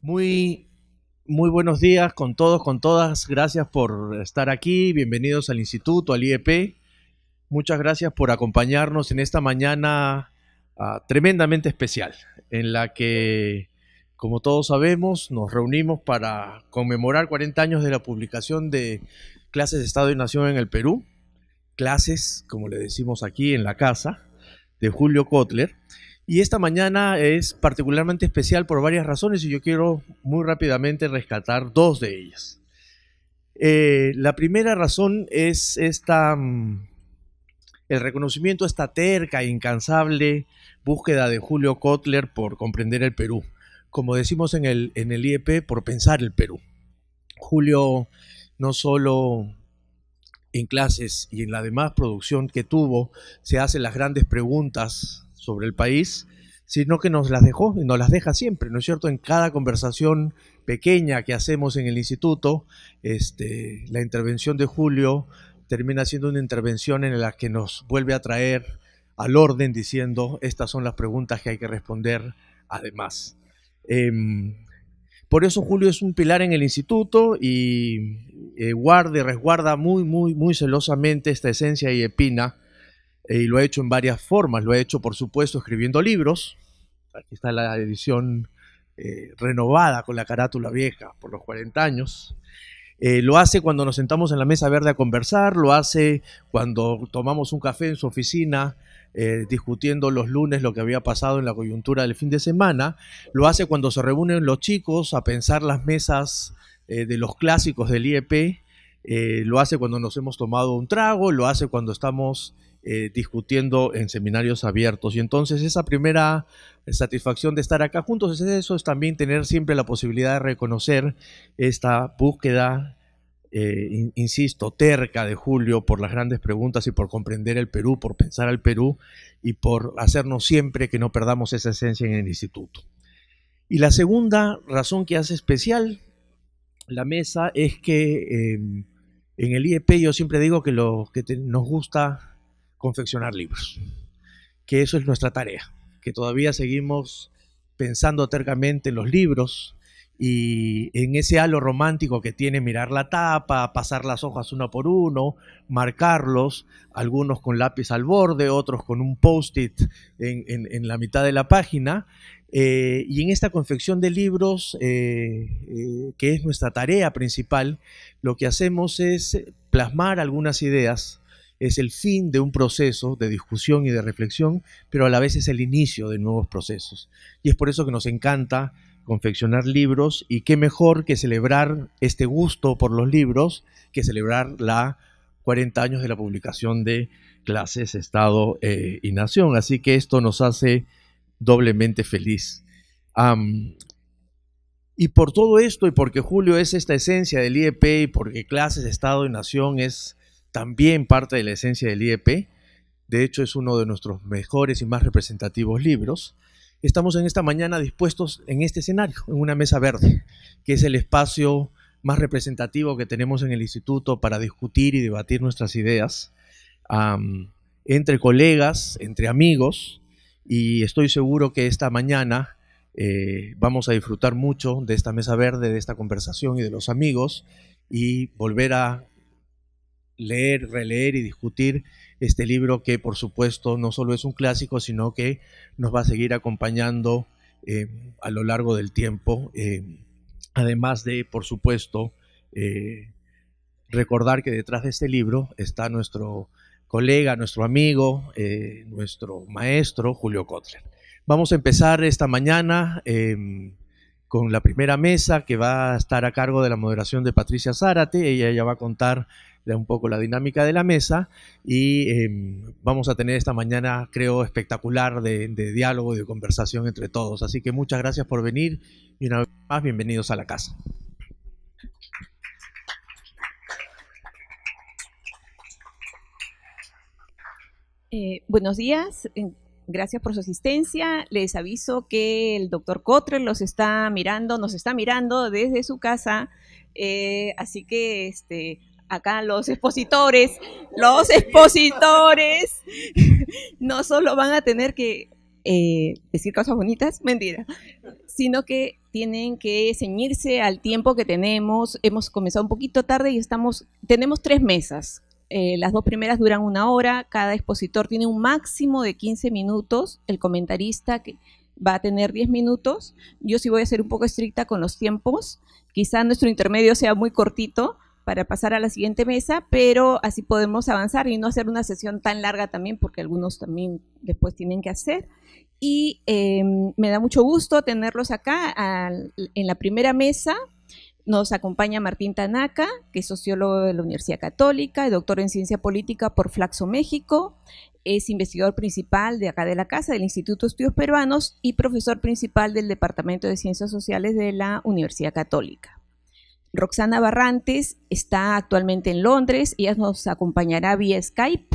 Muy, muy buenos días con todos, con todas. Gracias por estar aquí. Bienvenidos al Instituto, al IEP. Muchas gracias por acompañarnos en esta mañana ah, tremendamente especial, en la que, como todos sabemos, nos reunimos para conmemorar 40 años de la publicación de Clases de Estado y Nación en el Perú clases, como le decimos aquí en la casa, de Julio Kotler. Y esta mañana es particularmente especial por varias razones y yo quiero muy rápidamente rescatar dos de ellas. Eh, la primera razón es esta, mm, el reconocimiento esta terca e incansable búsqueda de Julio Kotler por comprender el Perú. Como decimos en el, en el IEP, por pensar el Perú. Julio no solo en clases y en la demás producción que tuvo, se hacen las grandes preguntas sobre el país, sino que nos las dejó y nos las deja siempre, ¿no es cierto? En cada conversación pequeña que hacemos en el instituto, este, la intervención de Julio termina siendo una intervención en la que nos vuelve a traer al orden diciendo, estas son las preguntas que hay que responder además. Em, por eso Julio es un pilar en el instituto y eh, guarda y resguarda muy, muy, muy celosamente esta esencia y epina, eh, y lo ha hecho en varias formas. Lo ha hecho, por supuesto, escribiendo libros. Aquí está la edición eh, renovada con la carátula vieja por los 40 años. lo hace cuando nos sentamos en la mesa verde a conversar, lo hace cuando tomamos un café en su oficina discutiendo los lunes lo que había pasado en la coyuntura del fin de semana, lo hace cuando se reúnen los chicos a pensar las mesas eh, de los clásicos del IEP. Eh, lo hace cuando nos hemos tomado un trago, lo hace cuando estamos eh, discutiendo en seminarios abiertos. Y entonces esa primera satisfacción de estar acá juntos es eso, es también tener siempre la posibilidad de reconocer esta búsqueda, insisto, terca de Julio por las grandes preguntas y por comprender el Perú, por pensar al Perú y por hacernos siempre que no perdamos esa esencia en el instituto. Y la segunda razón que hace especial la mesa es que em, en el IEP yo siempre digo que, lo, que nos gusta confeccionar libros, que eso es nuestra tarea, que todavía seguimos pensando tercamente en los libros y en ese halo romántico que tiene mirar la tapa, pasar las hojas uno por uno, marcarlos, algunos con lápiz al borde, otros con un post-it en, en la mitad de la página, eh, y en esta confección de libros, eh, eh, que es nuestra tarea principal, lo que hacemos es plasmar algunas ideas. Es el fin de un proceso de discusión y de reflexión, pero a la vez es el inicio de nuevos procesos. Y es por eso que nos encanta confeccionar libros y qué mejor que celebrar este gusto por los libros que celebrar la 40 años de la publicación de Clases, Estado y Nación. Así que esto nos hace doblemente feliz. y por todo esto, y porque Julio es esta esencia del IEP, y porque clases, Estado y Nación es también parte de la esencia del IEP, de hecho es uno de nuestros mejores y más representativos libros, estamos en esta mañana dispuestos en este escenario, en una mesa verde, que es el espacio más representativo que tenemos en el instituto para discutir y debatir nuestras ideas entre colegas, entre amigos, y estoy seguro que esta mañana eh, vamos a disfrutar mucho de esta mesa verde, de esta conversación y de los amigos y volver a leer, releer y discutir este libro que por supuesto no solo es un clásico, sino que nos va a seguir acompañando eh, a lo largo del tiempo, eh, además de por supuesto recordar que detrás de este libro está nuestro colega, nuestro amigo, eh, nuestro maestro Julio Kotler. Vamos a empezar esta mañana em, con la primera mesa que va a estar a cargo de la moderación de Patricia Zárate. Ella ya va a contar un poco la dinámica de la mesa y em, vamos a tener esta mañana, creo, espectacular de, de diálogo y de conversación entre todos. Así que muchas gracias por venir y una vez más bienvenidos a la casa. Eh, buenos días, gracias por su asistencia. Les aviso que el doctor Cotre los está mirando, nos está mirando desde su casa, eh, así que este, acá los expositores, los expositores, no solo van a tener que eh, decir cosas bonitas, mentira, sino que tienen que ceñirse al tiempo que tenemos. Hemos comenzado un poquito tarde y estamos, tenemos tres mesas eh, las dos primeras duran una hora, cada expositor tiene un máximo de 15 minutos, el comentarista va a tener 10 minutos. Yo sí voy a ser un poco estricta con los tiempos, quizá nuestro intermedio sea muy cortito para pasar a la siguiente mesa, pero así podemos avanzar y no hacer una sesión tan larga también, porque algunos también después tienen que hacer. Y em, me da mucho gusto tenerlos acá en la primera mesa, nos acompaña Martín Tanaka, que es sociólogo de la Universidad Católica, doctor en ciencia política por Flaxo México, es investigador principal de acá de la casa del Instituto Estudios Peruanos y profesor principal del Departamento de Ciencias Sociales de la Universidad Católica. Roxana Barrantes está actualmente en Londres, ella nos acompañará vía Skype.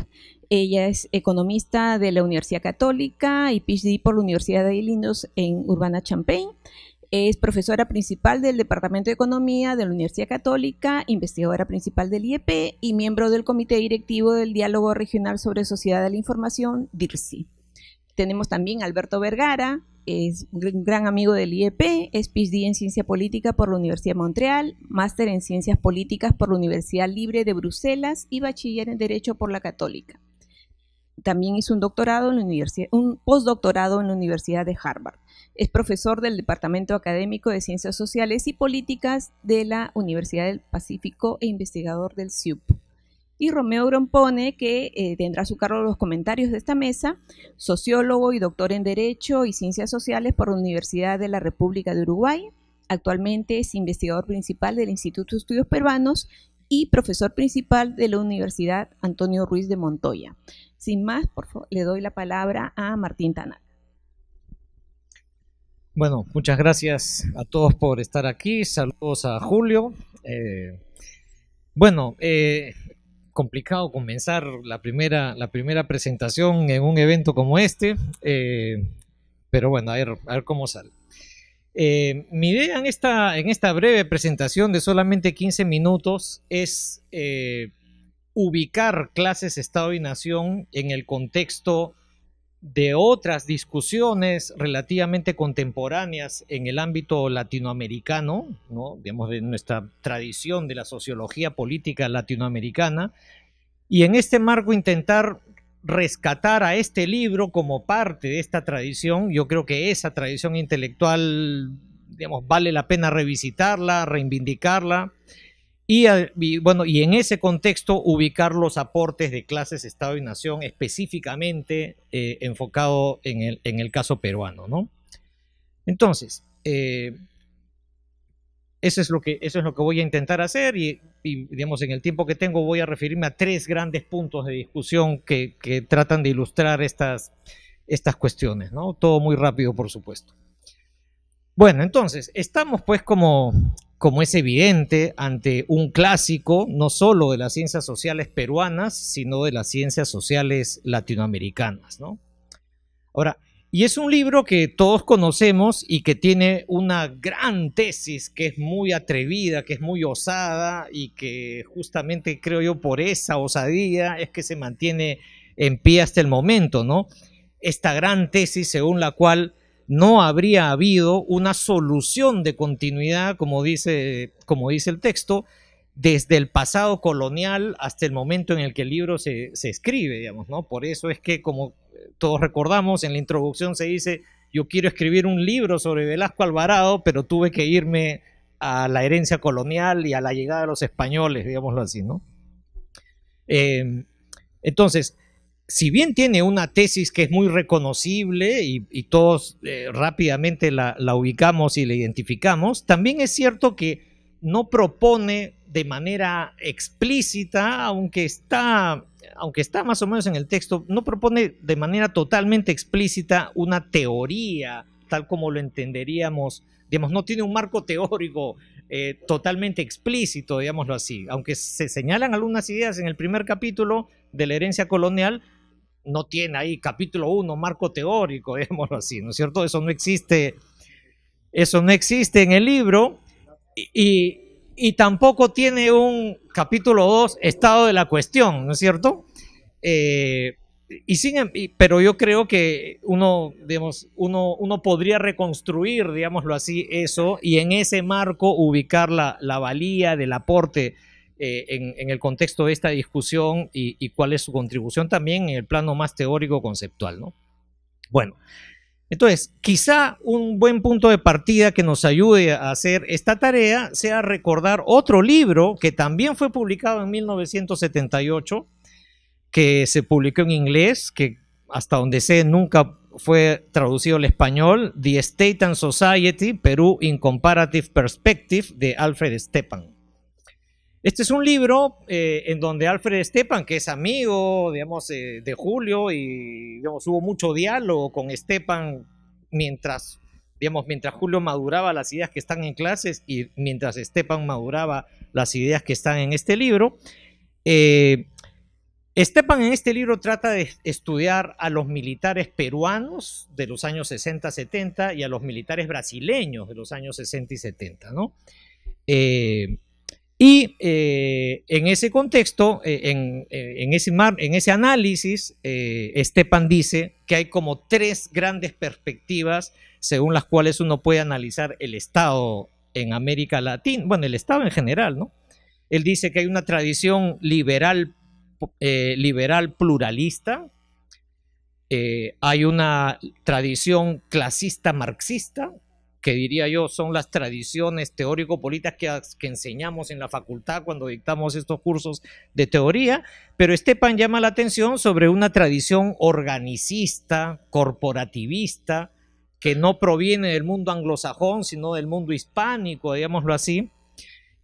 Ella es economista de la Universidad Católica y PhD por la Universidad de Illinois en Urbana-Champaign es profesora principal del Departamento de Economía de la Universidad Católica, investigadora principal del IEP y miembro del Comité Directivo del Diálogo Regional sobre Sociedad de la Información, DIRSI. Tenemos también a Alberto Vergara, es un gran amigo del IEP, es PhD en Ciencia Política por la Universidad de Montreal, máster en Ciencias Políticas por la Universidad Libre de Bruselas y bachiller en Derecho por la Católica. También hizo un doctorado en la universidad, un postdoctorado en la Universidad de Harvard. Es profesor del Departamento Académico de Ciencias Sociales y Políticas de la Universidad del Pacífico e investigador del CIUP. Y Romeo Grompone, que eh, tendrá a su cargo los comentarios de esta mesa, sociólogo y doctor en Derecho y Ciencias Sociales por la Universidad de la República de Uruguay. Actualmente es investigador principal del Instituto de Estudios Peruanos y profesor principal de la Universidad Antonio Ruiz de Montoya. Sin más, le doy la palabra a Martín Tanat. Bueno, muchas gracias a todos por estar aquí. Saludos a Julio. Eh, bueno, eh, complicado comenzar la primera, la primera presentación en un evento como este, eh, pero bueno, a ver, a ver cómo sale. mi idea en esta, en esta breve presentación de solamente 15 minutos es ubicar clases Estado y Nación en el contexto de otras discusiones relativamente contemporáneas en el ámbito latinoamericano, ¿no? digamos de nuestra tradición de la sociología política latinoamericana, y en este marco intentar rescatar a este libro como parte de esta tradición. Yo creo que esa tradición intelectual, digamos, vale la pena revisitarla, reivindicarla. Y, bueno, y en ese contexto ubicar los aportes de clases, Estado y Nación específicamente eh, enfocado en el, en el, caso peruano, ¿no? Entonces, eh, eso, es lo que, eso es lo que voy a intentar hacer y, y, en el tiempo que tengo voy a referirme a tres grandes puntos de discusión que, tratan de ilustrar estas, estas cuestiones, ¿no? Todo muy rápido, por supuesto. Bueno, entonces, estamos pues como como es evidente ante un clásico no solo de las ciencias sociales peruanas, sino de las ciencias sociales latinoamericanas. ¿no? Ahora, y es un libro que todos conocemos y que tiene una gran tesis que es muy atrevida, que es muy osada y que justamente creo yo por esa osadía es que se mantiene en pie hasta el momento, ¿no? Esta gran tesis según la cual no habría habido una solución de continuidad, como dice, el texto, desde el pasado colonial hasta el momento en el que el libro se, escribe, digamos, ¿no? Por eso es que, como eh, todos recordamos, en la introducción se dice, yo quiero escribir un libro sobre Velasco Alvarado, pero tuve que irme a la herencia colonial y a la llegada de los españoles, digámoslo así, ¿no? Eh, entonces, si bien tiene una tesis que es muy reconocible y, todos eh, rápidamente la, ubicamos y la identificamos, también es cierto que no propone de manera explícita, aunque está, aunque está más o menos en el texto, no propone de manera totalmente explícita una teoría, tal como lo entenderíamos, digamos, no tiene un marco teórico eh, totalmente explícito, digámoslo así, aunque se señalan algunas ideas en el primer capítulo de la herencia colonial, no tiene ahí capítulo 1, marco teórico, digámoslo así, ¿no es cierto? Eso no existe, eso no existe en el libro y, tampoco tiene un capítulo 2, estado de la cuestión, ¿no es cierto? Eh, y sin, em, pero yo creo que uno, digamos, uno, uno podría reconstruir, digámoslo así, eso y en ese marco ubicar la, la valía del aporte eh, en, el contexto de esta discusión y, cuál es su contribución también en el plano más teórico conceptual. ¿no? Bueno, entonces, quizá un buen punto de partida que nos ayude a hacer esta tarea sea recordar otro libro que también fue publicado en 1978, que se publicó en inglés, que hasta donde sé nunca fue traducido al español, The State and Society, Perú in Comparative Perspective, de Alfred Stepan. Este es un libro eh, en donde Alfred Estepan, que es amigo, digamos, eh, de Julio, y hubo mucho diálogo con Estepan mientras, digamos, mientras Julio maduraba las ideas que están en clases y mientras Estepan maduraba las ideas que están en este libro. Eh, Estepan Stepan en este libro trata de estudiar a los militares peruanos de los años 60-70 y a los militares brasileños de los años 60 y 70, ¿no? Y eh, en ese contexto, eh, eh, en, ese análisis, eh, Stepan dice que hay como tres grandes perspectivas según las cuales uno puede analizar el Estado en América Latina, bueno, el Estado en general, ¿no? Él dice que hay una tradición liberal, liberal pluralista, hay una tradición clasista marxista, que diría yo son las tradiciones teórico-políticas que, enseñamos en la facultad cuando dictamos estos cursos de teoría, pero Estepan llama la atención sobre una tradición organicista, corporativista, que no proviene del mundo anglosajón, sino del mundo hispánico, digámoslo así,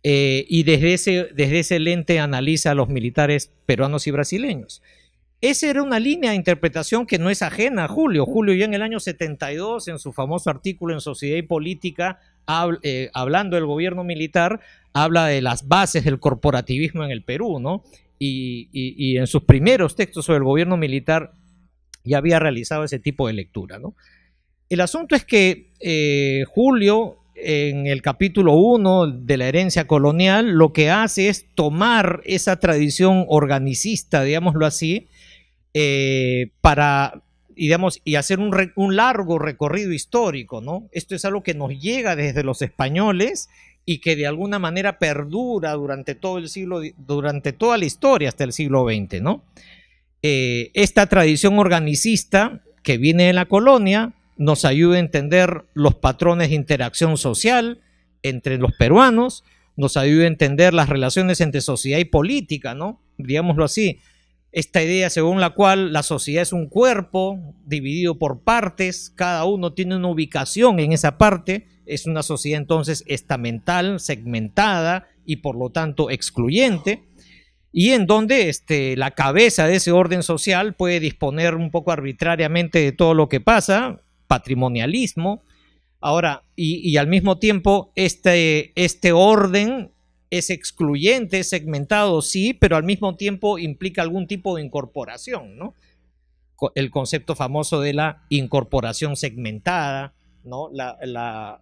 eh, y desde ese, desde ese lente analiza a los militares peruanos y brasileños. Esa era una línea de interpretación que no es ajena a Julio. Julio ya en el año 72, en su famoso artículo en Sociedad y Política, eh, hablando del gobierno militar, habla de las bases del corporativismo en el Perú, ¿no? Y, en sus primeros textos sobre el gobierno militar ya había realizado ese tipo de lectura, ¿no? El asunto es que eh, Julio en el capítulo 1 de la herencia colonial, lo que hace es tomar esa tradición organicista, digámoslo así, eh, para y, y hacer un, largo recorrido histórico, ¿no? Esto es algo que nos llega desde los españoles y que de alguna manera perdura durante todo el siglo, durante toda la historia hasta el siglo XX, ¿no? Eh, esta tradición organicista que viene de la colonia nos ayuda a entender los patrones de interacción social entre los peruanos, nos ayuda a entender las relaciones entre sociedad y política, ¿no? Digámoslo así, esta idea según la cual la sociedad es un cuerpo dividido por partes, cada uno tiene una ubicación en esa parte, es una sociedad entonces estamental, segmentada y por lo tanto excluyente, y en donde este, la cabeza de ese orden social puede disponer un poco arbitrariamente de todo lo que pasa, patrimonialismo. Ahora, y, al mismo tiempo, este, este orden es excluyente, es segmentado, sí, pero al mismo tiempo implica algún tipo de incorporación, ¿no? El concepto famoso de la incorporación segmentada, ¿no?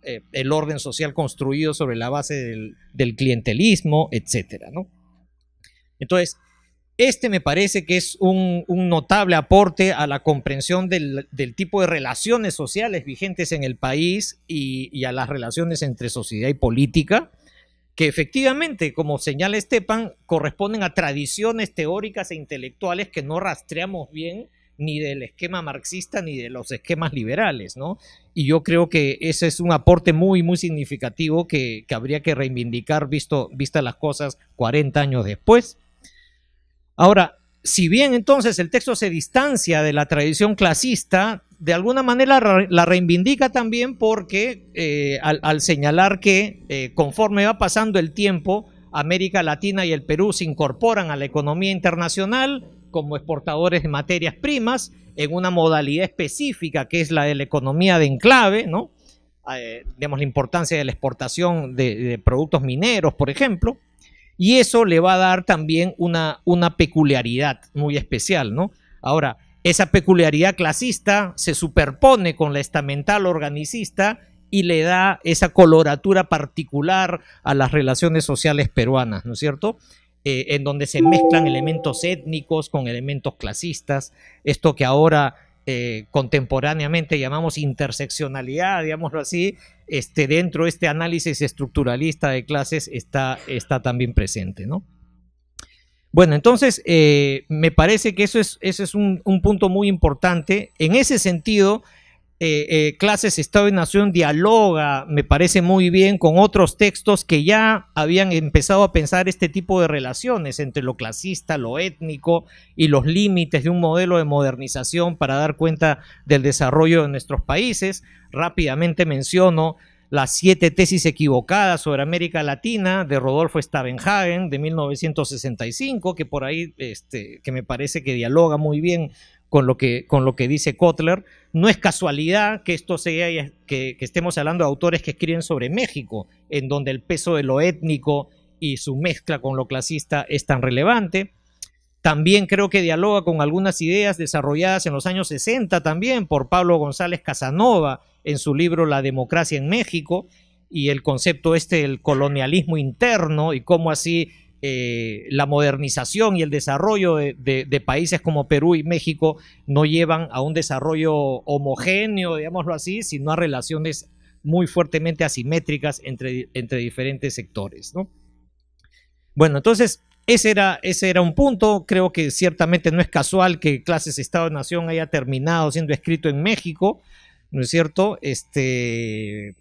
Eh, el orden social construido sobre la base del, clientelismo, etcétera, Entonces, este me parece que es un, notable aporte a la comprensión del, tipo de relaciones sociales vigentes en el país y a las relaciones entre sociedad y política, que efectivamente, como señala Estepan, corresponden a tradiciones teóricas e intelectuales que no rastreamos bien ni del esquema marxista ni de los esquemas liberales, ¿no? Y yo creo que ese es un aporte muy, muy significativo que, habría que reivindicar visto, vista las cosas 40 años después. Ahora, si bien entonces el texto se distancia de la tradición clasista, de alguna manera la reivindica también porque eh, al, señalar que eh, conforme va pasando el tiempo, América Latina y el Perú se incorporan a la economía internacional como exportadores de materias primas en una modalidad específica que es la de la economía de enclave, ¿no? Eh, la importancia de la exportación de, productos mineros, por ejemplo, y eso le va a dar también una, una peculiaridad muy especial, ¿no? Ahora, esa peculiaridad clasista se superpone con la estamental organicista y le da esa coloratura particular a las relaciones sociales peruanas, ¿no es cierto? Eh, en donde se mezclan elementos étnicos con elementos clasistas, esto que ahora eh, contemporáneamente llamamos interseccionalidad, digámoslo así, este, dentro de este análisis estructuralista de clases está, está también presente, ¿no? Bueno, entonces eh, me parece que eso es, ese es un, punto muy importante. En ese sentido, eh, eh, Clases Estado y Nación dialoga, me parece muy bien, con otros textos que ya habían empezado a pensar este tipo de relaciones entre lo clasista, lo étnico y los límites de un modelo de modernización para dar cuenta del desarrollo de nuestros países. Rápidamente menciono las siete tesis equivocadas sobre América Latina de Rodolfo Stabenhagen de 1965, que por ahí este, que me parece que dialoga muy bien con lo que, con lo que dice Kotler. No es casualidad que esto sea que, que estemos hablando de autores que escriben sobre México, en donde el peso de lo étnico y su mezcla con lo clasista es tan relevante. También creo que dialoga con algunas ideas desarrolladas en los años 60 también por Pablo González Casanova en su libro La democracia en México y el concepto este del colonialismo interno y cómo así eh, la modernización y el desarrollo de, países como Perú y México no llevan a un desarrollo homogéneo, digámoslo así, sino a relaciones muy fuertemente asimétricas entre, entre diferentes sectores. ¿no? Bueno, entonces ese era, ese era un punto. Creo que ciertamente no es casual que Clases Estado-Nación haya terminado siendo escrito en México. ¿no es cierto? Este, eh,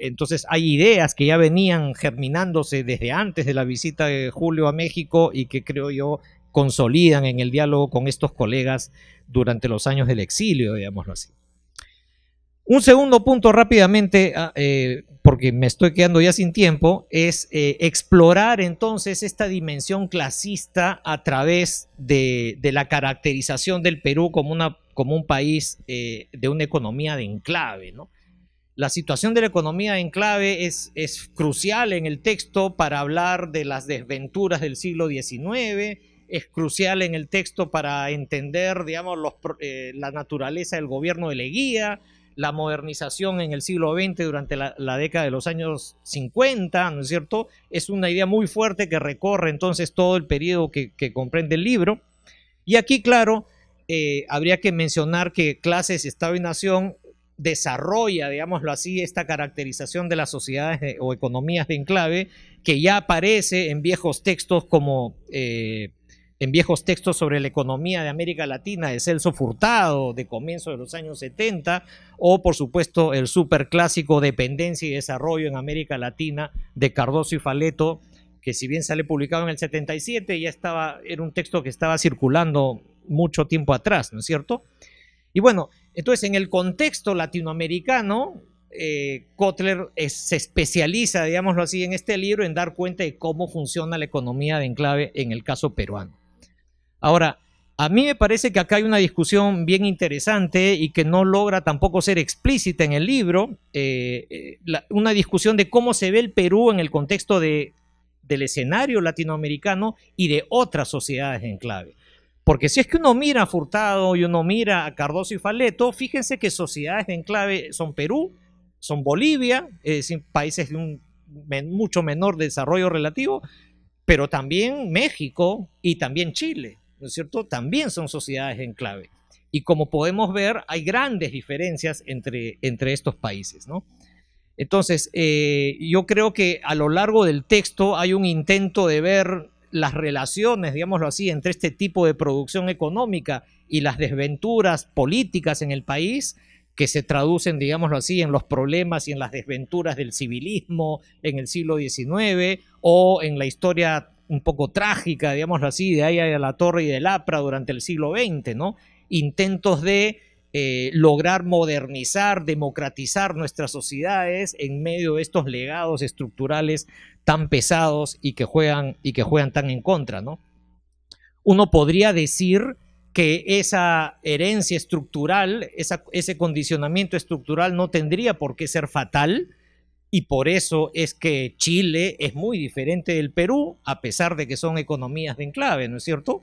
entonces hay ideas que ya venían germinándose desde antes de la visita de Julio a México y que creo yo consolidan en el diálogo con estos colegas durante los años del exilio, digámoslo así. Un segundo punto rápidamente, ah, eh, porque me estoy quedando ya sin tiempo, es eh, explorar entonces esta dimensión clasista a través de, la caracterización del Perú como, un país eh, de una economía de enclave. La situación de la economía de enclave es, crucial en el texto para hablar de las desventuras del siglo XIX, es crucial en el texto para entender digamos, la naturaleza del gobierno de Leguía, la modernización en el siglo XX durante la, década de los años 50, ¿no es cierto? Es una idea muy fuerte que recorre entonces todo el periodo que, comprende el libro. Y aquí, claro, eh, habría que mencionar que clases, Estado y Nación desarrolla, digámoslo así, esta caracterización de las sociedades o economías de enclave que ya aparece en viejos textos como... Eh, en viejos textos sobre la economía de América Latina de Celso Furtado de comienzo de los años 70 o por supuesto el superclásico Dependencia y Desarrollo en América Latina de Cardoso y Faleto que si bien sale publicado en el 77 ya estaba era un texto que estaba circulando mucho tiempo atrás, ¿no es cierto? Y bueno, entonces en el contexto latinoamericano, eh, Kotler se especializa, digámoslo así, en este libro en dar cuenta de cómo funciona la economía de enclave en el caso peruano. Ahora, a mí me parece que acá hay una discusión bien interesante y que no logra tampoco ser explícita en el libro, eh, eh, una discusión de cómo se ve el Perú en el contexto del escenario latinoamericano y de otras sociedades de enclave. Porque si es que uno mira a Furtado y uno mira a Cardoso y Faleto, fíjense que sociedades de enclave son Perú, son Bolivia, decir, países de un mucho menor desarrollo relativo, pero también México y también Chile cierto?, también son sociedades en clave. Y como podemos ver, hay grandes diferencias entre, entre estos países, Entonces, eh, yo creo que a lo largo del texto hay un intento de ver las relaciones, digámoslo así, entre este tipo de producción económica y las desventuras políticas en el país, que se traducen, digámoslo así, en los problemas y en las desventuras del civilismo en el siglo XIX o en la historia un poco trágica, digámoslo así, de ahí a la Torre y del APRA durante el siglo XX, ¿no? Intentos de eh, lograr modernizar, democratizar nuestras sociedades en medio de estos legados estructurales tan pesados y que juegan, y que juegan tan en contra, ¿no? Uno podría decir que esa herencia estructural, ese condicionamiento estructural no tendría por qué ser fatal, y por eso es que Chile es muy diferente del Perú, a pesar de que son economías de enclave, ¿no es cierto?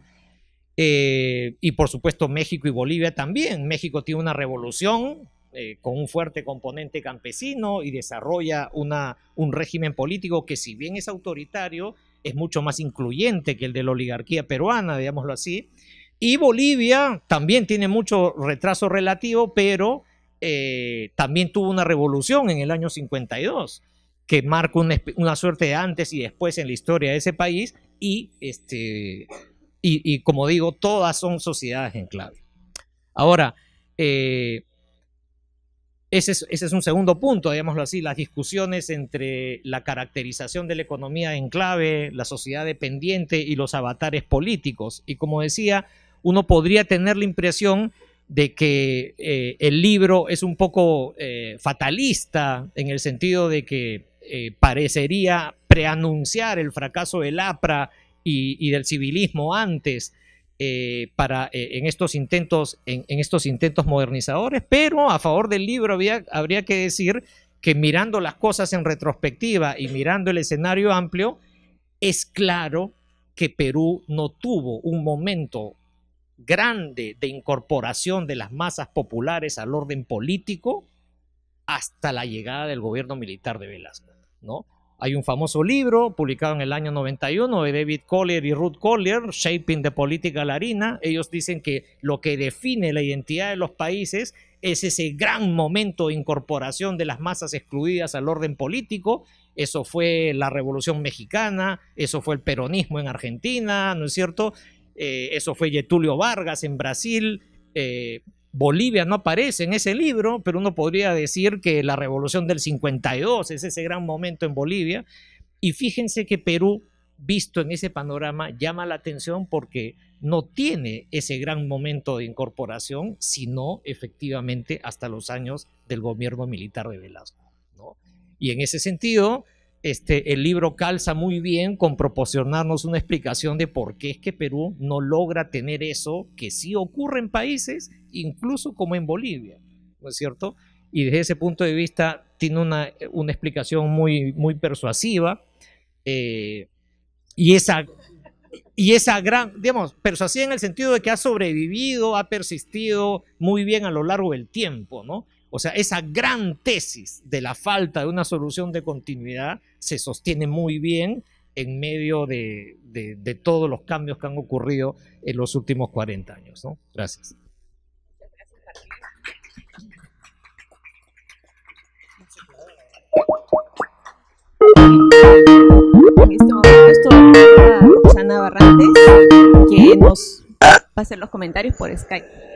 Eh, y por supuesto México y Bolivia también. México tiene una revolución eh, con un fuerte componente campesino y desarrolla una, un régimen político que si bien es autoritario, es mucho más incluyente que el de la oligarquía peruana, digámoslo así. Y Bolivia también tiene mucho retraso relativo, pero eh, también tuvo una revolución en el año 52, que marca una, suerte de antes y después en la historia de ese país, y, este, y, como digo, todas son sociedades en clave. Ahora, eh, ese es, ese es, un segundo punto, digámoslo así, las discusiones entre la caracterización de la economía en clave, la sociedad dependiente y los avatares políticos. Y como decía, uno podría tener la impresión de que eh, el libro es un poco eh, fatalista en el sentido de que eh, parecería preanunciar el fracaso del APRA y, del civilismo antes para, en, estos intentos, en, estos intentos modernizadores, pero a favor del libro habría que decir que mirando las cosas en retrospectiva y mirando el escenario amplio, es claro que Perú no tuvo un momento grande de incorporación de las masas populares al orden político hasta la llegada del gobierno militar de Velasco, ¿no? Hay un famoso libro publicado en el año 91 de David Collier y Ruth Collier, Shaping the Political Arena. Ellos dicen que lo que define la identidad de los países es ese gran momento de incorporación de las masas excluidas al orden político. Eso fue la Revolución Mexicana, eso fue el peronismo en Argentina, ¿no es cierto? Eh, eso fue Getulio Vargas en Brasil, eh, Bolivia no aparece en ese libro, pero uno podría decir que la revolución del 52 es ese gran momento en Bolivia. Y fíjense que Perú, visto en ese panorama, llama la atención porque no tiene ese gran momento de incorporación, sino efectivamente hasta los años del gobierno militar de Velasco. ¿no? Y en ese sentido, este, el libro calza muy bien con proporcionarnos una explicación de por qué es que Perú no logra tener eso que sí ocurre en países, incluso como en Bolivia, ¿no es cierto? Y desde ese punto de vista tiene una, explicación muy, muy persuasiva. Eh, y, esa, y esa gran, digamos, persuasiva en el sentido de que ha sobrevivido, ha persistido muy bien a lo largo del tiempo, ¿no? O sea, esa gran tesis de la falta de una solución de continuidad se sostiene muy bien en medio de, todos los cambios que han ocurrido en los últimos 40 años. Gracias. Esto, nos va a hacer los comentarios por Skype.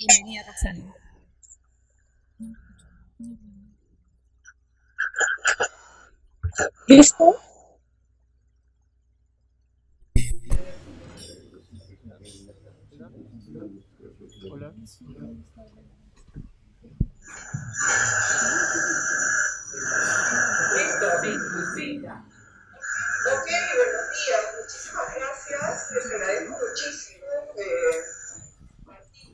Bienvenida, Roxana. ¿Listo? Hola. Listo, Ok, buenos días. Muchísimas gracias. Les agradezco muchísimo. Eh,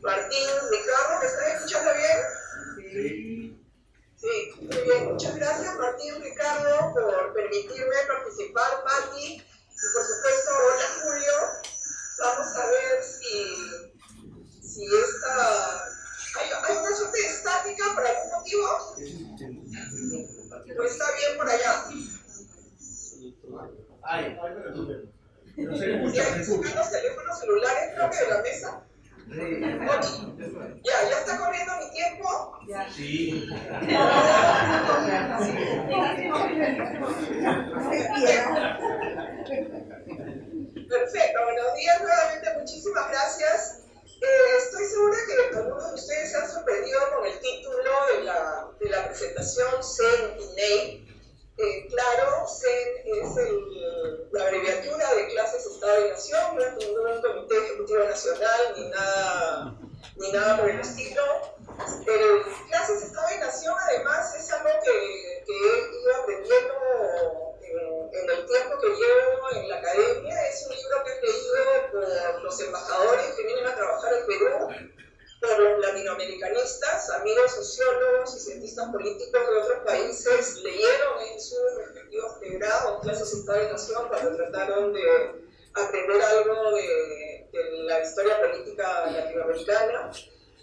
Martín, Ricardo, ¿me están escuchando bien? Sí. Sí, muy bien. Muchas gracias, Martín, Ricardo, por permitirme participar, Patti, y por supuesto, hola, Julio. Vamos a ver si, si esta... ¿Hay, una suerte estática por algún motivo? ¿O está bien por allá? Ay, no se escucha. los teléfonos celulares creo que de la mesa? Ya, ya está corriendo mi tiempo. Sí. Perfecto, buenos días nuevamente, muchísimas gracias. Eh, estoy segura que algunos de ustedes se han sorprendido con el título de la, de la presentación Sentinel eh, claro, CEN es la abreviatura de clases Estado y Nación, no es un comité ejecutivo nacional ni nada, ni nada por el estilo. Pero clases Estado y Nación además es algo que, he ido aprendiendo en, el tiempo que llevo en la academia. Es un libro que he leído por los embajadores que vienen a trabajar al Perú los latinoamericanistas, amigos sociólogos y cientistas políticos de otros países leyeron en sus respectivos pregrados clases de Estado de Nación cuando trataron de aprender algo de, la historia política latinoamericana.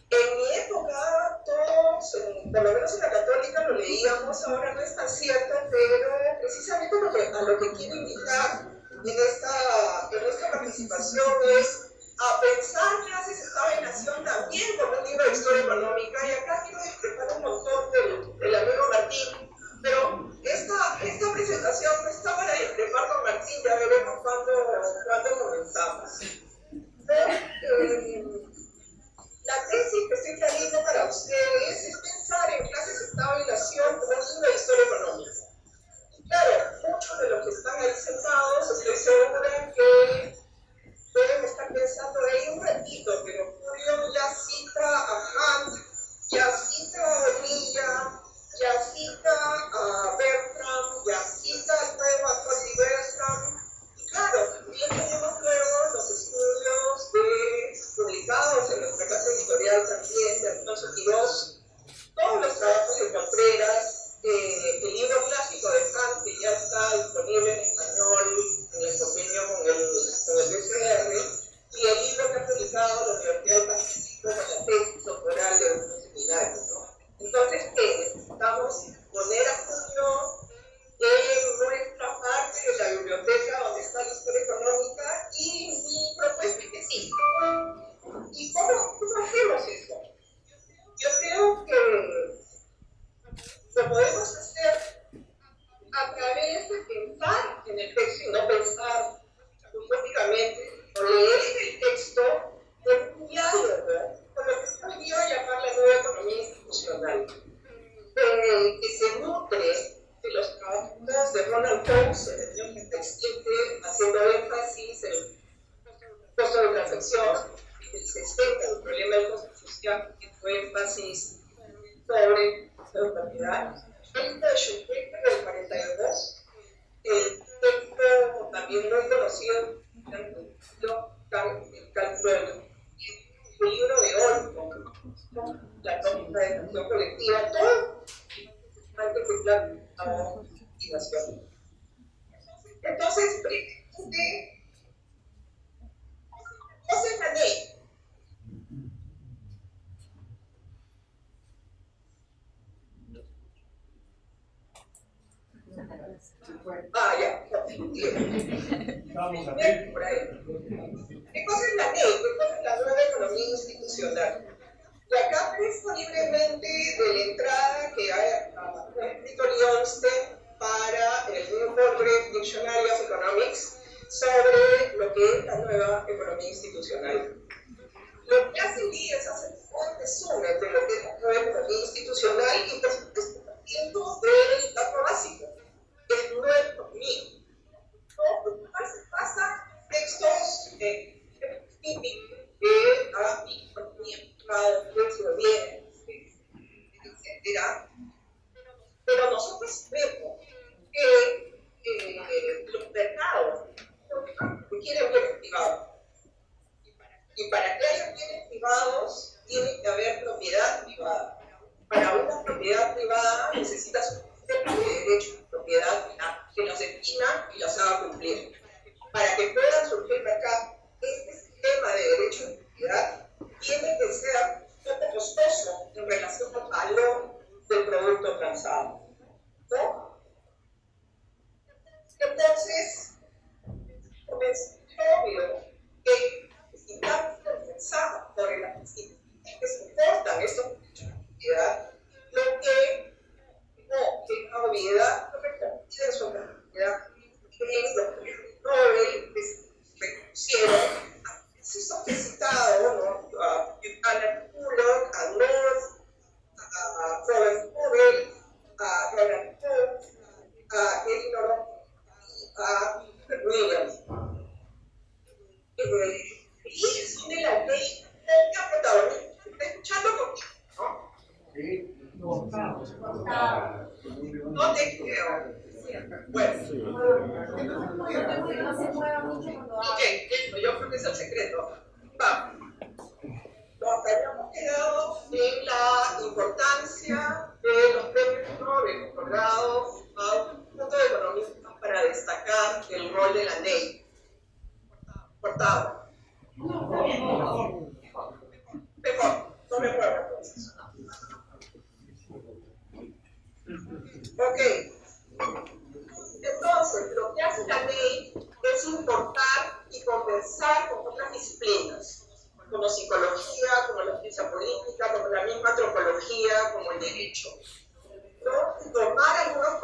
En mi época, todos, por lo menos en la católica, lo leíamos, ahora no está cierto, pero precisamente a lo que quiero invitar en esta, en esta participación es a pensar que hace se la Nación también como un libro de historia económica y acá quiero decir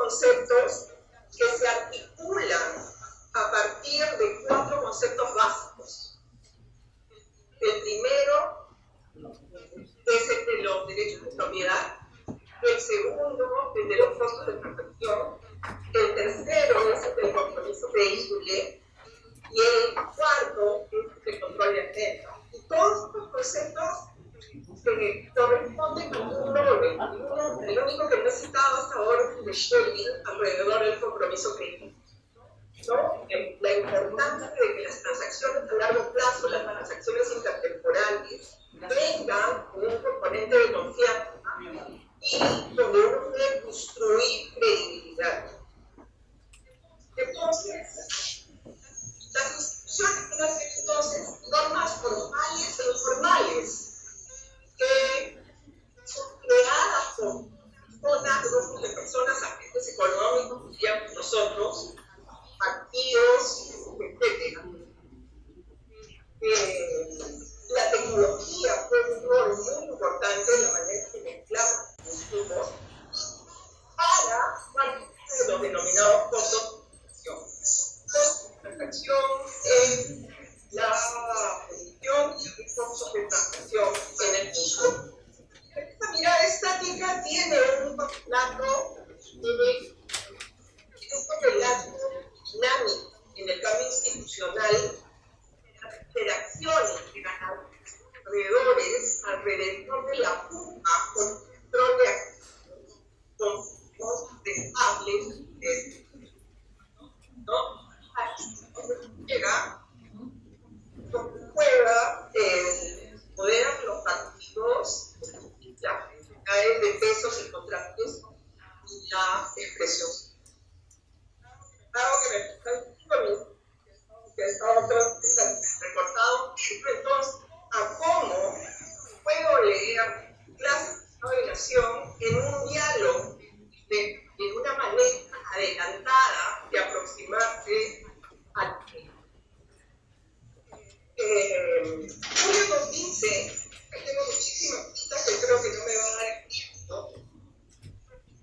conceptos que se articulan a partir de cuatro conceptos básicos. El primero es el de los derechos de propiedad, el segundo el de los costos de protección, el tercero es el del compromiso creíble y el cuarto es el control de agenda. Y todos estos conceptos que este, corresponde con un orden. El único que no he citado hasta ahora es el de alrededor del compromiso crítico. ¿no? La importancia de que las transacciones a largo plazo, las transacciones intertemporales, tengan un componente de confianza y donde uno puede construir credibilidad. Entonces, las instituciones son las entonces normas formales o informales que son creadas por una grupos de personas, agentes económicos, que nosotros, partidos, etc. la tecnología fue un rol muy importante en la manera en que mezclamos los grupos para los denominados costos transacción en la nutrición y fotoprestación en el piso. Esta mirada estática tiene un plato tiene un relato dinámico en el cambio institucional, en las interacciones que ganan alrededores, alrededor de la punta, con control de acción, con estables, de ¿no? Aquí llega con pueda poder de los partidos, y caen de pesos y contratos y la expresión. Claro que me gusta que estaba recortado entonces a cómo puedo leer clases de navegación en un diálogo de, de una manera adelantada de aproximarse al tema. Eh, julio con tengo muchísimas citas que creo que no me va a dar el tiempo.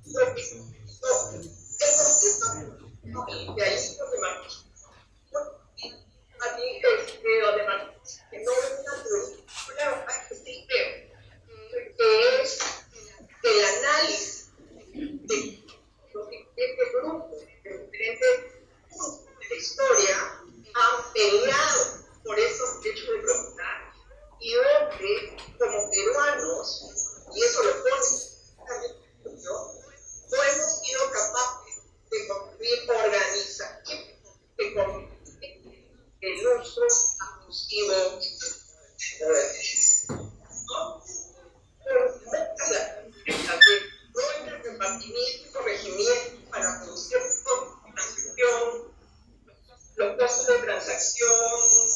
No, el concepto de ahí lo que marcó. A mí el video de Martín, que no es una película, es que sí creo, que es el análisis de los diferentes grupos, de diferentes puntos de la historia han peleado por esos hechos de propiedad y hoy como peruanos, y eso lo pone no hemos sido capaces de construir organización que combate el uso abusivo de poderes. ¿No? el compartimiento, regimiento para producir la los costos de transacción,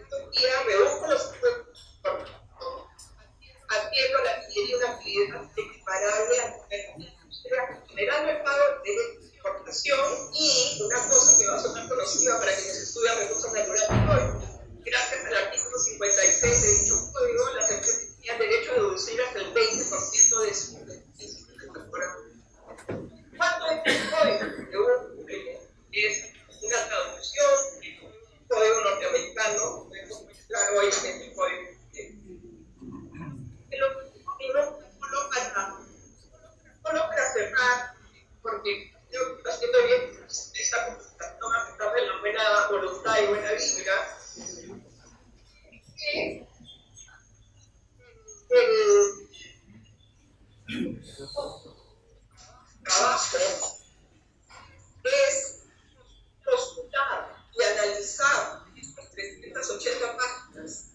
día me busco los atiendo la y una actividad equiparable a la industria, generando el pago de exportación y una cosa que va a sonar conocida para quienes estudian recursos naturales hoy, gracias al artículo 56 de dicho código, las empresas tenían derecho a deducir hasta el 20% de su ¿Cuánto es el código? Es una traducción todo norteamericano, tenemos muy claro este tipo de. El objetivo que no coloca para, lo para cerrar, porque yo que haciendo bien esta conversación a pesar de la buena voluntad y buena vibra. Que mm, el trabajo es postular y analizar estas 380 páginas,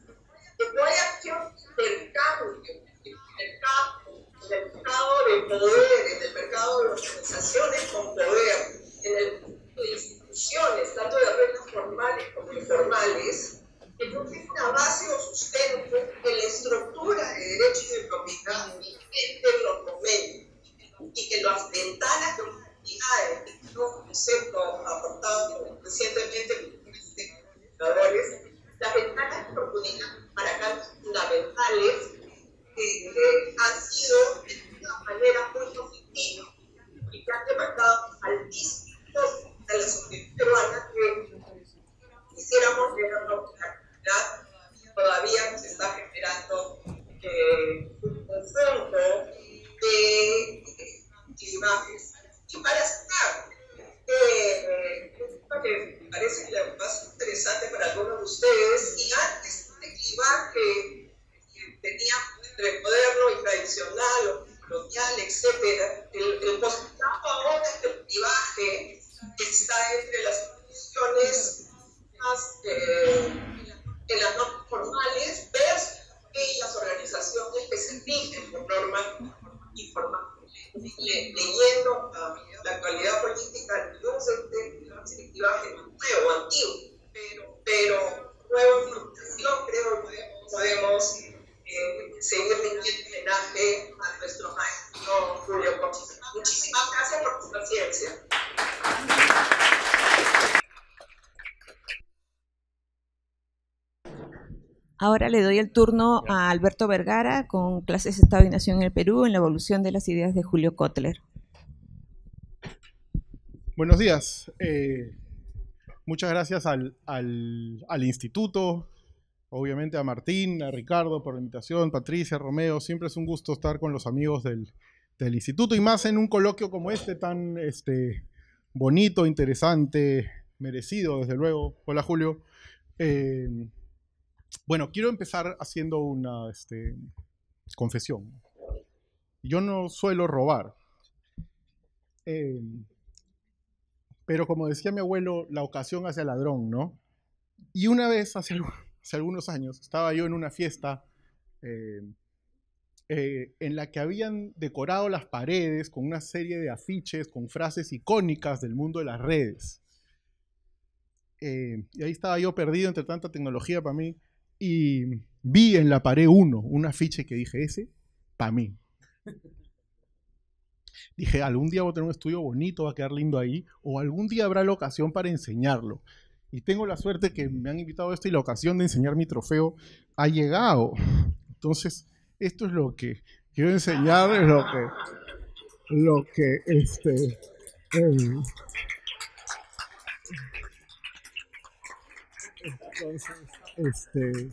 que no hay acción del cambio, del campo, del mercado de poderes, del mercado de organizaciones con poder, en el de instituciones, tanto de reglas formales como informales, que no tiene una base el turno a Alberto Vergara con clases Estado y Nación en el Perú en la evolución de las ideas de Julio Kotler. Buenos días. Eh, muchas gracias al, al, instituto, obviamente a Martín, a Ricardo por la invitación, Patricia, Romeo. Siempre es un gusto estar con los amigos del, instituto y más en un coloquio como este, tan este, bonito, interesante, merecido, desde luego. Hola, Julio. Eh, bueno, quiero empezar haciendo una este, confesión. Yo no suelo robar. Em, pero como decía mi abuelo, la ocasión hace al ladrón, ¿no? Y una vez, hace, algunos años, estaba yo en una fiesta em, eh, en la que habían decorado las paredes con una serie de afiches, con frases icónicas del mundo de las redes. Em, y ahí estaba yo perdido entre tanta tecnología para mí y vi en la pared uno, un afiche que dije, ese, para mí. Dije, algún día voy a tener un estudio bonito, va a quedar lindo ahí, o algún día habrá la ocasión para enseñarlo. Y tengo la suerte que me han invitado a esto y la ocasión de enseñar mi trofeo ha llegado. Entonces, esto es lo que quiero enseñar, es lo que, lo que, este, em, entonces, este. Eh,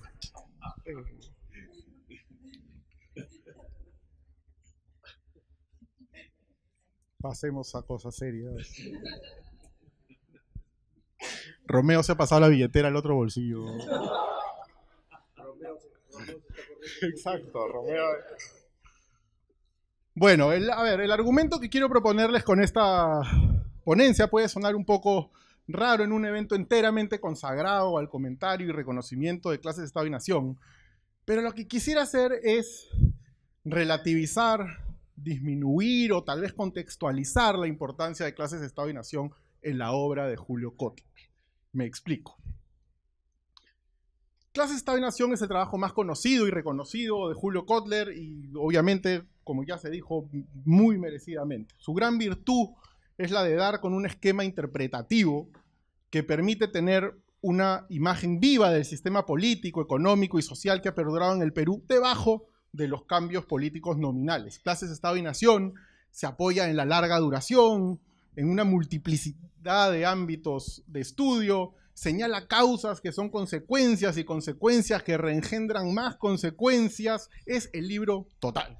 pasemos a cosas serias. Romeo se ha pasado la billetera al otro bolsillo. Exacto, Romeo. Bueno, a ver, el argumento que quiero proponerles con esta ponencia puede sonar un poco raro en un evento enteramente consagrado al comentario y reconocimiento de clases de Estado y Nación. Pero lo que quisiera hacer es relativizar, disminuir o tal vez contextualizar la importancia de clases de Estado y Nación en la obra de Julio Kotler. Me explico. Clases de Estado y Nación es el trabajo más conocido y reconocido de Julio Kotler y obviamente, como ya se dijo, muy merecidamente. Su gran virtud es la de dar con un esquema interpretativo que permite tener una imagen viva del sistema político, económico y social que ha perdurado en el Perú debajo de los cambios políticos nominales. Clases Estado y Nación se apoya en la larga duración, en una multiplicidad de ámbitos de estudio, señala causas que son consecuencias y consecuencias que reengendran más consecuencias, es el libro total.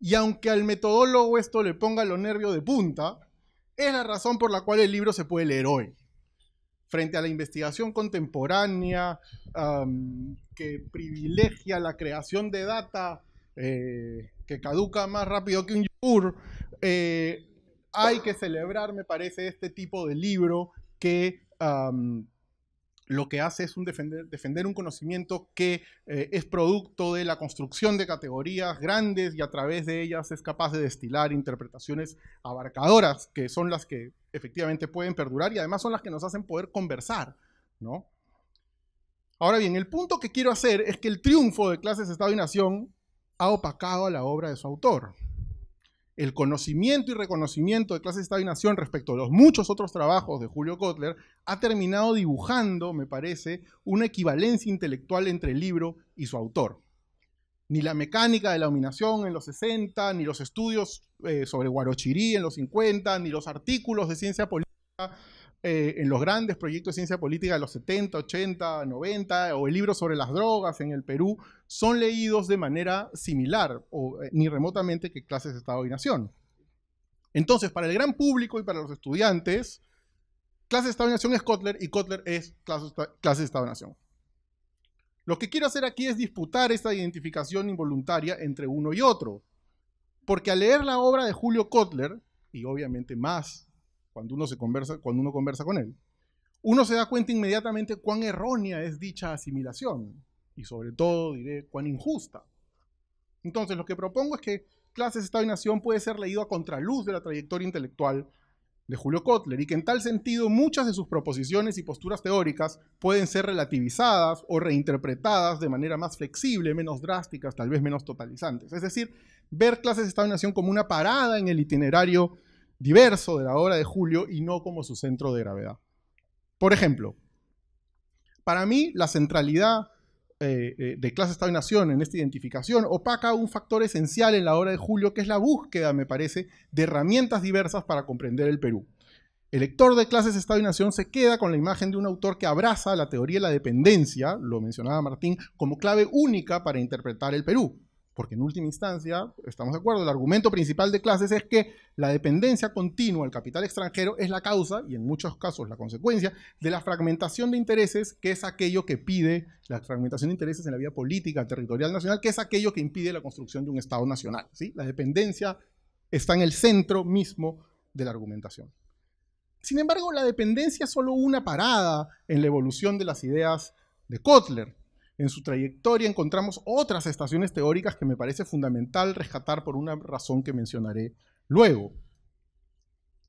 Y aunque al metodólogo esto le ponga los nervios de punta, es la razón por la cual el libro se puede leer hoy. Frente a la investigación contemporánea que privilegia la creación de data eh, que caduca más rápido que un yur, eh, hay que celebrar, me parece, este tipo de libro que lo que hace es defender, un conocimiento que eh, es producto de la construcción de categorías grandes y a través de ellas es capaz de destilar interpretaciones abarcadoras, que son las que efectivamente pueden perdurar y además son las que nos hacen poder conversar, ¿no? Ahora bien, el punto que quiero hacer es que el triunfo de clases Estado y Nación ha opacado a la obra de su autor el conocimiento y reconocimiento de clase, de y Nación respecto a los muchos otros trabajos de Julio Kotler ha terminado dibujando, me parece, una equivalencia intelectual entre el libro y su autor. Ni la mecánica de la dominación en los 60, ni los estudios eh, sobre Guarochirí en los 50, ni los artículos de ciencia política eh, en los grandes proyectos de ciencia política de los 70, 80, 90, o el libro sobre las drogas en el Perú, son leídos de manera similar, o eh, ni remotamente que clases de Estado y Nación. Entonces, para el gran público y para los estudiantes, clases de Estado y Nación es Kotler y Kotler es clases clase de Estado y Nación. Lo que quiero hacer aquí es disputar esta identificación involuntaria entre uno y otro, porque al leer la obra de Julio Kotler, y obviamente más cuando uno se conversa, cuando uno conversa con él, uno se da cuenta inmediatamente cuán errónea es dicha asimilación y sobre todo diré cuán injusta. Entonces, lo que propongo es que Clases, Estado y Nación puede ser leído a contraluz de la trayectoria intelectual de Julio Kotler y que en tal sentido muchas de sus proposiciones y posturas teóricas pueden ser relativizadas o reinterpretadas de manera más flexible, menos drásticas, tal vez menos totalizantes. Es decir, ver clases Estado-Nación como una parada en el itinerario diverso de la obra de Julio y no como su centro de gravedad. Por ejemplo, para mí la centralidad eh, eh, de clase, Estado y Nación en esta identificación opaca un factor esencial en la obra de Julio, que es la búsqueda, me parece, de herramientas diversas para comprender el Perú. El lector de clases Estado y Nación se queda con la imagen de un autor que abraza la teoría de la dependencia, lo mencionaba Martín, como clave única para interpretar el Perú. Porque en última instancia, estamos de acuerdo, el argumento principal de clases es que la dependencia continua al capital extranjero es la causa, y en muchos casos la consecuencia, de la fragmentación de intereses, que es aquello que pide la fragmentación de intereses en la vida política, territorial, nacional, que es aquello que impide la construcción de un Estado nacional. La dependencia está en el centro mismo de la argumentación. Sin embargo, la dependencia es solo una parada en la evolución de las ideas de Kotler. En su trayectoria encontramos otras estaciones teóricas que me parece fundamental rescatar por una razón que mencionaré luego.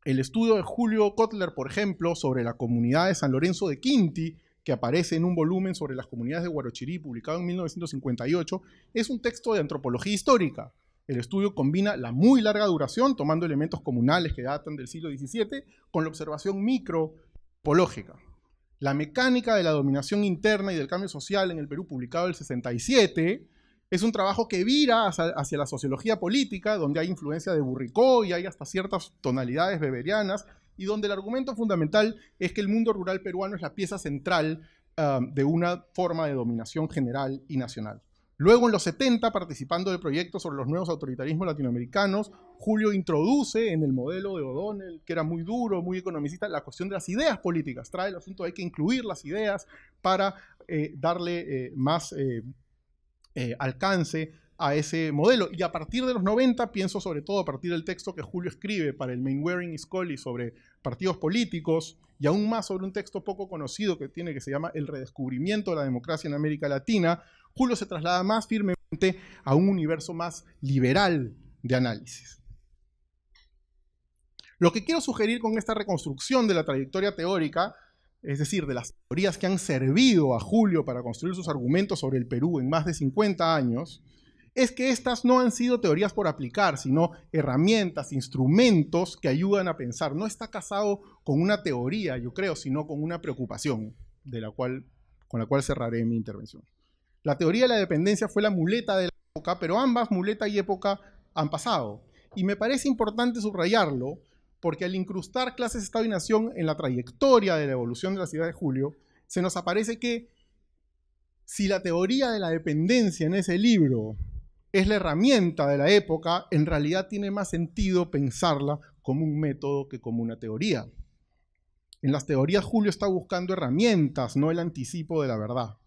El estudio de Julio Kotler, por ejemplo, sobre la comunidad de San Lorenzo de Quinti, que aparece en un volumen sobre las comunidades de Guarochirí, publicado en 1958, es un texto de antropología histórica. El estudio combina la muy larga duración, tomando elementos comunales que datan del siglo XVII, con la observación micropológica. La mecánica de la dominación interna y del cambio social en el Perú, publicado en el 67, es un trabajo que vira hacia, la sociología política, donde hay influencia de Burricó y hay hasta ciertas tonalidades beberianas, y donde el argumento fundamental es que el mundo rural peruano es la pieza central ah, de una forma de dominación general y nacional. Luego, en los 70, participando de proyectos sobre los nuevos autoritarismos latinoamericanos, Julio introduce en el modelo de O'Donnell, que era muy duro, muy economicista, la cuestión de las ideas políticas. Trae el asunto de hay que incluir las ideas para eh, darle eh, más eh, alcance a ese modelo. Y a partir de los 90, pienso sobre todo a partir del texto que Julio escribe para el Mainwaring y Scully sobre partidos políticos, y aún más sobre un texto poco conocido que tiene que se llama El redescubrimiento de la democracia en América Latina, Julio se traslada más firmemente a un universo más liberal de análisis. Lo que quiero sugerir con esta reconstrucción de la trayectoria teórica, es decir, de las teorías que han servido a Julio para construir sus argumentos sobre el Perú en más de 50 años, es que estas no han sido teorías por aplicar, sino herramientas, instrumentos que ayudan a pensar. No está casado con una teoría, yo creo, sino con una preocupación, de la cual, con la cual cerraré mi intervención. La teoría de la dependencia fue la muleta de la época, pero ambas, muleta y época, han pasado. Y me parece importante subrayarlo porque al incrustar clases, Estado y Nación en la trayectoria de la evolución de la ciudad de Julio, se nos aparece que si la teoría de la dependencia en ese libro es la herramienta de la época, en realidad tiene más sentido pensarla como un método que como una teoría. En las teorías Julio está buscando herramientas, no el anticipo de la verdad.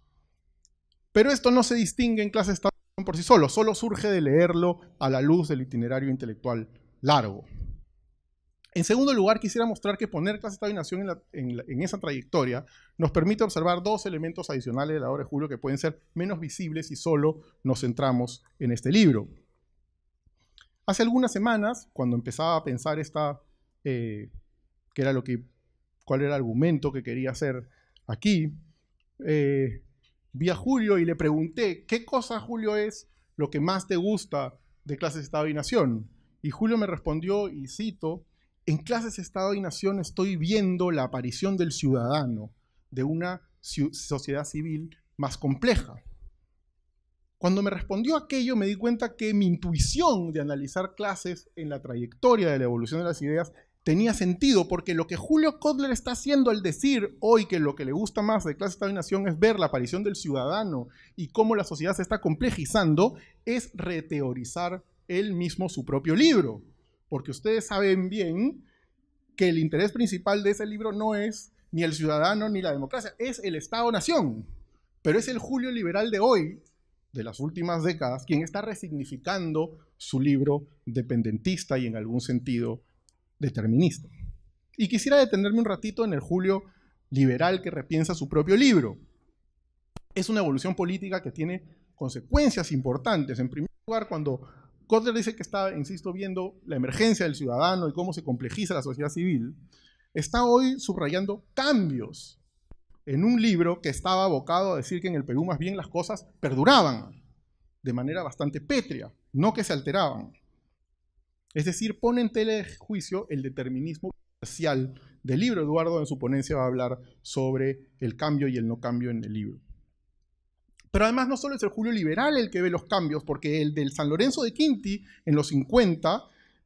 Pero esto no se distingue en clase estándar por sí solo, solo surge de leerlo a la luz del itinerario intelectual largo. En segundo lugar, quisiera mostrar que poner clase Estado en, esa trayectoria nos permite observar dos elementos adicionales de la obra de Julio que pueden ser menos visibles si solo nos centramos en este libro. Hace algunas semanas, cuando empezaba a pensar esta, eh, era lo que, cuál era el argumento que quería hacer aquí, eh, vi a Julio y le pregunté, ¿qué cosa, Julio, es lo que más te gusta de clases Estado y Nación? Y Julio me respondió, y cito, en clases Estado y Nación estoy viendo la aparición del ciudadano, de una sociedad civil más compleja. Cuando me respondió aquello me di cuenta que mi intuición de analizar clases en la trayectoria de la evolución de las ideas tenía sentido porque lo que Julio Kotler está haciendo al decir hoy que lo que le gusta más de clase, Estado Nación es ver la aparición del ciudadano y cómo la sociedad se está complejizando, es reteorizar él mismo su propio libro. Porque ustedes saben bien que el interés principal de ese libro no es ni el ciudadano ni la democracia, es el Estado-Nación. Pero es el Julio liberal de hoy, de las últimas décadas, quien está resignificando su libro dependentista y en algún sentido determinista. Y quisiera detenerme un ratito en el Julio liberal que repiensa su propio libro. Es una evolución política que tiene consecuencias importantes. En primer lugar, cuando Kotler dice que está, insisto, viendo la emergencia del ciudadano y cómo se complejiza la sociedad civil, está hoy subrayando cambios en un libro que estaba abocado a decir que en el Perú más bien las cosas perduraban de manera bastante pétrea, no que se alteraban. Es decir, pone en tela de juicio el determinismo parcial del libro. Eduardo en su ponencia va a hablar sobre el cambio y el no cambio en el libro. Pero además no solo es el Julio Liberal el que ve los cambios, porque el del San Lorenzo de Quinti en los 50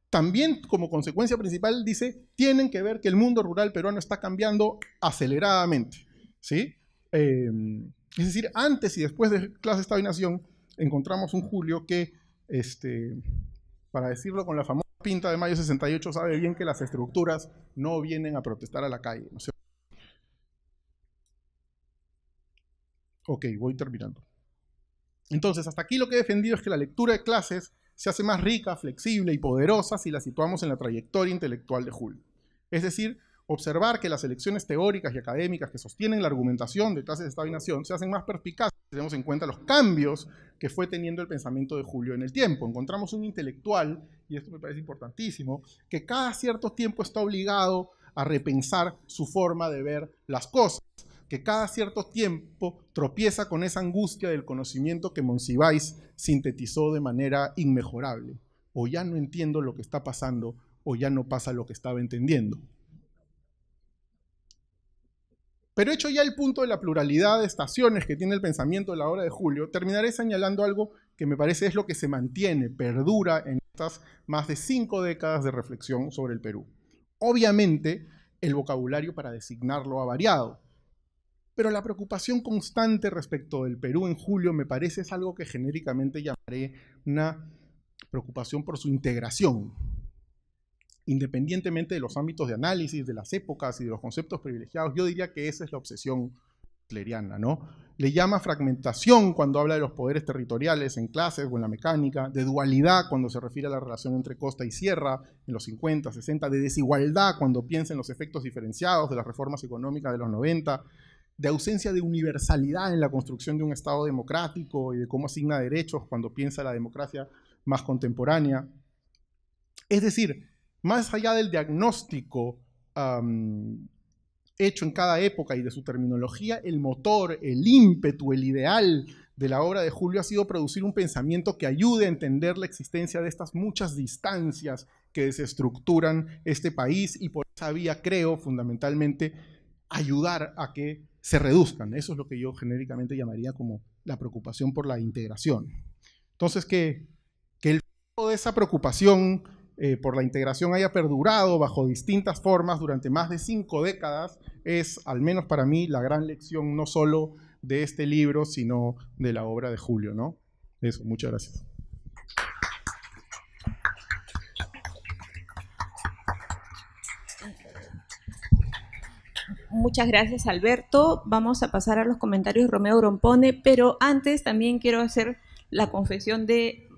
también como consecuencia principal dice, tienen que ver que el mundo rural peruano está cambiando aceleradamente. ¿sí? Em, es decir, antes y después de clase de encontramos un Julio que este, para decirlo con la famosa pinta de mayo 68, sabe bien que las estructuras no vienen a protestar a la calle. Ok, voy terminando. Entonces, hasta aquí lo que he defendido es que la lectura de clases se hace más rica, flexible y poderosa si la situamos en la trayectoria intelectual de Julio. Es decir, observar que las elecciones teóricas y académicas que sostienen la argumentación de clases de esta se hacen más perspicaces si tenemos en cuenta los cambios que fue teniendo el pensamiento de Julio en el tiempo. Encontramos un intelectual, y esto me parece importantísimo, que cada cierto tiempo está obligado a repensar su forma de ver las cosas, que cada cierto tiempo tropieza con esa angustia del conocimiento que Monsiváis sintetizó de manera inmejorable. O ya no entiendo lo que está pasando, o ya no pasa lo que estaba entendiendo. Pero hecho ya el punto de la pluralidad de estaciones que tiene el pensamiento de la hora de Julio, terminaré señalando algo que me parece es lo que se mantiene, perdura en estas más de cinco décadas de reflexión sobre el Perú. Obviamente, el vocabulario para designarlo ha variado, pero la preocupación constante respecto del Perú en julio me parece es algo que genéricamente llamaré una preocupación por su integración, independientemente de los ámbitos de análisis, de las épocas y de los conceptos privilegiados, yo diría que esa es la obsesión cleriana, ¿no? Le llama fragmentación cuando habla de los poderes territoriales en clases o en la mecánica, de dualidad cuando se refiere a la relación entre costa y sierra en los 50, 60, de desigualdad cuando piensa en los efectos diferenciados de las reformas económicas de los 90, de ausencia de universalidad en la construcción de un Estado democrático y de cómo asigna derechos cuando piensa la democracia más contemporánea. Es decir, más allá del diagnóstico hecho en cada época y de su terminología, el motor, el ímpetu, el ideal de la obra de Julio ha sido producir un pensamiento que ayude a entender la existencia de estas muchas distancias que desestructuran este país y por esa vía creo fundamentalmente ayudar a que se reduzcan. Eso es lo que yo genéricamente llamaría como la preocupación por la integración. Entonces, que, que el de esa preocupación eh, por la integración haya perdurado bajo distintas formas durante más de cinco décadas es, al menos para mí, la gran lección no solo de este libro, sino de la obra de Julio, ¿no? Eso, muchas gracias. Muchas gracias, Alberto. Vamos a pasar a los comentarios de Romeo Grompone, pero antes también quiero hacer la confesión de,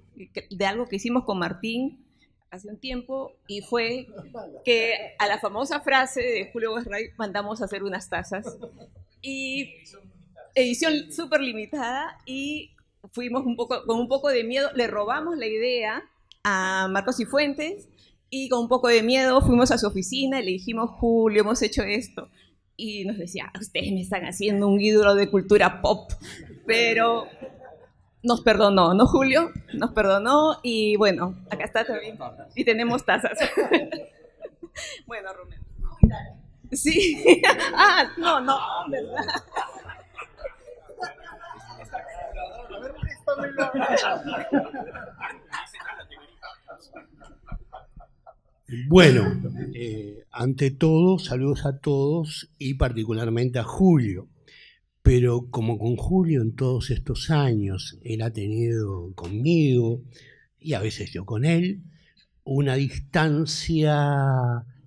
de algo que hicimos con Martín hace un tiempo y fue que a la famosa frase de Julio Guerray mandamos a hacer unas tazas y edición súper limitada y fuimos un poco, con un poco de miedo, le robamos la idea a Marcos y Fuentes y con un poco de miedo fuimos a su oficina y le dijimos, Julio, hemos hecho esto. Y nos decía, ustedes me están haciendo un ídolo de cultura pop, pero nos perdonó, ¿no, Julio? Nos perdonó y bueno, acá está también. Y tenemos tazas. bueno, Romeo. Sí. ah, no, no, ¿verdad? Bueno, eh, ante todo, saludos a todos y particularmente a Julio pero como con Julio en todos estos años, él ha tenido conmigo y a veces yo con él una distancia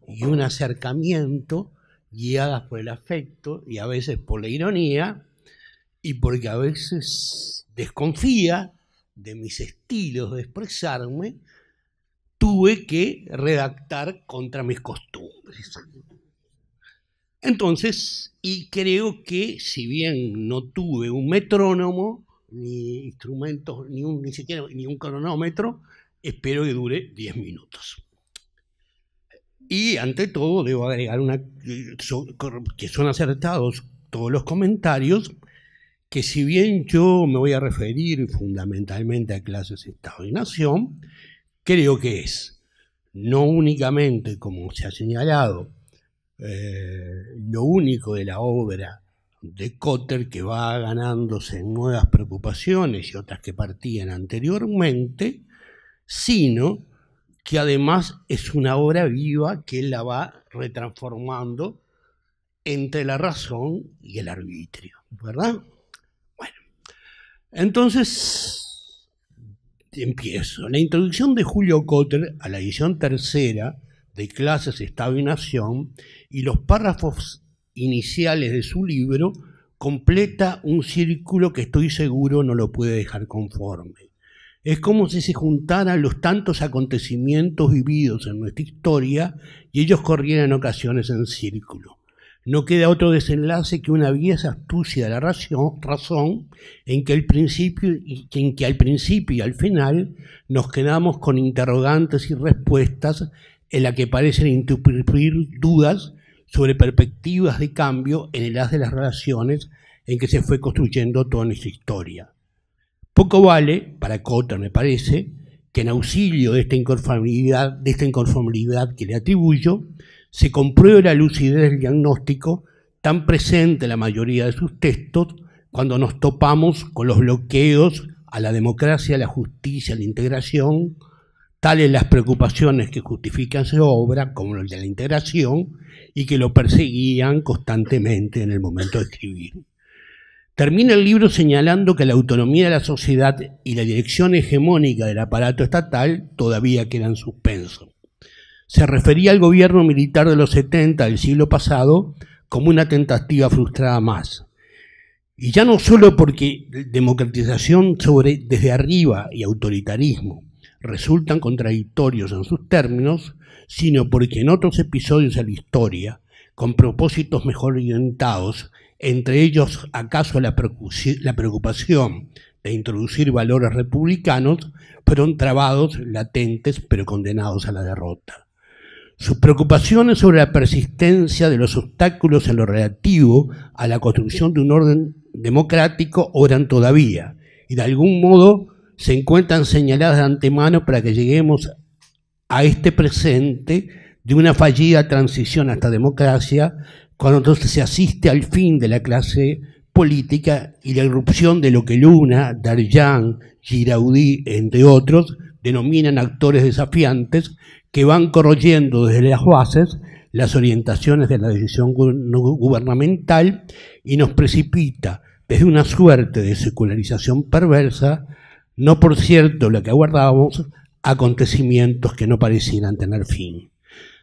y un acercamiento guiadas por el afecto y a veces por la ironía y porque a veces desconfía de mis estilos de expresarme, tuve que redactar contra mis costumbres. Entonces, y creo que si bien no tuve un metrónomo, ni instrumentos, ni, un, ni siquiera ni un cronómetro, espero que dure 10 minutos. Y ante todo, debo agregar una, eh, que son acertados todos los comentarios, que si bien yo me voy a referir fundamentalmente a clases Estado y Nación, creo que es no únicamente, como se ha señalado, eh, lo único de la obra de Cotter que va ganándose en nuevas preocupaciones y otras que partían anteriormente, sino que además es una obra viva que la va retransformando entre la razón y el arbitrio, ¿verdad? Bueno, entonces empiezo. La introducción de Julio Cotter a la edición tercera de clases, Estado y y los párrafos iniciales de su libro completa un círculo que estoy seguro no lo puede dejar conforme. Es como si se juntaran los tantos acontecimientos vividos en nuestra historia y ellos corrieran en ocasiones en círculo. No queda otro desenlace que una vieja astucia de la razón, en, que el principio, en que al principio y al final nos quedamos con interrogantes y respuestas en la que parecen intuir dudas sobre perspectivas de cambio en el haz de las relaciones en que se fue construyendo toda nuestra historia. Poco vale, para Cotter me parece, que en auxilio de esta inconformidad, de esta inconformidad que le atribuyo, se compruebe la lucidez del diagnóstico tan presente en la mayoría de sus textos cuando nos topamos con los bloqueos a la democracia, a la justicia, a la integración, tales las preocupaciones que justifican su obra, como el de la integración, y que lo perseguían constantemente en el momento de escribir. Termina el libro señalando que la autonomía de la sociedad y la dirección hegemónica del aparato estatal todavía quedan suspenso Se refería al gobierno militar de los 70 del siglo pasado como una tentativa frustrada más. Y ya no solo porque democratización sobre, desde arriba y autoritarismo, resultan contradictorios en sus términos, sino porque en otros episodios de la historia, con propósitos mejor orientados, entre ellos acaso la preocupación de introducir valores republicanos, fueron trabados, latentes, pero condenados a la derrota. Sus preocupaciones sobre la persistencia de los obstáculos en lo relativo a la construcción de un orden democrático oran todavía y de algún modo se encuentran señaladas de antemano para que lleguemos a este presente de una fallida transición hasta democracia, cuando entonces se asiste al fin de la clase política y la irrupción de lo que Luna, Darjan, Giraudí, entre otros, denominan actores desafiantes que van corroyendo desde las bases las orientaciones de la decisión gubernamental y nos precipita desde una suerte de secularización perversa no por cierto lo que aguardábamos, acontecimientos que no parecieran tener fin.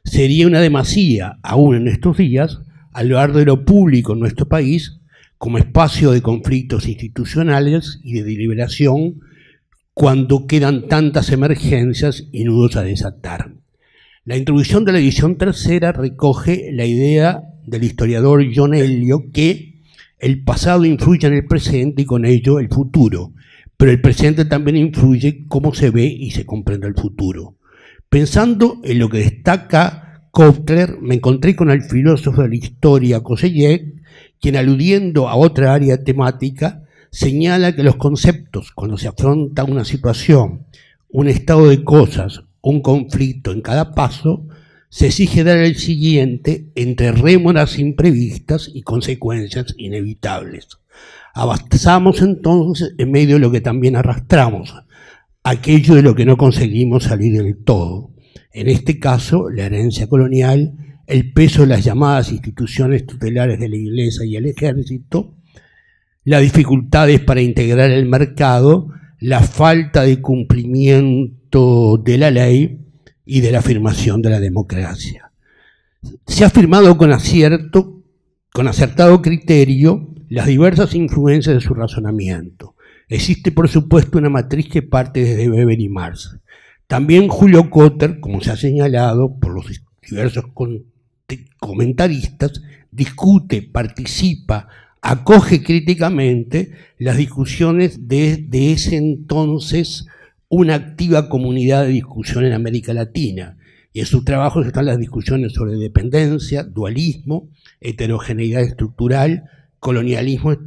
Sería una demasía, aún en estos días, hablar de lo público en nuestro país como espacio de conflictos institucionales y de deliberación cuando quedan tantas emergencias y nudos a desatar. La introducción de la edición tercera recoge la idea del historiador John que el pasado influye en el presente y con ello el futuro, pero el presente también influye cómo se ve y se comprende el futuro. Pensando en lo que destaca Kotler, me encontré con el filósofo de la historia Koseyek, quien aludiendo a otra área temática, señala que los conceptos, cuando se afronta una situación, un estado de cosas, un conflicto en cada paso, se exige dar el siguiente entre rémoras imprevistas y consecuencias inevitables. Avanzamos entonces en medio de lo que también arrastramos, aquello de lo que no conseguimos salir del todo. En este caso, la herencia colonial, el peso de las llamadas instituciones tutelares de la Iglesia y el Ejército, las dificultades para integrar el mercado, la falta de cumplimiento de la ley y de la afirmación de la democracia. Se ha afirmado con acierto, con acertado criterio, las diversas influencias de su razonamiento. Existe, por supuesto, una matriz que parte desde Weber y Marx. También Julio Cotter, como se ha señalado por los diversos comentaristas, discute, participa, acoge críticamente las discusiones de, de, ese entonces una activa comunidad de discusión en América Latina. Y en su trabajo están las discusiones sobre dependencia, dualismo, heterogeneidad estructural, colonialismo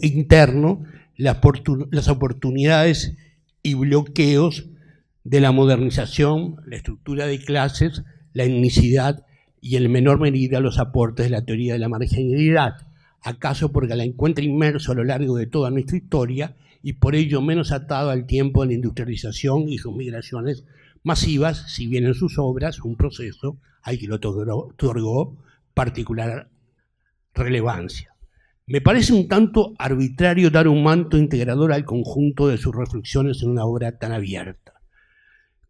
interno, las, oportunidades y bloqueos de la modernización, la estructura de clases, la etnicidad y en menor medida los aportes de la teoría de la marginalidad, acaso porque la encuentra inmerso a lo largo de toda nuestra historia y por ello menos atado al tiempo de la industrialización y sus migraciones masivas, si bien en sus obras un proceso hay que lo otorgó particular relevancia. Me parece un tanto arbitrario dar un manto integrador al conjunto de sus reflexiones en una obra tan abierta.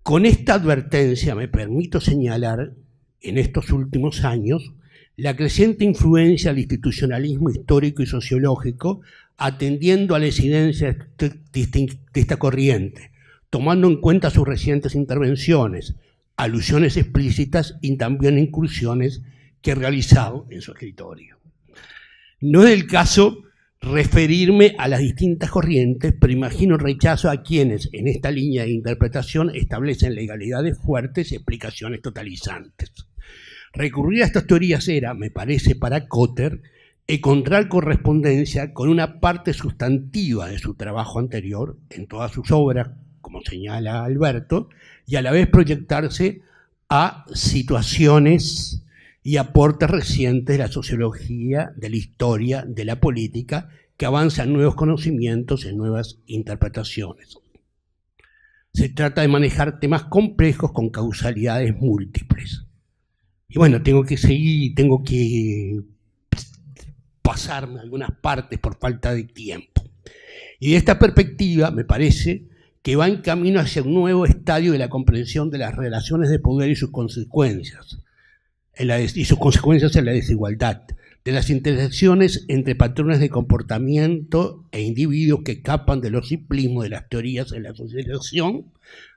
Con esta advertencia me permito señalar, en estos últimos años, la creciente influencia del institucionalismo histórico y sociológico atendiendo a la incidencia de esta corriente, tomando en cuenta sus recientes intervenciones, alusiones explícitas y también incursiones que ha realizado en su escritorio. No es el caso referirme a las distintas corrientes, pero imagino rechazo a quienes en esta línea de interpretación establecen legalidades fuertes y explicaciones totalizantes. Recurrir a estas teorías era, me parece, para Cotter, encontrar correspondencia con una parte sustantiva de su trabajo anterior en todas sus obras, como señala Alberto, y a la vez proyectarse a situaciones y aportes recientes de la sociología, de la historia, de la política, que avanzan nuevos conocimientos y nuevas interpretaciones. Se trata de manejar temas complejos con causalidades múltiples. Y bueno, tengo que seguir, tengo que pasarme algunas partes por falta de tiempo. Y de esta perspectiva, me parece que va en camino hacia un nuevo estadio de la comprensión de las relaciones de poder y sus consecuencias, y sus consecuencias en la desigualdad, de las intersecciones entre patrones de comportamiento e individuos que capan de los simplismos de las teorías en la socialización,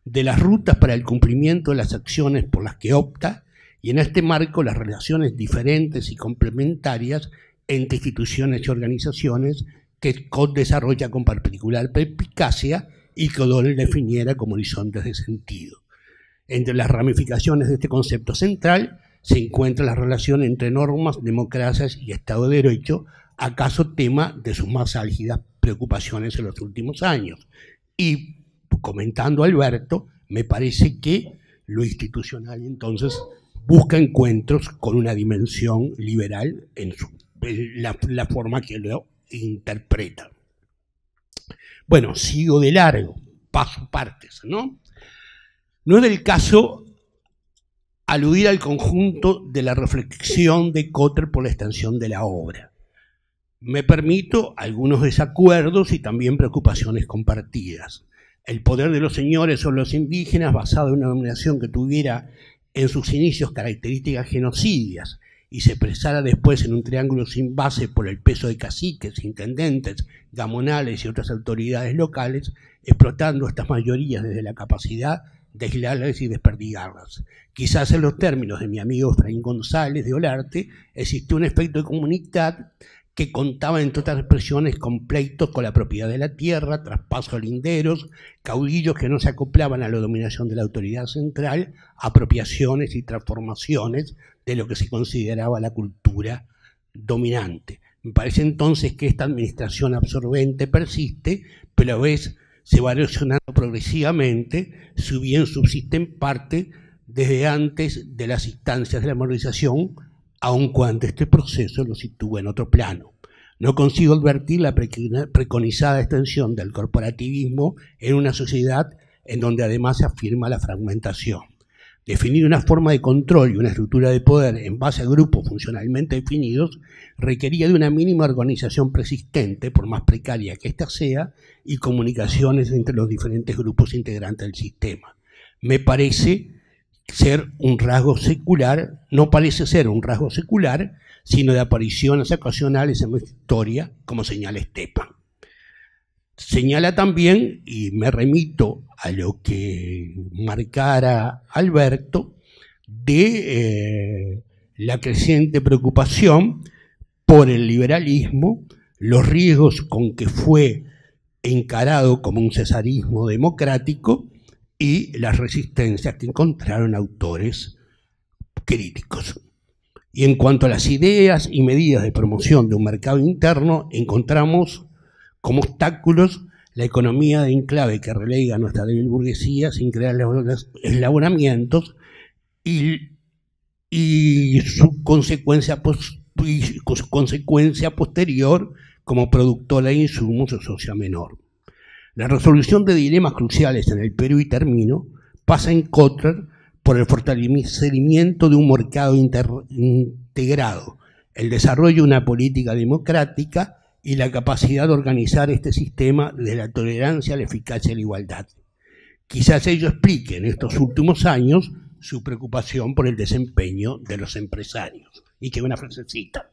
de las rutas para el cumplimiento de las acciones por las que opta, y en este marco las relaciones diferentes y complementarias entre instituciones y organizaciones que desarrolla con particular perspicacia y que O'Donnell definiera como horizontes de sentido. Entre las ramificaciones de este concepto central se encuentra la relación entre normas, democracias y Estado de Derecho, acaso tema de sus más álgidas preocupaciones en los últimos años. Y comentando Alberto, me parece que lo institucional entonces busca encuentros con una dimensión liberal en, la, forma que lo interpreta. Bueno, sigo de largo, paso partes, ¿no? No es el caso aludir al conjunto de la reflexión de Cotter por la extensión de la obra. Me permito algunos desacuerdos y también preocupaciones compartidas. El poder de los señores o los indígenas basado en una dominación que tuviera en sus inicios características genocidias y se expresara después en un triángulo sin base por el peso de caciques, intendentes, gamonales y otras autoridades locales, explotando estas mayorías desde la capacidad desleales y desperdigarlas. Quizás en los términos de mi amigo Efraín González de Olarte, existió un efecto de comunidad que contaba, entre otras expresiones, con pleitos con la propiedad de la tierra, traspaso linderos, caudillos que no se acoplaban a la dominación de la autoridad central, apropiaciones y transformaciones de lo que se consideraba la cultura dominante. Me parece entonces que esta administración absorbente persiste, pero a se va erosionando progresivamente, si bien subsiste en parte desde antes de las instancias de la modernización, aun cuando este proceso lo sitúa en otro plano. No consigo advertir la preconizada extensión del corporativismo en una sociedad en donde además se afirma la fragmentación. Definir una forma de control y una estructura de poder en base a grupos funcionalmente definidos requería de una mínima organización persistente, por más precaria que ésta sea, y comunicaciones entre los diferentes grupos integrantes del sistema. Me parece ser un rasgo secular, no parece ser un rasgo secular, sino de apariciones ocasionales en nuestra historia, como señala Stepan. Señala también, y me remito a lo que marcara Alberto, de eh, la creciente preocupación por el liberalismo, los riesgos con que fue encarado como un cesarismo democrático y las resistencias que encontraron autores críticos. Y en cuanto a las ideas y medidas de promoción de un mercado interno, encontramos como obstáculos la economía de enclave que relega nuestra burguesía sin crear los eslabonamientos y, su consecuencia posterior como productora de insumos o socia menor. La resolución de dilemas cruciales en el Perú y termino pasa en contra por el fortalecimiento de un mercado integrado, el desarrollo de una política democrática, y la capacidad de organizar este sistema de la tolerancia, la eficacia y la igualdad. Quizás ello explique en estos últimos años su preocupación por el desempeño de los empresarios. Y que una frasecita.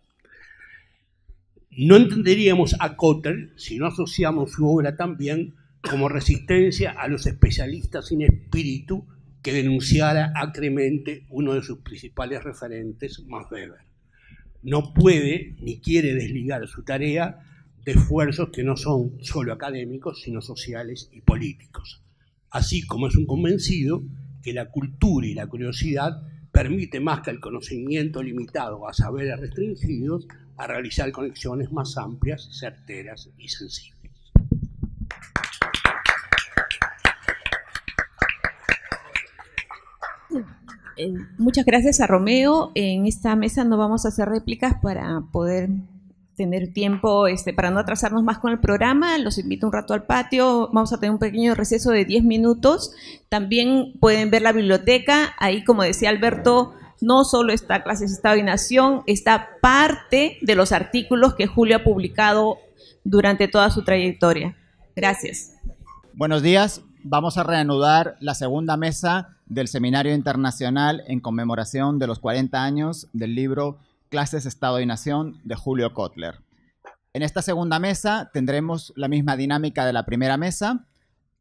No entenderíamos a Kotter si no asociamos su obra también como resistencia a los especialistas sin espíritu que denunciara acremente uno de sus principales referentes, Max Weber no puede ni quiere desligar su tarea de esfuerzos que no son solo académicos, sino sociales y políticos. Así como es un convencido que la cultura y la curiosidad permite más que el conocimiento limitado a saberes restringidos, a realizar conexiones más amplias, certeras y sensibles. Eh, muchas gracias a Romeo. En esta mesa no vamos a hacer réplicas para poder tener tiempo este, para no atrasarnos más con el programa. Los invito un rato al patio. Vamos a tener un pequeño receso de 10 minutos. También pueden ver la biblioteca. Ahí, como decía Alberto, no solo está Clases Estado y Nación, está parte de los artículos que Julio ha publicado durante toda su trayectoria. Gracias. Buenos días. Vamos a reanudar la segunda mesa del Seminario Internacional en conmemoración de los 40 años del libro Clases, Estado y Nación de Julio Kotler. En esta segunda mesa tendremos la misma dinámica de la primera mesa.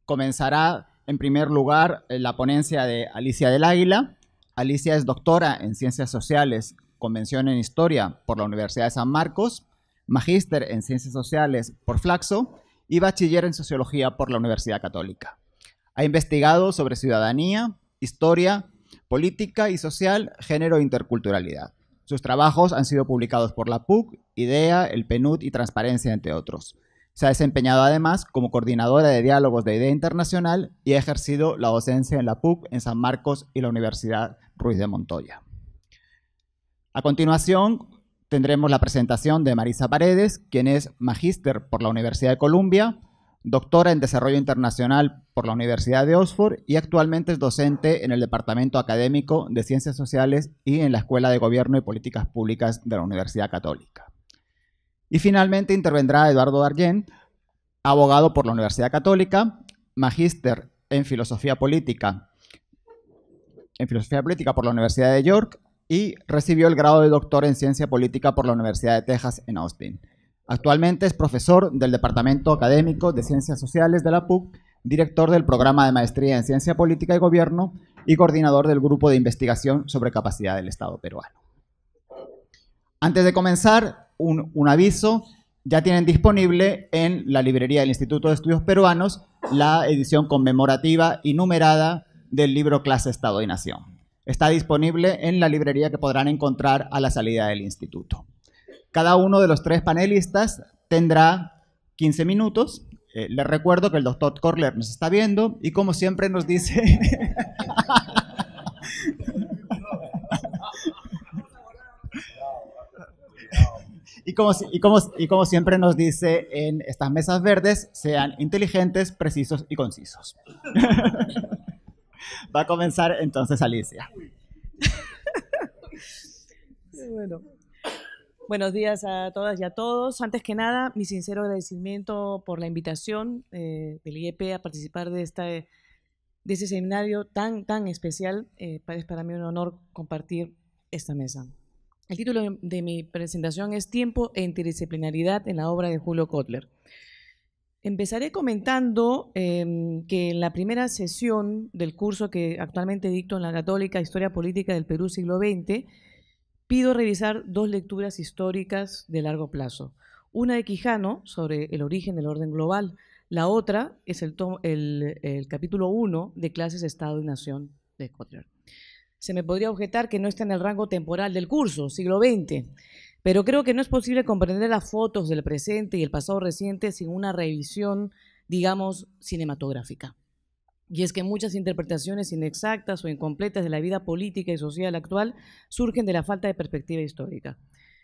Comenzará en primer lugar la ponencia de Alicia del Águila. Alicia es doctora en Ciencias Sociales, Convención en Historia por la Universidad de San Marcos, magíster en Ciencias Sociales por Flaxo y bachiller en Sociología por la Universidad Católica. Ha investigado sobre ciudadanía, historia, política y social, género e interculturalidad. Sus trabajos han sido publicados por la PUC, IDEA, el penud y Transparencia, entre otros. Se ha desempeñado además como coordinadora de diálogos de idea internacional y ha ejercido la docencia en la PUC, en San Marcos y la Universidad Ruiz de Montoya. A continuación, tendremos la presentación de Marisa Paredes, quien es magíster por la Universidad de Columbia, doctora en Desarrollo Internacional por la Universidad de Oxford y actualmente es docente en el Departamento Académico de Ciencias Sociales y en la Escuela de Gobierno y Políticas Públicas de la Universidad Católica. Y finalmente intervendrá Eduardo Dargen, abogado por la Universidad Católica, magíster en Filosofía Política en Filosofía Política por la Universidad de York y recibió el grado de doctor en Ciencia Política por la Universidad de Texas en Austin. Actualmente es profesor del Departamento Académico de Ciencias Sociales de la PUC, director del programa de maestría en Ciencia Política y Gobierno y coordinador del grupo de investigación sobre capacidad del Estado peruano. Antes de comenzar, un, un aviso, ya tienen disponible en la librería del Instituto de Estudios Peruanos la edición conmemorativa y numerada del libro Clase Estado y Nación. Está disponible en la librería que podrán encontrar a la salida del instituto. Cada uno de los tres panelistas tendrá 15 minutos. Eh, les recuerdo que el doctor Corler nos está viendo y como siempre nos dice... Y como, y, como, y como, siempre nos dice en estas mesas verdes, sean inteligentes, precisos y concisos. Va a comenzar entonces Alicia. bueno. Buenos días a todas y a todos. Antes que nada, mi sincero agradecimiento por la invitación eh, del IEP a participar de, esta, de este seminario tan, tan especial. Eh, es para mí un honor compartir esta mesa. El título de mi presentación es Tiempo e Interdisciplinaridad en la obra de Julio Kotler. Empezaré comentando em, que en la primera sesión del curso que actualmente dicto en la Católica Historia Política del Perú siglo XX, pido revisar dos lecturas históricas de largo plazo. Una de Quijano sobre el origen del orden global, la otra es el, capítulo 1 de clases Estado y Nación de Kotler. Se me podría objetar que no está en el rango temporal del curso, siglo XX, pero creo que no es posible comprender las fotos del presente y el pasado reciente sin una revisión, digamos, cinematográfica. Y es que muchas interpretaciones inexactas o incompletas de la vida política y social actual surgen de la falta de perspectiva histórica.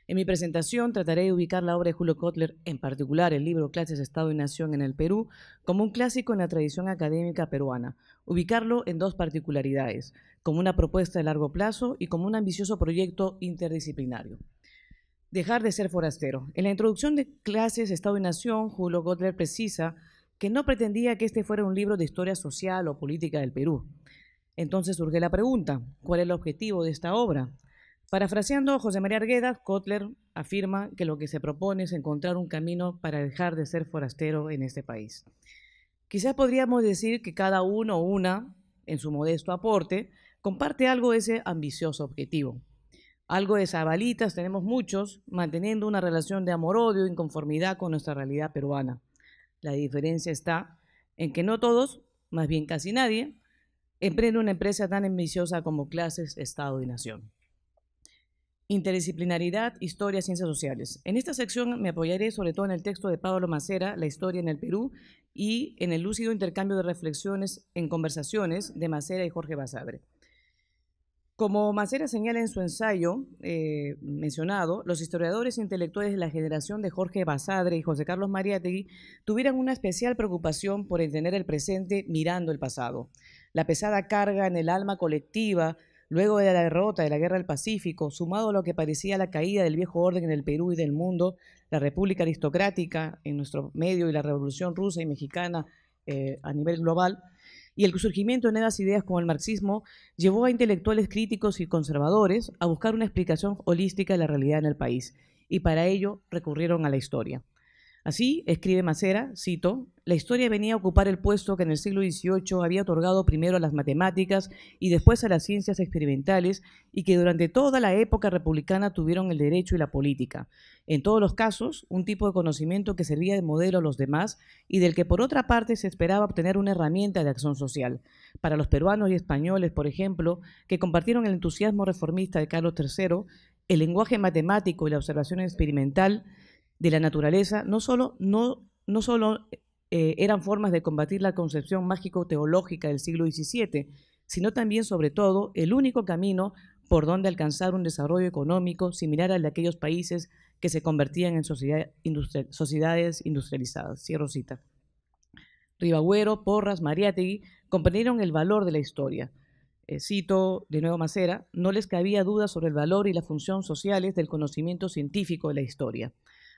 En mi presentación trataré de ubicar la obra de Julio Kotler, en particular el libro Clases, Estado y Nación en el Perú, como un clásico en la tradición académica peruana, ubicarlo en dos particularidades, como una propuesta de largo plazo y como un ambicioso proyecto interdisciplinario. Dejar de ser forastero. En la introducción de Clases, Estado y Nación, Julio Kotler precisa que no pretendía que este fuera un libro de historia social o política del Perú. Entonces surge la pregunta, ¿cuál es el objetivo de esta obra? Parafraseando José María Arguedas, Kotler afirma que lo que se propone es encontrar un camino para dejar de ser forastero en este país. Quizás podríamos decir que cada uno o una, en su modesto aporte, comparte algo de ese ambicioso objetivo. Algo de sabalitas tenemos muchos, manteniendo una relación de amor-odio, e inconformidad con nuestra realidad peruana. La diferencia está en que no todos, más bien casi nadie, emprende una empresa tan ambiciosa como clases, Estado y Nación. Interdisciplinaridad, historia, ciencias sociales. En esta sección me apoyaré sobre todo en el texto de Pablo Macera, La historia en el Perú, y en el lúcido intercambio de reflexiones en conversaciones de Macera y Jorge Basadre. Como Macera señala en su ensayo eh, mencionado, los historiadores e intelectuales de la generación de Jorge Basadre y José Carlos Mariátegui tuvieron una especial preocupación por entender el presente mirando el pasado. La pesada carga en el alma colectiva luego de la derrota de la Guerra del Pacífico, sumado a lo que parecía la caída del viejo orden en el Perú y del mundo, la República Aristocrática en nuestro medio y la Revolución Rusa y Mexicana eh, a nivel global, y el surgimiento de nuevas ideas como el marxismo llevó a intelectuales críticos y conservadores a buscar una explicación holística de la realidad en el país, y para ello recurrieron a la historia. Así, escribe Macera, cito, la historia venía a ocupar el puesto que en el siglo XVIII había otorgado primero a las matemáticas y después a las ciencias experimentales y que durante toda la época republicana tuvieron el derecho y la política. En todos los casos, un tipo de conocimiento que servía de modelo a los demás y del que por otra parte se esperaba obtener una herramienta de acción social. Para los peruanos y españoles, por ejemplo, que compartieron el entusiasmo reformista de Carlos III, el lenguaje matemático y la observación experimental de la naturaleza no solo, no, eh, eran formas de combatir la concepción mágico-teológica del siglo XVII, sino también, sobre todo, el único camino por donde alcanzar un desarrollo económico similar al de aquellos países que se convertían en sociedades industrializadas. Cierro cita. Ribagüero, Porras, Mariategui, comprendieron el valor de la historia. Eh, cito de nuevo Macera, no les cabía duda sobre el valor y la función sociales del conocimiento científico de la historia.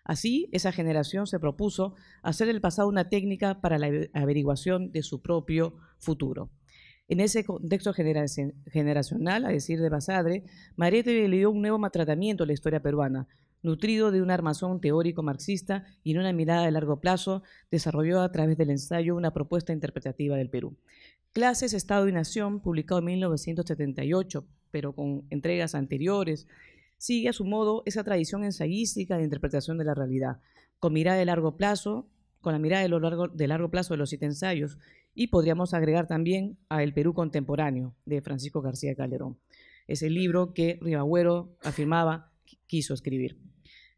Así, esa generación se propuso hacer del pasado una técnica para la averiguación de su propio futuro. En ese contexto generacional, a decir de Basadre, Mariette le dio un nuevo maltratamiento a la historia peruana, nutrido de un armazón teórico marxista y en una mirada de largo plazo, desarrolló a través del ensayo una propuesta interpretativa del Perú. Clases, Estado y Nación, publicado en 1978, pero con entregas anteriores sigue a su modo esa tradición ensayística de interpretación de la realidad, con mirada de largo plazo, con la mirada de, largo, plazo de los siete ensayos, y podríamos agregar también a El Perú Contemporáneo, de Francisco García Calderón. Es el libro que Ribagüero afirmaba quiso escribir.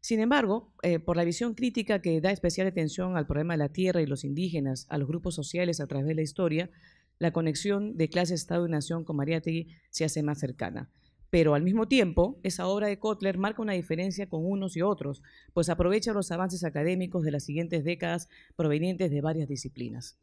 Sin embargo, eh, por la visión crítica que da especial atención al problema de la tierra y los indígenas, a los grupos sociales a través de la historia, la conexión de clase, Estado y Nación con Mariategui se hace más cercana. Pero al mismo tiempo, esa obra de Kotler marca una diferencia con unos y otros, pues aprovecha los avances académicos de las siguientes décadas provenientes de varias disciplinas.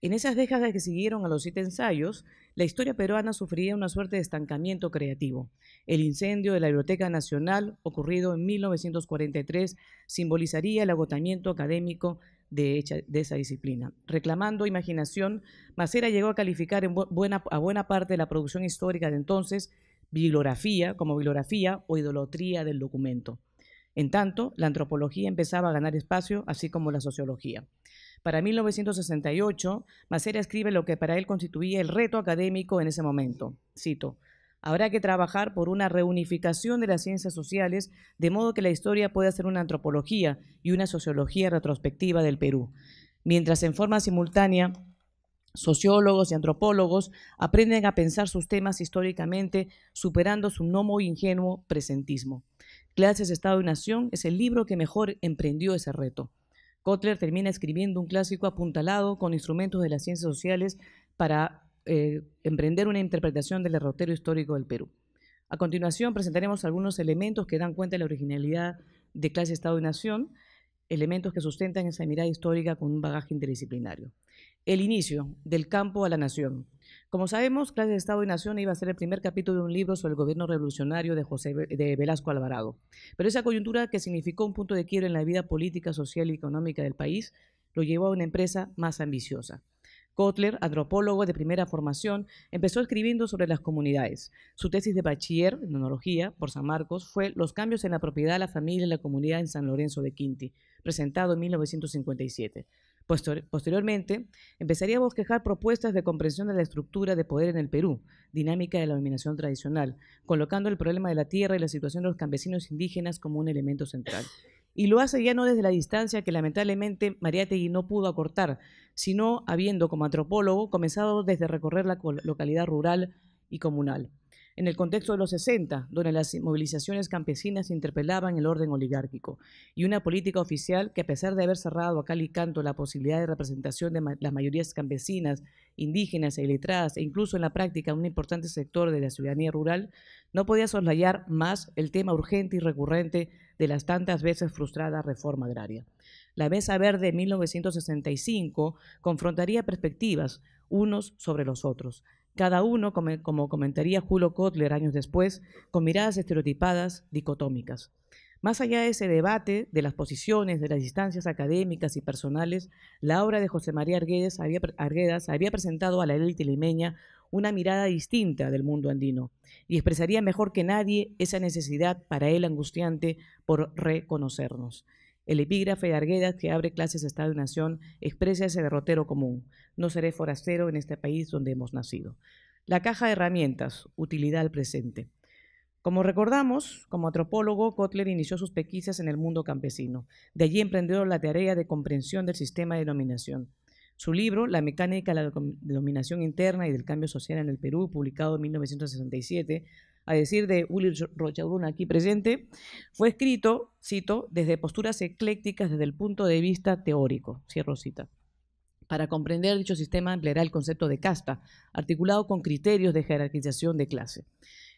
En esas décadas que siguieron a los siete ensayos, la historia peruana sufría una suerte de estancamiento creativo. El incendio de la Biblioteca Nacional, ocurrido en 1943, simbolizaría el agotamiento académico de, esa disciplina. Reclamando imaginación, Macera llegó a calificar a buena parte de la producción histórica de entonces bibliografía como bibliografía o idolatría del documento. En tanto, la antropología empezaba a ganar espacio, así como la sociología. Para 1968, Macera escribe lo que para él constituía el reto académico en ese momento. Cito, Habrá que trabajar por una reunificación de las ciencias sociales, de modo que la historia pueda ser una antropología y una sociología retrospectiva del Perú. Mientras en forma simultánea Sociólogos y antropólogos aprenden a pensar sus temas históricamente, superando su no muy ingenuo presentismo. Clases, Estado y Nación es el libro que mejor emprendió ese reto. Kotler termina escribiendo un clásico apuntalado con instrumentos de las ciencias sociales para eh, emprender una interpretación del derrotero histórico del Perú. A continuación presentaremos algunos elementos que dan cuenta de la originalidad de clase, Estado y Nación, elementos que sustentan esa mirada histórica con un bagaje interdisciplinario el inicio del campo a la nación. Como sabemos, Clase de Estado y Nación iba a ser el primer capítulo de un libro sobre el gobierno revolucionario de José de Velasco Alvarado. Pero esa coyuntura que significó un punto de quiebre en la vida política, social y económica del país, lo llevó a una empresa más ambiciosa. Kotler, antropólogo de primera formación, empezó escribiendo sobre las comunidades. Su tesis de bachiller en etnología, por San Marcos fue Los cambios en la propiedad, de la familia y la comunidad en San Lorenzo de Quinti, presentado en 1957 posteriormente, empezaría a bosquejar propuestas de comprensión de la estructura de poder en el Perú, dinámica de la dominación tradicional, colocando el problema de la tierra y la situación de los campesinos indígenas como un elemento central. Y lo hace ya no desde la distancia que lamentablemente Mariategui no pudo acortar, sino habiendo como antropólogo comenzado desde recorrer la localidad rural y comunal en el contexto de los 60, donde las movilizaciones campesinas interpelaban el orden oligárquico y una política oficial que a pesar de haber cerrado a cal y canto la posibilidad de representación de las mayorías campesinas, indígenas e iletradas e incluso en la práctica un importante sector de la ciudadanía rural, no podía soslayar más el tema urgente y recurrente de las tantas veces frustradas reforma agraria. La Mesa Verde de 1965 confrontaría perspectivas unos sobre los otros cada uno, como, comentaría Julio Kotler años después, con miradas estereotipadas, dicotómicas. Más allá de ese debate, de las posiciones, de las distancias académicas y personales, la obra de José María Arguedas había presentado a la élite limeña una mirada distinta del mundo andino y expresaría mejor que nadie esa necesidad para él angustiante por reconocernos. El epígrafe de Arguedas, que abre clases de Estado y Nación, expresa ese derrotero común. No seré forastero en este país donde hemos nacido. La caja de herramientas, utilidad al presente. Como recordamos, como antropólogo, Kotler inició sus pesquisas en el mundo campesino. De allí emprendió la tarea de comprensión del sistema de dominación. Su libro, La mecánica de la dominación interna y del cambio social en el Perú, publicado en 1967, a decir de Willy Rochabruna aquí presente, fue escrito, cito, desde posturas eclécticas desde el punto de vista teórico, cierro cita. Para comprender dicho sistema empleará el concepto de casta, articulado con criterios de jerarquización de clase.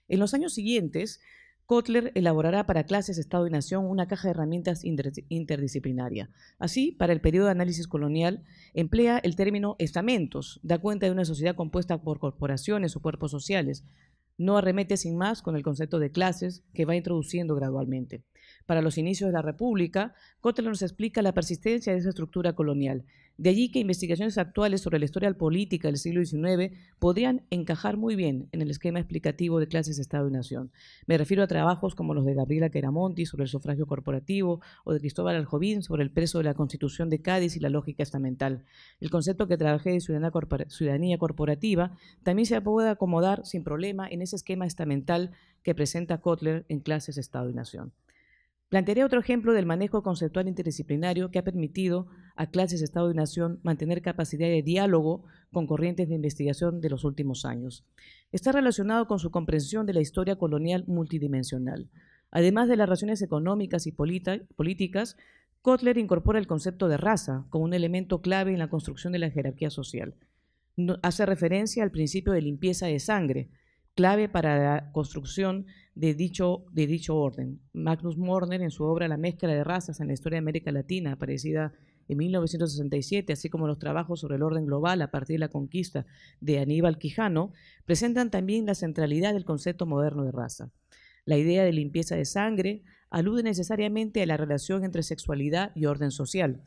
En los años siguientes, Kotler elaborará para clases, Estado y Nación una caja de herramientas interdisciplinaria. Así, para el periodo de análisis colonial, emplea el término estamentos, da cuenta de una sociedad compuesta por corporaciones o cuerpos sociales, no arremete sin más con el concepto de clases que va introduciendo gradualmente. Para los inicios de la República, Kotler nos explica la persistencia de esa estructura colonial de allí que investigaciones actuales sobre la historia política del siglo XIX podrían encajar muy bien en el esquema explicativo de clases Estado y Nación. Me refiero a trabajos como los de Gabriela Queramonti sobre el sufragio corporativo o de Cristóbal Aljovín sobre el preso de la Constitución de Cádiz y la lógica estamental. El concepto que trabajé de ciudadanía, ciudadanía corporativa también se puede acomodar sin problema en ese esquema estamental que presenta Kotler en clases Estado y Nación. Plantearé otro ejemplo del manejo conceptual interdisciplinario que ha permitido a clases Estado y Nación mantener capacidad de diálogo con corrientes de investigación de los últimos años. Está relacionado con su comprensión de la historia colonial multidimensional. Además de las razones económicas y políticas, Kotler incorpora el concepto de raza como un elemento clave en la construcción de la jerarquía social. hace referencia al principio de limpieza de sangre, clave para la construcción de de dicho, orden. Magnus Morner, en su obra La mezcla de razas en la historia de América Latina, aparecida en 1967, así como los trabajos sobre el orden global a partir de la conquista de Aníbal Quijano, presentan también la centralidad del concepto moderno de raza. La idea de limpieza de sangre alude necesariamente a la relación entre sexualidad y orden social,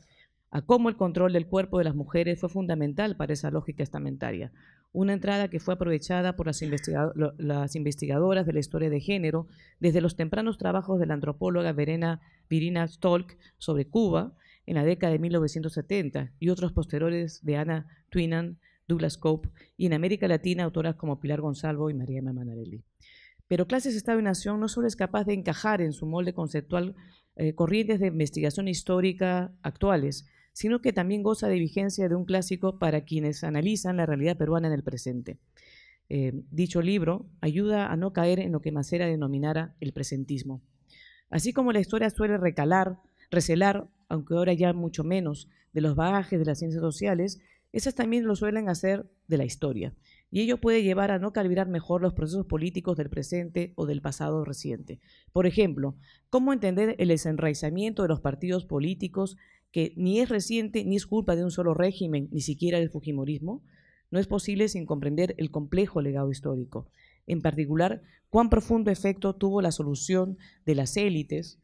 a cómo el control del cuerpo de las mujeres fue fundamental para esa lógica estamentaria una entrada que fue aprovechada por las, investigadoras de la historia de género desde los tempranos trabajos de la antropóloga Verena Virina Stolk sobre Cuba en la década de 1970 y otros posteriores de Ana Twinan, Douglas Cope y en América Latina autoras como Pilar Gonzalo y María Manarelli. Pero Clases Estado y Nación no solo es capaz de encajar en su molde conceptual eh, corrientes de investigación histórica actuales, sino que también goza de vigencia de un clásico para quienes analizan la realidad peruana en el presente. Eh, dicho libro ayuda a no caer en lo que Macera denominara el presentismo. Así como la historia suele recalar, recelar, aunque ahora ya mucho menos, de los bagajes de las ciencias sociales, esas también lo suelen hacer de la historia, y ello puede llevar a no calibrar mejor los procesos políticos del presente o del pasado reciente. Por ejemplo, cómo entender el desenraizamiento de los partidos políticos que ni es reciente ni es culpa de un solo régimen, ni siquiera del Fujimorismo, no es posible sin comprender el complejo legado histórico. En particular, cuán profundo efecto tuvo la solución de las élites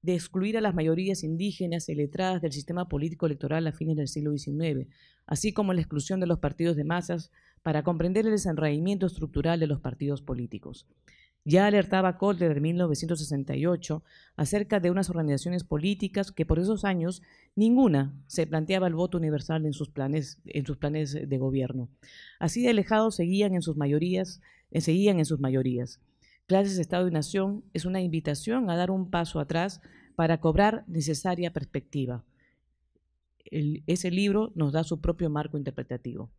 de excluir a las mayorías indígenas y letradas del sistema político electoral a fines del siglo XIX, así como la exclusión de los partidos de masas para comprender el desenraimiento estructural de los partidos políticos ya alertaba de en 1968 acerca de unas organizaciones políticas que por esos años ninguna se planteaba el voto universal en sus planes, en sus planes de gobierno. Así de alejados seguían en sus mayorías, Clases eh, seguían en sus mayorías. Clases, Estado y Nación es una invitación a dar un paso atrás para cobrar necesaria perspectiva. ese libro nos da su propio marco interpretativo.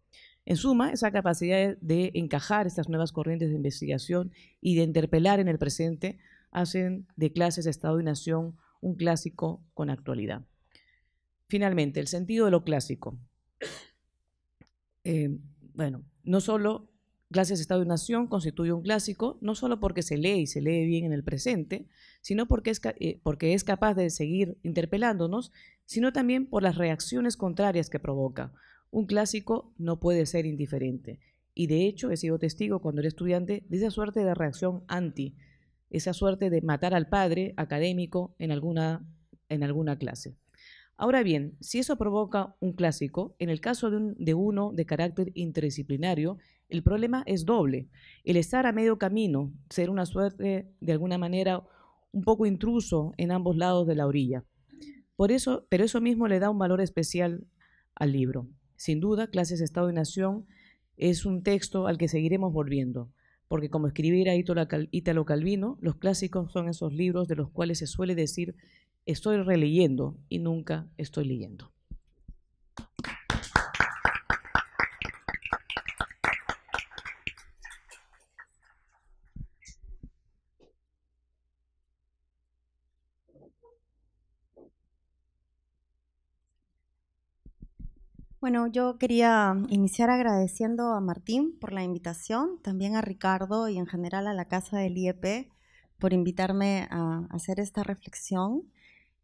En suma, esa capacidad de encajar estas nuevas corrientes de investigación y de interpelar en el presente hacen de clases de Estado y Nación un clásico con actualidad. Finalmente, el sentido de lo clásico. Eh, bueno, no solo clases de Estado y Nación constituye un clásico, no solo porque se lee y se lee bien en el presente, sino porque eh, porque es capaz de seguir interpelándonos, sino también por las reacciones contrarias que provoca, un clásico no puede ser indiferente. Y de hecho he sido testigo cuando era estudiante de esa suerte de reacción anti, esa suerte de matar al padre académico en alguna, clase. Ahora bien, si eso provoca un clásico, en el caso de, de uno de carácter interdisciplinario, el problema es doble. El estar a medio camino, ser una suerte de alguna manera un poco intruso en ambos lados de la orilla. Por eso, pero eso mismo le da un valor especial al libro. Sin duda, Clases Estado y Nación es un texto al que seguiremos volviendo, porque como escribiera Ítalo Calvino, los clásicos son esos libros de los cuales se suele decir estoy releyendo y nunca estoy leyendo. Bueno, yo quería iniciar agradeciendo a Martín por la invitación, también a Ricardo y en general a la Casa del IEP por invitarme a hacer esta reflexión.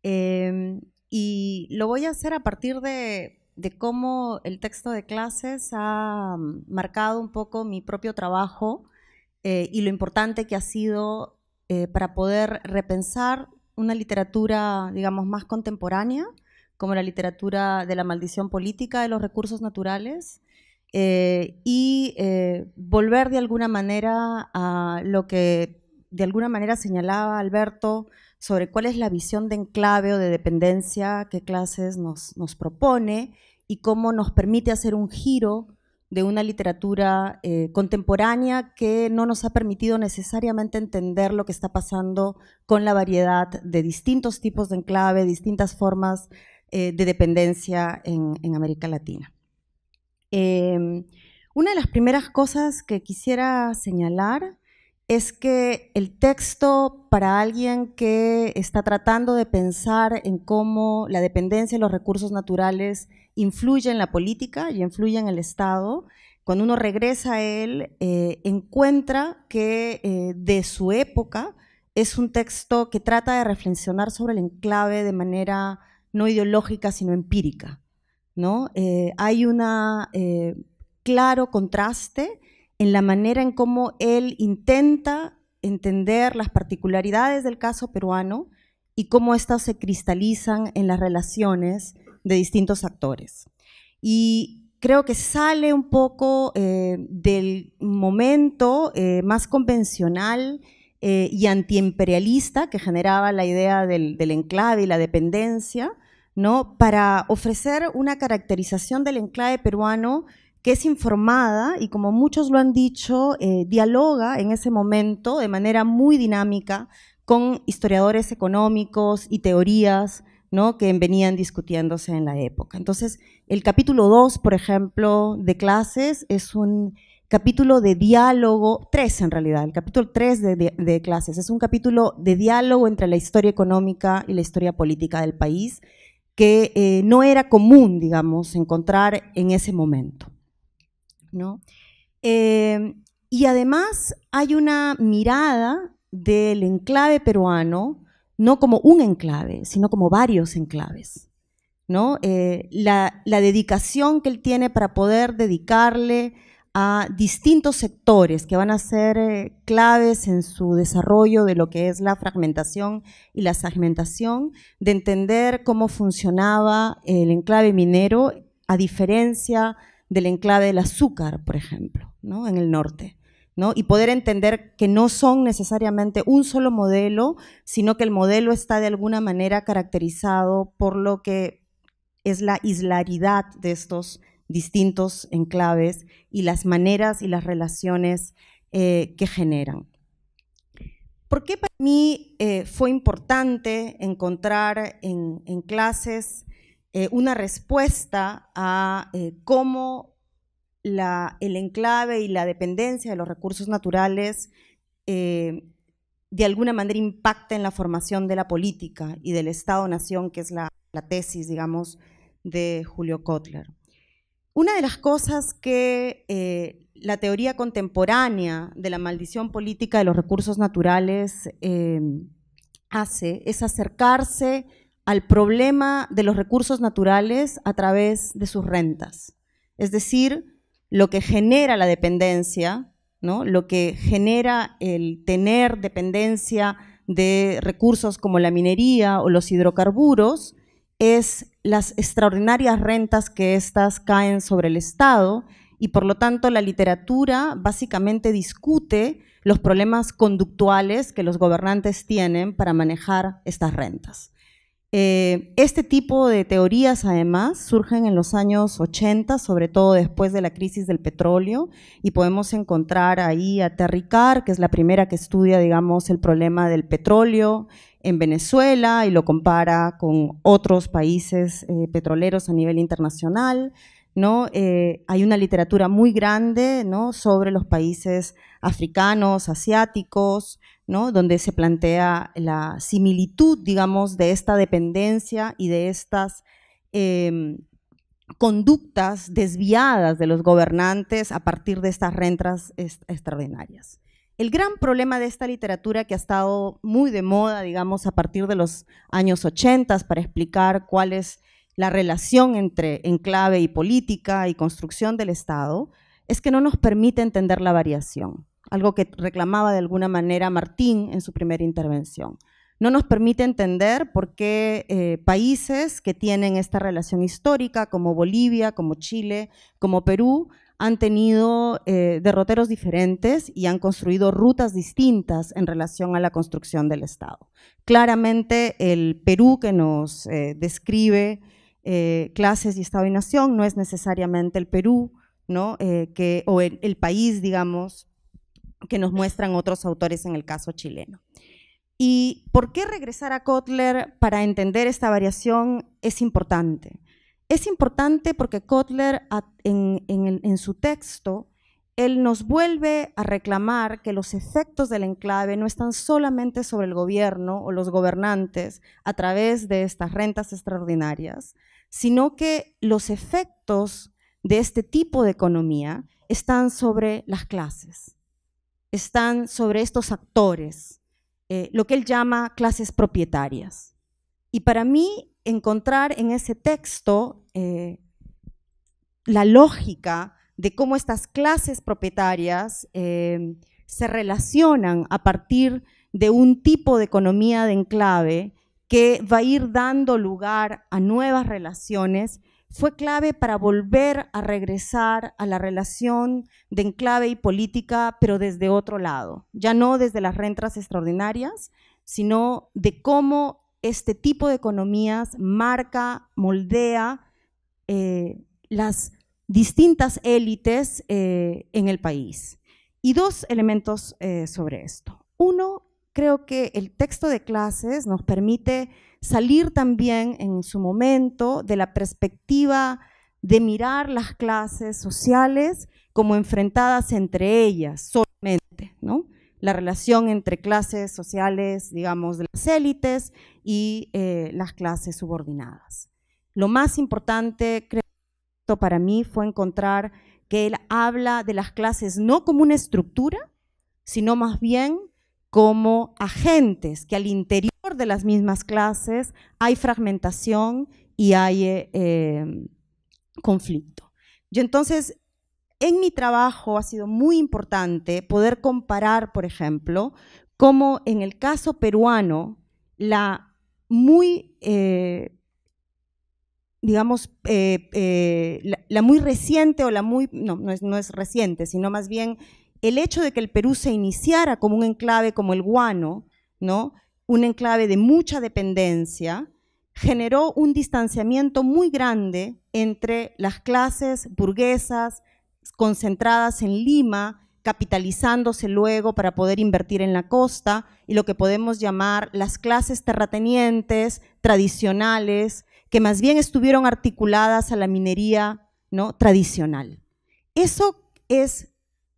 Em, y lo voy a hacer a partir de, cómo el texto de clases ha marcado un poco mi propio trabajo eh, y lo importante que ha sido eh, para poder repensar una literatura, digamos, más contemporánea como la literatura de la maldición política de los recursos naturales, eh, y eh, volver de alguna manera a lo que de alguna manera señalaba Alberto sobre cuál es la visión de enclave o de dependencia que clases nos, nos propone y cómo nos permite hacer un giro de una literatura eh, contemporánea que no nos ha permitido necesariamente entender lo que está pasando con la variedad de distintos tipos de enclave, distintas formas eh, de dependencia en, América Latina. Em, una de las primeras cosas que quisiera señalar es que el texto para alguien que está tratando de pensar en cómo la dependencia de los recursos naturales influye en la política y influye en el Estado, cuando uno regresa a él, eh, encuentra que eh, de su época es un texto que trata de reflexionar sobre el enclave de manera no ideológica, sino empírica. ¿no? Eh, hay un eh, claro contraste en la manera en cómo él intenta entender las particularidades del caso peruano y cómo éstas se cristalizan en las relaciones de distintos actores. Y creo que sale un poco eh, del momento más convencional y antiimperialista que generaba la idea del, enclave y la dependencia ¿no? para ofrecer una caracterización del enclave peruano que es informada y como muchos lo han dicho, eh, dialoga en ese momento de manera muy dinámica con historiadores económicos y teorías ¿no? que venían discutiéndose en la época. Entonces, el capítulo 2, por ejemplo, de clases es un capítulo de diálogo, 3 en realidad, el capítulo 3 de clases, es un capítulo de diálogo entre la historia económica y la historia política del país que eh, no era común, digamos, encontrar en ese momento. Em, y además hay una mirada del enclave peruano, no como un enclave, sino como varios enclaves. Eh, la, dedicación que él tiene para poder dedicarle a distintos sectores que van a ser eh, claves en su desarrollo de lo que es la fragmentación y la segmentación, de entender cómo funcionaba el enclave minero a diferencia del enclave del azúcar, por ejemplo, en el norte. Y poder entender que no son necesariamente un solo modelo, sino que el modelo está de alguna manera caracterizado por lo que es la islaridad de estos distintos enclaves y las maneras y las relaciones eh, que generan. ¿Por qué para mí eh, fue importante encontrar en, clases eh, una respuesta a cómo el enclave y la dependencia de los recursos naturales de alguna manera impacta en la formación de la política y del Estado-Nación, que es la, la tesis, digamos, de Julio Kotler. Una de las cosas que eh, la teoría contemporánea de la maldición política de los recursos naturales eh, hace es acercarse al problema de los recursos naturales a través de sus rentas. Es decir, lo que genera la dependencia, ¿no? lo que genera el tener dependencia de recursos como la minería o los hidrocarburos, es las extraordinarias rentas que estas caen sobre el Estado y por lo tanto la literatura básicamente discute los problemas conductuales que los gobernantes tienen para manejar estas rentas. Eh, este tipo de teorías, además, surgen en los años 80, sobre todo después de la crisis del petróleo, y podemos encontrar ahí a Terry Carr, que es la primera que estudia, digamos, el problema del petróleo, en Venezuela y lo compara con otros países eh, petroleros a nivel internacional. ¿no? Eh, hay una literatura muy grande sobre los países africanos, asiáticos, donde se plantea la similitud, digamos, de esta dependencia y de estas em, conductas desviadas de los gobernantes a partir de estas rentas extraordinarias. El gran problema de esta literatura que ha estado muy de moda, digamos, a partir de los años 80 para explicar cuál es la relación entre enclave y política y construcción del Estado, es que no nos permite entender la variación, algo que reclamaba de alguna manera Martín en su primera intervención. No nos permite entender por qué eh, países que tienen esta relación histórica, como Bolivia, como Chile, como Perú, han tenido eh, derroteros diferentes y han construido rutas distintas en relación a la construcción del Estado. Claramente el Perú que nos eh, describe eh, clases y Estado y Nación no es necesariamente el Perú, ¿no? que, o el, el país, digamos, que nos muestran otros autores en el caso chileno. ¿Y por qué regresar a Kotler para entender esta variación es importante? Es importante porque Kotler en, su texto, él nos vuelve a reclamar que los efectos del enclave no están solamente sobre el gobierno o los gobernantes a través de estas rentas extraordinarias, sino que los efectos de este tipo de economía están sobre las clases, están sobre estos actores, eh, lo que él llama clases propietarias. Y para mí encontrar en ese texto eh, la lógica de cómo estas clases propietarias em, se relacionan a partir de un tipo de economía de enclave que va a ir dando lugar a nuevas relaciones, fue clave para volver a regresar a la relación de enclave y política, pero desde otro lado, ya no desde las rentas extraordinarias, sino de cómo este tipo de economías marca, moldea eh, las distintas élites eh, en el país. Y dos elementos eh, sobre esto. Uno, creo que el texto de clases nos permite salir también en su momento de la perspectiva de mirar las clases sociales como enfrentadas entre ellas solamente, ¿no? la relación entre clases sociales, digamos, de las élites y eh, las clases subordinadas. Lo más importante, creo, para mí fue encontrar que él habla de las clases no como una estructura, sino más bien como agentes, que al interior de las mismas clases hay fragmentación y hay eh, eh, conflicto. Y entonces en mi trabajo ha sido muy importante poder comparar, por ejemplo, cómo en el caso peruano la muy, eh, digamos, eh, eh, la, muy reciente o la muy, no, no es, no es reciente, sino más bien el hecho de que el Perú se iniciara como un enclave como el guano, ¿no? un enclave de mucha dependencia, generó un distanciamiento muy grande entre las clases burguesas, concentradas en Lima, capitalizándose luego para poder invertir en la costa y lo que podemos llamar las clases terratenientes tradicionales, que más bien estuvieron articuladas a la minería ¿no? tradicional. Eso es,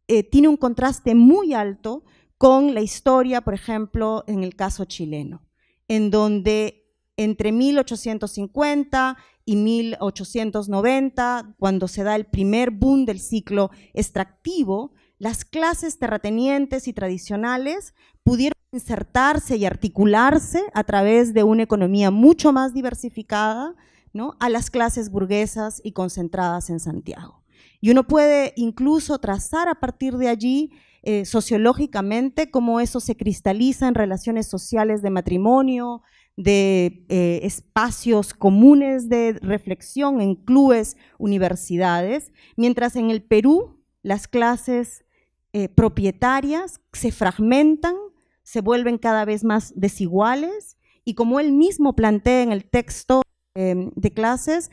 eh, tiene un contraste muy alto con la historia, por ejemplo, en el caso chileno, en donde entre 1850 y 1890, cuando se da el primer boom del ciclo extractivo, las clases terratenientes y tradicionales pudieron insertarse y articularse a través de una economía mucho más diversificada a las clases burguesas y concentradas en Santiago. Y uno puede incluso trazar a partir de allí eh, sociológicamente cómo eso se cristaliza en relaciones sociales de matrimonio, de eh, espacios comunes de reflexión en clubes, universidades, mientras en el Perú las clases eh, propietarias se fragmentan, se vuelven cada vez más desiguales y como él mismo plantea en el texto em, de clases,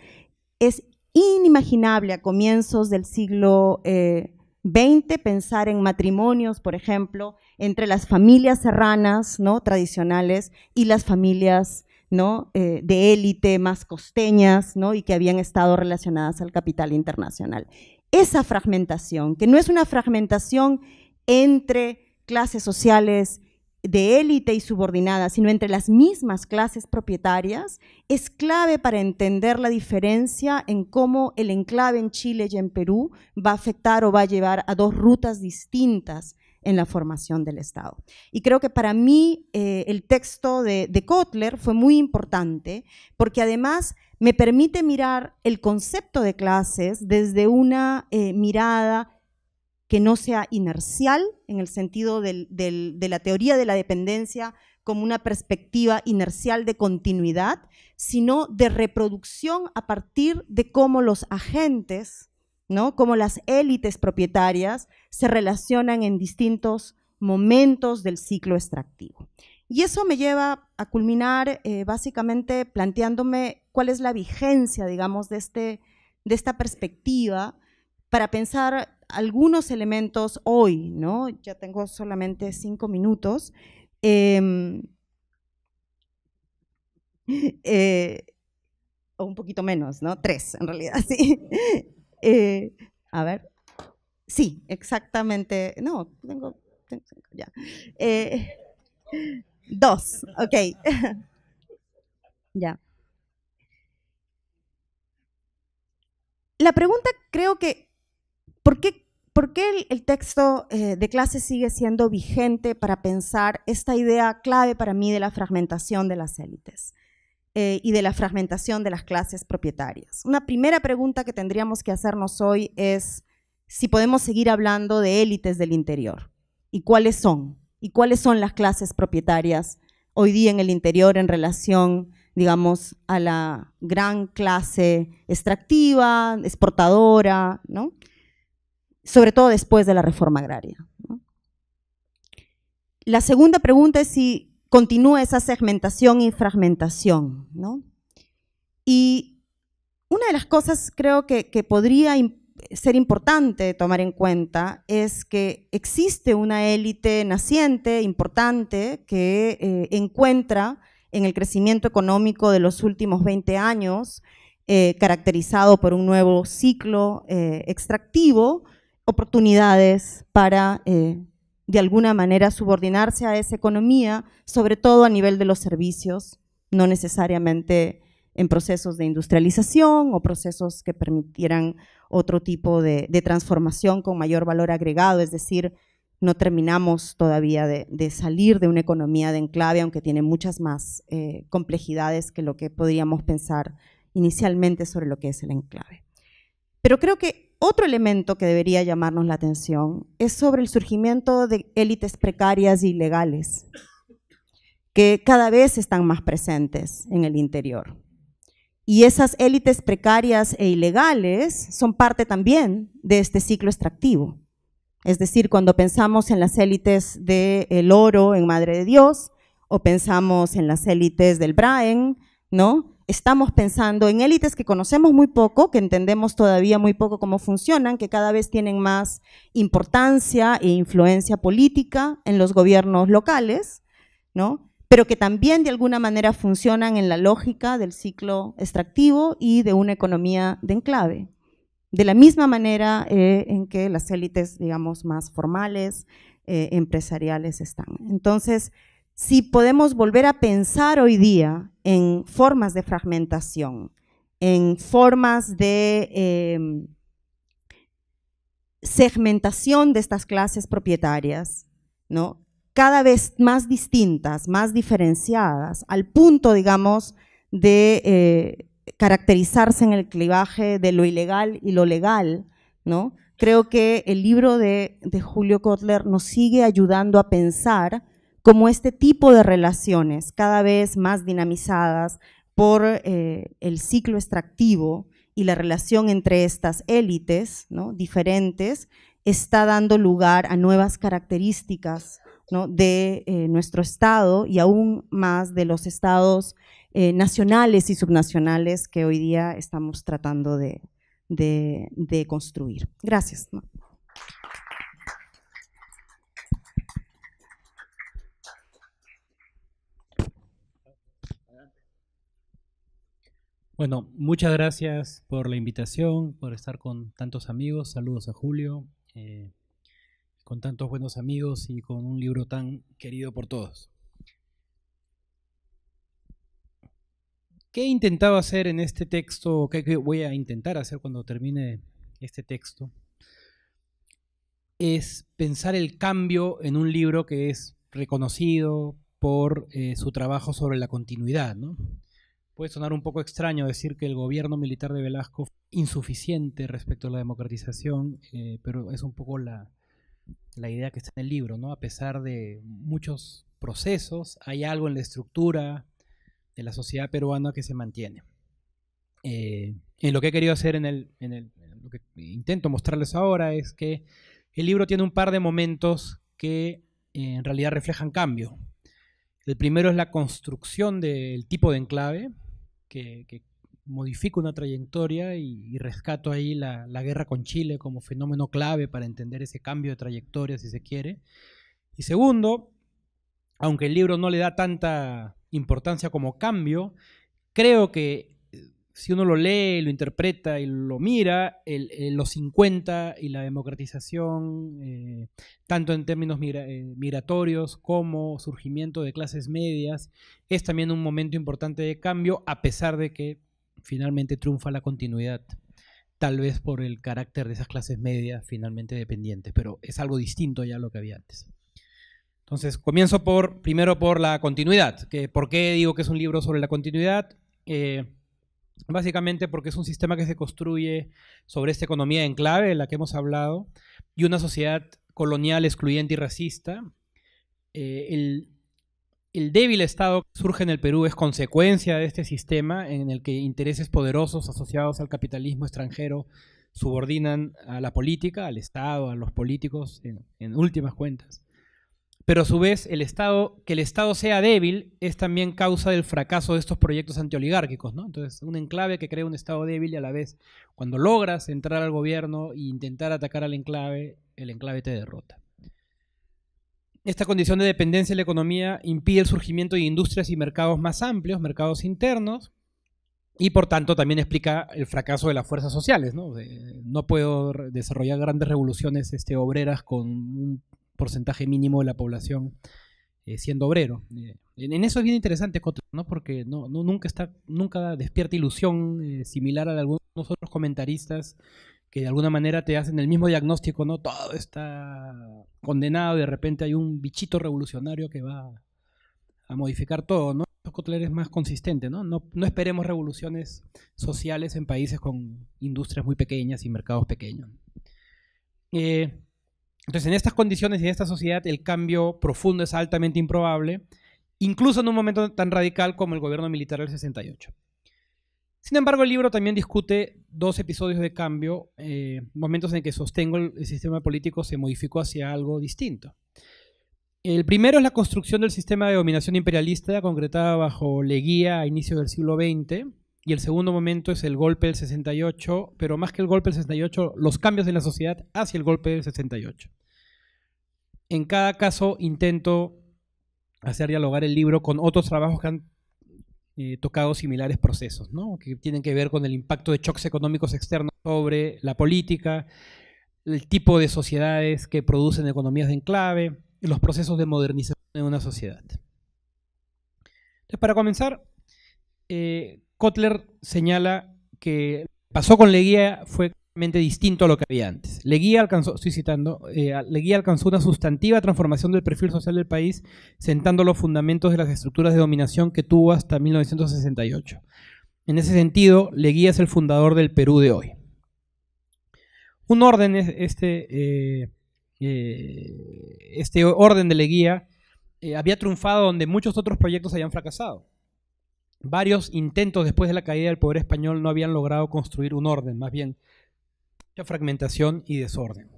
es inimaginable a comienzos del siglo XIX eh, 20, pensar en matrimonios, por ejemplo, entre las familias serranas, ¿no? Tradicionales y las familias, ¿no? Eh, de élite, más costeñas, ¿no? Y que habían estado relacionadas al capital internacional. Esa fragmentación, que no es una fragmentación entre clases sociales de élite y subordinada, sino entre las mismas clases propietarias, es clave para entender la diferencia en cómo el enclave en Chile y en Perú va a afectar o va a llevar a dos rutas distintas en la formación del Estado. Y creo que para mí eh, el texto de, Kotler fue muy importante porque además me permite mirar el concepto de clases desde una eh, mirada que no sea inercial en el sentido de la teoría de la dependencia como una perspectiva inercial de continuidad, sino de reproducción a partir de cómo los agentes, ¿no? cómo las élites propietarias se relacionan en distintos momentos del ciclo extractivo. Y eso me lleva a culminar eh, básicamente planteándome cuál es la vigencia, digamos, de, este, de esta perspectiva para pensar algunos elementos hoy, ¿no? Ya tengo solamente cinco minutos. Em, eh, o un poquito menos, ¿no? Tres, en realidad, sí. Eh, a ver. Sí, exactamente. No, tengo, ya. Eh, dos, ok. ya. La pregunta creo que ¿Por qué, el, texto eh, de clase sigue siendo vigente para pensar esta idea clave para mí de la fragmentación de las élites eh, y de la fragmentación de las clases propietarias? Una primera pregunta que tendríamos que hacernos hoy es si podemos seguir hablando de élites del interior y cuáles son, y cuáles son las clases propietarias hoy día en el interior en relación digamos, a la gran clase extractiva, exportadora, ¿no? sobre todo después de la reforma agraria. La segunda pregunta es si continúa esa segmentación y fragmentación. Y una de las cosas creo que, podría ser importante tomar en cuenta es que existe una élite naciente, importante, que eh, encuentra en el crecimiento económico de los últimos 20 años, eh, caracterizado por un nuevo ciclo eh, extractivo, oportunidades para, eh, de alguna manera, subordinarse a esa economía, sobre todo a nivel de los servicios, no necesariamente en procesos de industrialización o procesos que permitieran otro tipo de, transformación con mayor valor agregado, es decir, no terminamos todavía de, salir de una economía de enclave, aunque tiene muchas más eh, complejidades que lo que podríamos pensar inicialmente sobre lo que es el enclave. Pero creo que otro elemento que debería llamarnos la atención es sobre el surgimiento de élites precarias e ilegales, que cada vez están más presentes en el interior. Y esas élites precarias e ilegales son parte también de este ciclo extractivo. Es decir, cuando pensamos en las élites del el oro en Madre de Dios, o pensamos en las élites del Braen, ¿no? estamos pensando en élites que conocemos muy poco, que entendemos todavía muy poco cómo funcionan, que cada vez tienen más importancia e influencia política en los gobiernos locales, ¿no? pero que también de alguna manera funcionan en la lógica del ciclo extractivo y de una economía de enclave. De la misma manera eh, en que las élites, digamos, más formales, eh, empresariales están. Entonces, si podemos volver a pensar hoy día en formas de fragmentación, en formas de em, segmentación de estas clases propietarias, ¿no? cada vez más distintas, más diferenciadas, al punto, digamos, de eh, caracterizarse en el clivaje de lo ilegal y lo legal, ¿no? Creo que el libro de, de Julio Kotler nos sigue ayudando a pensar como este tipo de relaciones cada vez más dinamizadas por eh, el ciclo extractivo y la relación entre estas élites diferentes está dando lugar a nuevas características de eh, nuestro Estado y aún más de los estados eh, nacionales y subnacionales que hoy día estamos tratando de, de construir. Gracias. Bueno, muchas gracias por la invitación, por estar con tantos amigos. Saludos a Julio, eh, con tantos buenos amigos y con un libro tan querido por todos. ¿Qué intentaba hacer en este texto? ¿Qué voy a intentar hacer cuando termine este texto? Es pensar el cambio en un libro que es reconocido por eh, su trabajo sobre la continuidad, ¿no? Puede sonar un poco extraño decir que el gobierno militar de Velasco fue insuficiente respecto a la democratización, eh, pero es un poco la, idea que está en el libro, ¿no? A pesar de muchos procesos, hay algo en la estructura de la sociedad peruana que se mantiene. Eh, en lo que he querido hacer en el, lo que intento mostrarles ahora es que el libro tiene un par de momentos que eh, en realidad reflejan cambio. El primero es la construcción del tipo de enclave, que, modifico una trayectoria y, rescato ahí la, la, guerra con Chile como fenómeno clave para entender ese cambio de trayectoria, si se quiere. Y segundo, aunque el libro no le da tanta importancia como cambio, creo que si uno lo lee, lo interpreta y lo mira, los 50 y la democratización, eh, tanto en términos eh, migratorios como surgimiento de clases medias, es también un momento importante de cambio, a pesar de que finalmente triunfa la continuidad, tal vez por el carácter de esas clases medias finalmente dependientes, pero es algo distinto ya a lo que había antes. Entonces, comienzo por, primero por la continuidad. Que, ¿Por qué digo que es un libro sobre la continuidad? Eh, básicamente porque es un sistema que se construye sobre esta economía en clave de la que hemos hablado y una sociedad colonial excluyente y racista. Eh, el, débil Estado que surge en el Perú es consecuencia de este sistema en el que intereses poderosos asociados al capitalismo extranjero subordinan a la política, al Estado, a los políticos, en últimas cuentas pero a su vez el Estado, que el Estado sea débil es también causa del fracaso de estos proyectos antioligárquicos, ¿no? Entonces, un enclave que crea un Estado débil y a la vez, cuando logras entrar al gobierno e intentar atacar al enclave, el enclave te derrota. Esta condición de dependencia de la economía impide el surgimiento de industrias y mercados más amplios, mercados internos, y por tanto también explica el fracaso de las fuerzas sociales. No, puedo desarrollar grandes revoluciones este, obreras con un porcentaje mínimo de la población eh, siendo obrero. Eh, en, eso es bien interesante, Cotler, ¿no? porque no, nunca, está, nunca despierta ilusión eh, similar a algunos otros comentaristas que de alguna manera te hacen el mismo diagnóstico, ¿no? Todo está condenado de repente hay un bichito revolucionario que va a modificar todo, ¿no? es más consistente, ¿no? ¿no? esperemos revoluciones sociales en países con industrias muy pequeñas y mercados pequeños. Entonces, en estas condiciones y en esta sociedad, el cambio profundo es altamente improbable, incluso en un momento tan radical como el gobierno militar del 68. Sin embargo, el libro también discute dos episodios de cambio, eh, momentos en que sostengo el sistema político se modificó hacia algo distinto. El primero es la construcción del sistema de dominación imperialista concretada bajo Leguía a inicios del siglo XX, y el segundo momento es el golpe del 68, pero más que el golpe del 68, los cambios en la sociedad hacia el golpe del 68 en cada caso intento hacer dialogar el libro con otros trabajos que han eh, tocado similares procesos, que tienen que ver con el impacto de choques económicos externos sobre la política, el tipo de sociedades que producen economías de enclave, los procesos de modernización de una sociedad. Entonces, para comenzar, eh, Kotler señala que pasó con Leguía fue distinto a lo que había antes. Leguía alcanzó, eh, alcanzó una sustantiva transformación del perfil social del país, sentando los fundamentos de las estructuras de dominación que tuvo hasta 1968. En ese sentido, Leguía es el fundador del Perú de hoy. Un orden, este, eh, eh, este orden de Leguía había triunfado donde muchos otros proyectos habían fracasado. Varios intentos después de la caída del poder español no habían logrado construir un orden, más bien fragmentación y desorden.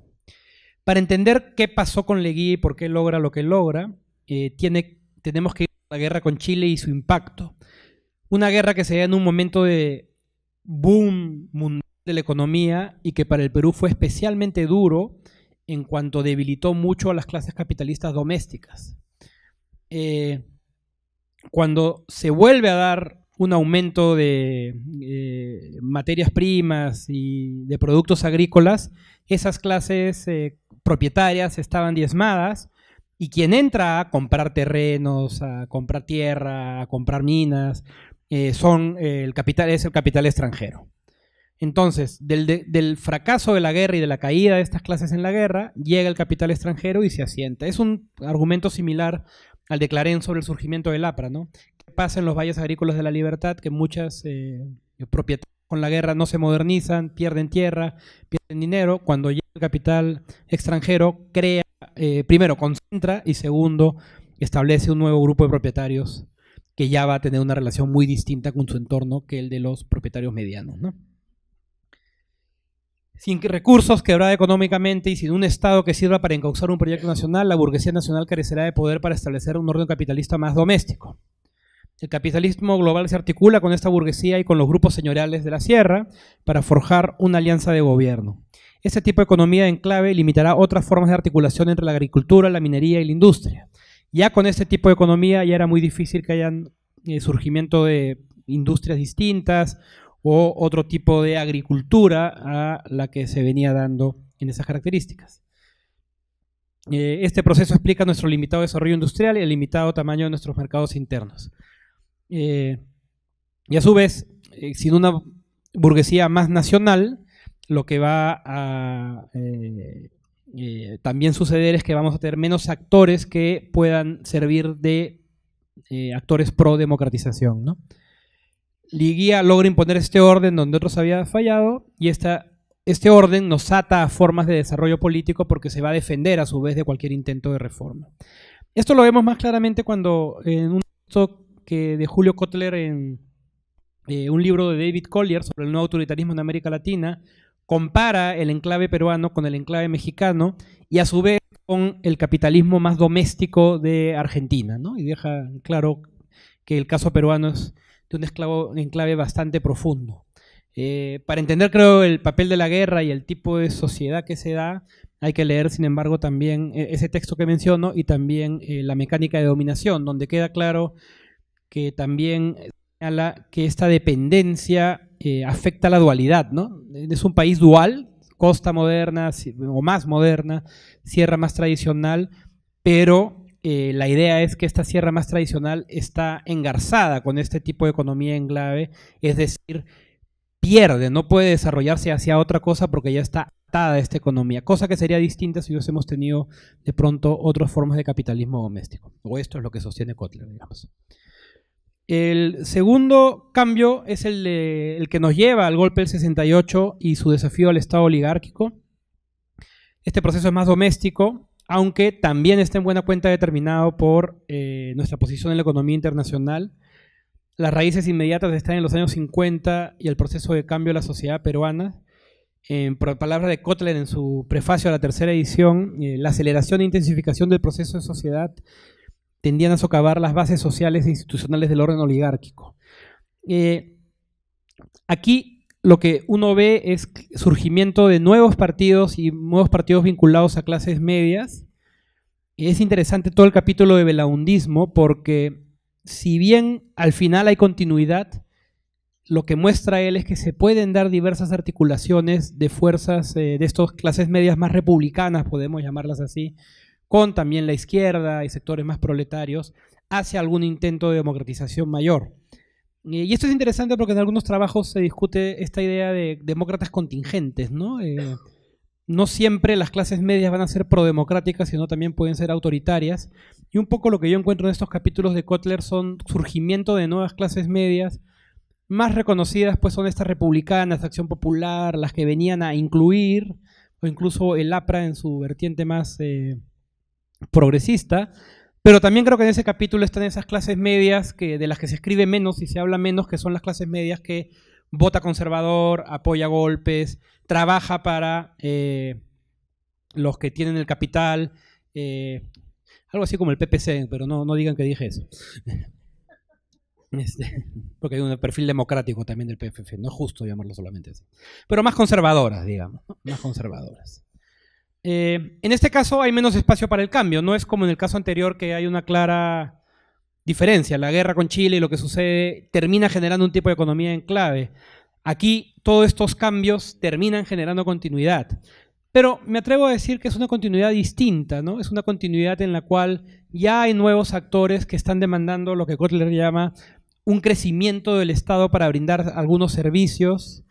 Para entender qué pasó con Leguía y por qué logra lo que logra, eh, tiene, tenemos que ir a la guerra con Chile y su impacto. Una guerra que se ve en un momento de boom mundial de la economía y que para el Perú fue especialmente duro en cuanto debilitó mucho a las clases capitalistas domésticas. Eh, cuando se vuelve a dar un aumento de eh, materias primas y de productos agrícolas, esas clases eh, propietarias estaban diezmadas y quien entra a comprar terrenos, a comprar tierra, a comprar minas, eh, son, el capital, es el capital extranjero. Entonces, del, fracaso de la guerra y de la caída de estas clases en la guerra, llega el capital extranjero y se asienta. Es un argumento similar al de claren sobre el surgimiento del APRA, ¿no? pasa en los valles agrícolas de la libertad, que muchas eh, propietarias con la guerra no se modernizan, pierden tierra, pierden dinero. Cuando llega el capital extranjero, crea, eh, primero, concentra y segundo, establece un nuevo grupo de propietarios que ya va a tener una relación muy distinta con su entorno que el de los propietarios medianos. Sin recursos, quebrada económicamente y sin un Estado que sirva para encauzar un proyecto nacional, la burguesía nacional carecerá de poder para establecer un orden capitalista más doméstico. El capitalismo global se articula con esta burguesía y con los grupos señoriales de la sierra para forjar una alianza de gobierno. Este tipo de economía en clave limitará otras formas de articulación entre la agricultura, la minería y la industria. Ya con este tipo de economía ya era muy difícil que haya eh, surgimiento de industrias distintas o otro tipo de agricultura a la que se venía dando en esas características. Eh, este proceso explica nuestro limitado desarrollo industrial y el limitado tamaño de nuestros mercados internos. Eh, y a su vez, eh, sin una burguesía más nacional, lo que va a eh, también suceder es que vamos a tener menos actores que puedan servir de actores pro democratización. ¿no? Liguía logra imponer este orden donde otros habían fallado y esta, este orden nos ata a formas de desarrollo político porque se va a defender a su vez de cualquier intento de reforma. Esto lo vemos más claramente cuando en un que de Julio Kotler en eh, un libro de David Collier sobre el nuevo autoritarismo en América Latina, compara el enclave peruano con el enclave mexicano y a su vez con el capitalismo más doméstico de Argentina, ¿no? Y deja claro que el caso peruano es de un, enclave bastante profundo. Eh, para entender, creo, el papel de la guerra y el tipo de sociedad que se da, hay que leer, sin embargo, también eh, ese texto que menciono y también la mecánica de dominación, donde queda claro que también eh, señala que esta dependencia afecta eh, afecta la dualidad, ¿no? Es un país dual, costa moderna o más moderna, sierra más tradicional, pero eh, la idea es que esta sierra más tradicional está engarzada con este tipo de economía en clave, es decir, pierde, no puede desarrollarse hacia otra cosa porque ya está atada a esta economía, cosa que sería distinta si hubiésemos tenido de pronto otras formas de capitalismo doméstico. O esto es lo que sostiene Kotler, digamos. El segundo cambio es el, que nos lleva al golpe del 68 y su desafío al Estado oligárquico. Este proceso es más doméstico, aunque también está en buena cuenta determinado por eh, nuestra posición en la economía internacional. Las raíces inmediatas están en los años 50 y el proceso de cambio de la sociedad peruana. Por por palabra de Kotler en su prefacio a la tercera edición, eh, la aceleración e intensificación del proceso de sociedad tendían a socavar las bases sociales e institucionales del orden oligárquico. Eh, aquí lo que uno ve es surgimiento de nuevos partidos y nuevos partidos vinculados a clases medias. Es interesante todo el capítulo de belaundismo porque si bien al final hay continuidad, lo que muestra él es que se pueden dar diversas articulaciones de fuerzas eh, de estas clases medias más republicanas, podemos llamarlas así, con también la izquierda y sectores más proletarios hacia algún intento de democratización mayor. Y esto es interesante porque en algunos trabajos se discute esta idea de demócratas contingentes, ¿no? Eh, no siempre las clases medias van a ser prodemocráticas, sino también pueden ser autoritarias. Y un poco lo que yo encuentro en estos capítulos de Kotler son surgimiento de nuevas clases medias, más reconocidas pues son estas republicanas, Acción Popular, las que venían a incluir, o incluso el APRA en su vertiente más eh, progresista, pero también creo que en ese capítulo están esas clases medias que, de las que se escribe menos y se habla menos, que son las clases medias que vota conservador, apoya golpes, trabaja para eh, los que tienen el capital, eh, algo así como el PPC, pero no, no digan que dije eso. Este, porque hay un perfil democrático también del PFF, no es justo llamarlo solamente así. Pero más conservadoras, digamos, más conservadoras. Eh, en este caso hay menos espacio para el cambio, no es como en el caso anterior que hay una clara diferencia. La guerra con Chile y lo que sucede termina generando un tipo de economía en clave. Aquí todos estos cambios terminan generando continuidad. Pero me atrevo a decir que es una continuidad distinta, ¿no? Es una continuidad en la cual ya hay nuevos actores que están demandando lo que Kotler llama un crecimiento del Estado para brindar algunos servicios,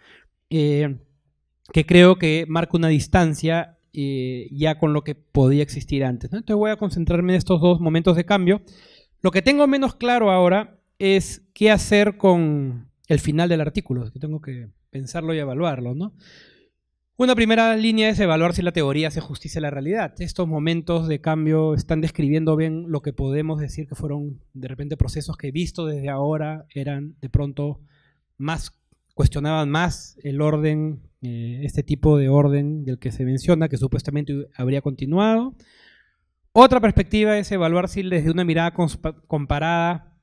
eh, que creo que marca una distancia eh, ya con lo que podía existir antes. Entonces voy a concentrarme en estos dos momentos de cambio. Lo que tengo menos claro ahora es qué hacer con el final del artículo, que tengo que pensarlo y evaluarlo. ¿no? Una primera línea es evaluar si la teoría se justicia a la realidad. Estos momentos de cambio están describiendo bien lo que podemos decir que fueron de repente procesos que visto desde ahora eran de pronto más, cuestionaban más el orden eh, este tipo de orden del que se menciona, que supuestamente habría continuado. Otra perspectiva es evaluar si desde una mirada comparada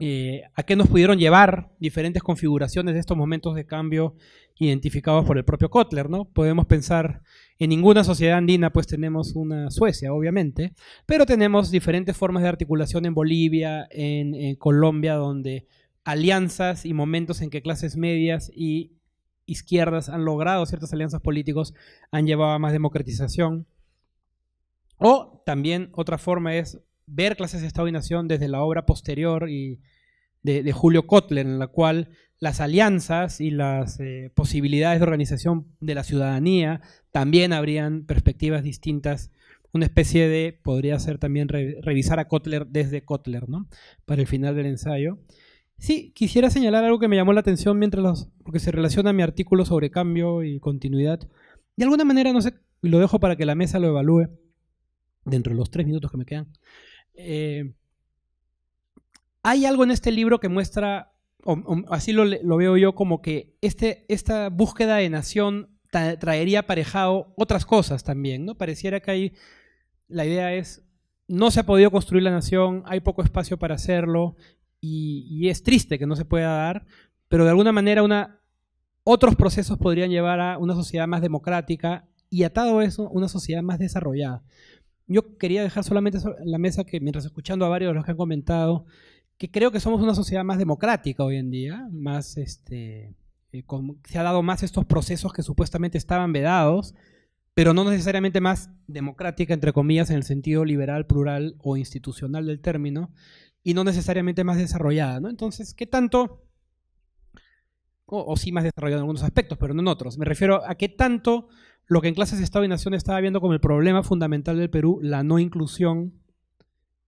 eh, a qué nos pudieron llevar diferentes configuraciones de estos momentos de cambio identificados por el propio Kotler, ¿no? Podemos pensar en ninguna sociedad andina, pues tenemos una Suecia, obviamente, pero tenemos diferentes formas de articulación en Bolivia, en Colombia, donde alianzas y momentos en que clases medias y izquierdas han logrado ciertas alianzas políticas, han llevado a más democratización. O también otra forma es ver clases de Estado y Nación desde la obra posterior y de, Julio Kotler, en la cual las alianzas y las eh, posibilidades de organización de la ciudadanía también habrían perspectivas distintas. Una especie de, podría ser también revisar a Kotler desde Kotler, ¿no? Para el final del ensayo. Sí, quisiera señalar algo que me llamó la atención mientras los, porque se relaciona a mi artículo sobre cambio y continuidad. De alguna manera, no sé, lo dejo para que la mesa lo evalúe dentro de los tres minutos que me quedan. Eh, hay algo en este libro que muestra, así lo, veo yo, como que este, esta búsqueda de nación traería aparejado otras cosas también, ¿no? Pareciera que ahí la idea es, no se ha podido construir la nación, hay poco espacio para hacerlo, y, es triste que no se pueda dar, pero de alguna manera una, otros procesos podrían llevar a una sociedad más democrática y atado a eso, una sociedad más desarrollada. Yo quería dejar solamente en la mesa que, mientras escuchando a varios de los que han comentado, que creo que somos una sociedad más democrática hoy en día, más este, eh, se ha dado más estos procesos que supuestamente estaban vedados, pero no necesariamente más democrática, entre comillas, en el sentido liberal, plural o institucional del término, y no necesariamente más desarrollada, ¿no? Entonces, ¿qué tanto? O, sí más desarrollada en algunos aspectos, pero no en otros. Me refiero a qué tanto lo que en clases de Estado y Nación estaba viendo como el problema fundamental del Perú, la no inclusión,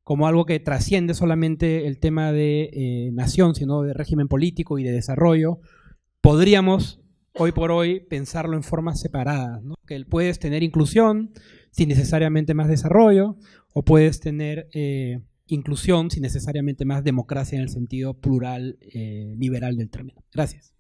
como algo que trasciende solamente el tema de eh, nación, sino de régimen político y de desarrollo, podríamos hoy por hoy pensarlo en formas separadas, ¿no? que puedes tener inclusión sin necesariamente más desarrollo, o puedes tener eh, inclusión sin necesariamente más democracia en el sentido plural eh, liberal del término. Gracias.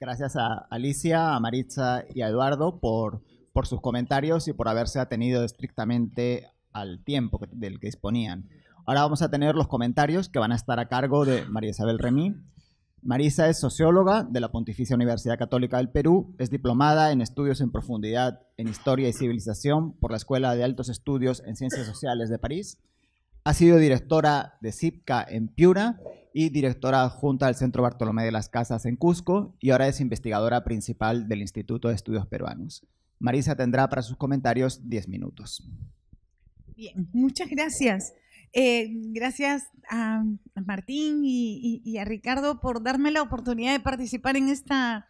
Gracias a Alicia, a Maritza y a Eduardo por, por sus comentarios y por haberse atenido estrictamente al tiempo del que disponían. Ahora vamos a tener los comentarios que van a estar a cargo de María Isabel Remí, Marisa es socióloga de la Pontificia Universidad Católica del Perú, es diplomada en estudios en profundidad en historia y civilización por la Escuela de Altos Estudios en Ciencias Sociales de París, ha sido directora de CIPCA en Piura y directora adjunta del Centro Bartolomé de las Casas en Cusco y ahora es investigadora principal del Instituto de Estudios Peruanos. Marisa tendrá para sus comentarios 10 minutos. Bien, muchas gracias. Eh, gracias a Martín y, a Ricardo por darme la oportunidad de participar en esta,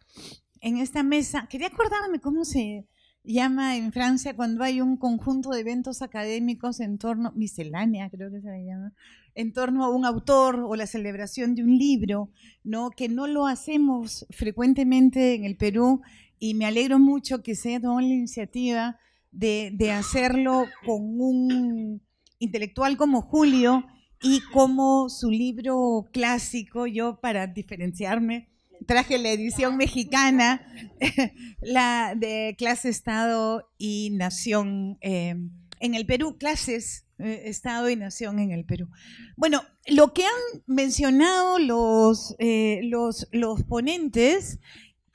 en esta mesa. Quería acordarme cómo se llama en Francia cuando hay un conjunto de eventos académicos en torno, miscelánea creo que se llama, en torno a un autor o la celebración de un libro, ¿no? que no lo hacemos frecuentemente en el Perú y me alegro mucho que se haya tomado la iniciativa de hacerlo con un intelectual como Julio y como su libro clásico, yo para diferenciarme traje la edición mexicana, la de clase, Estado y Nación em, en el Perú, clases, eh, Estado y Nación en el Perú. Bueno, lo que han mencionado los, eh, los, los ponentes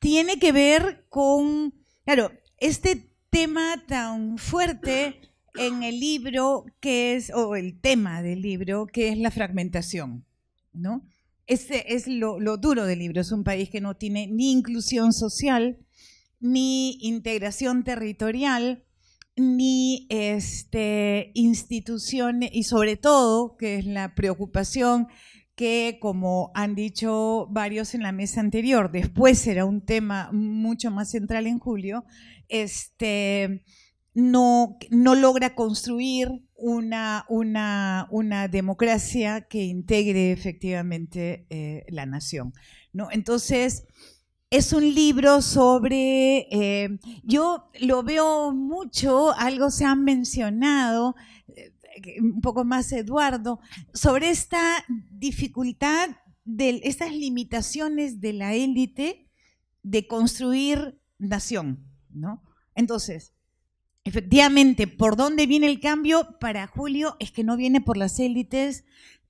tiene que ver con, claro, este tema tan fuerte en el libro que es, o el tema del libro, que es la fragmentación, ¿no? Ese es lo, duro del libro, es un país que no tiene ni inclusión social, ni integración territorial, ni este, instituciones, y sobre todo, que es la preocupación que, como han dicho varios en la mesa anterior, después será un tema mucho más central en julio, este, no, no logra construir una, democracia que integre efectivamente eh, la nación. ¿no? Entonces, es un libro sobre, eh, yo lo veo mucho, algo se ha mencionado, eh, un poco más Eduardo, sobre esta dificultad de estas limitaciones de la élite de construir nación, ¿no? Entonces, Efectivamente, ¿por dónde viene el cambio? Para Julio es que no viene por las élites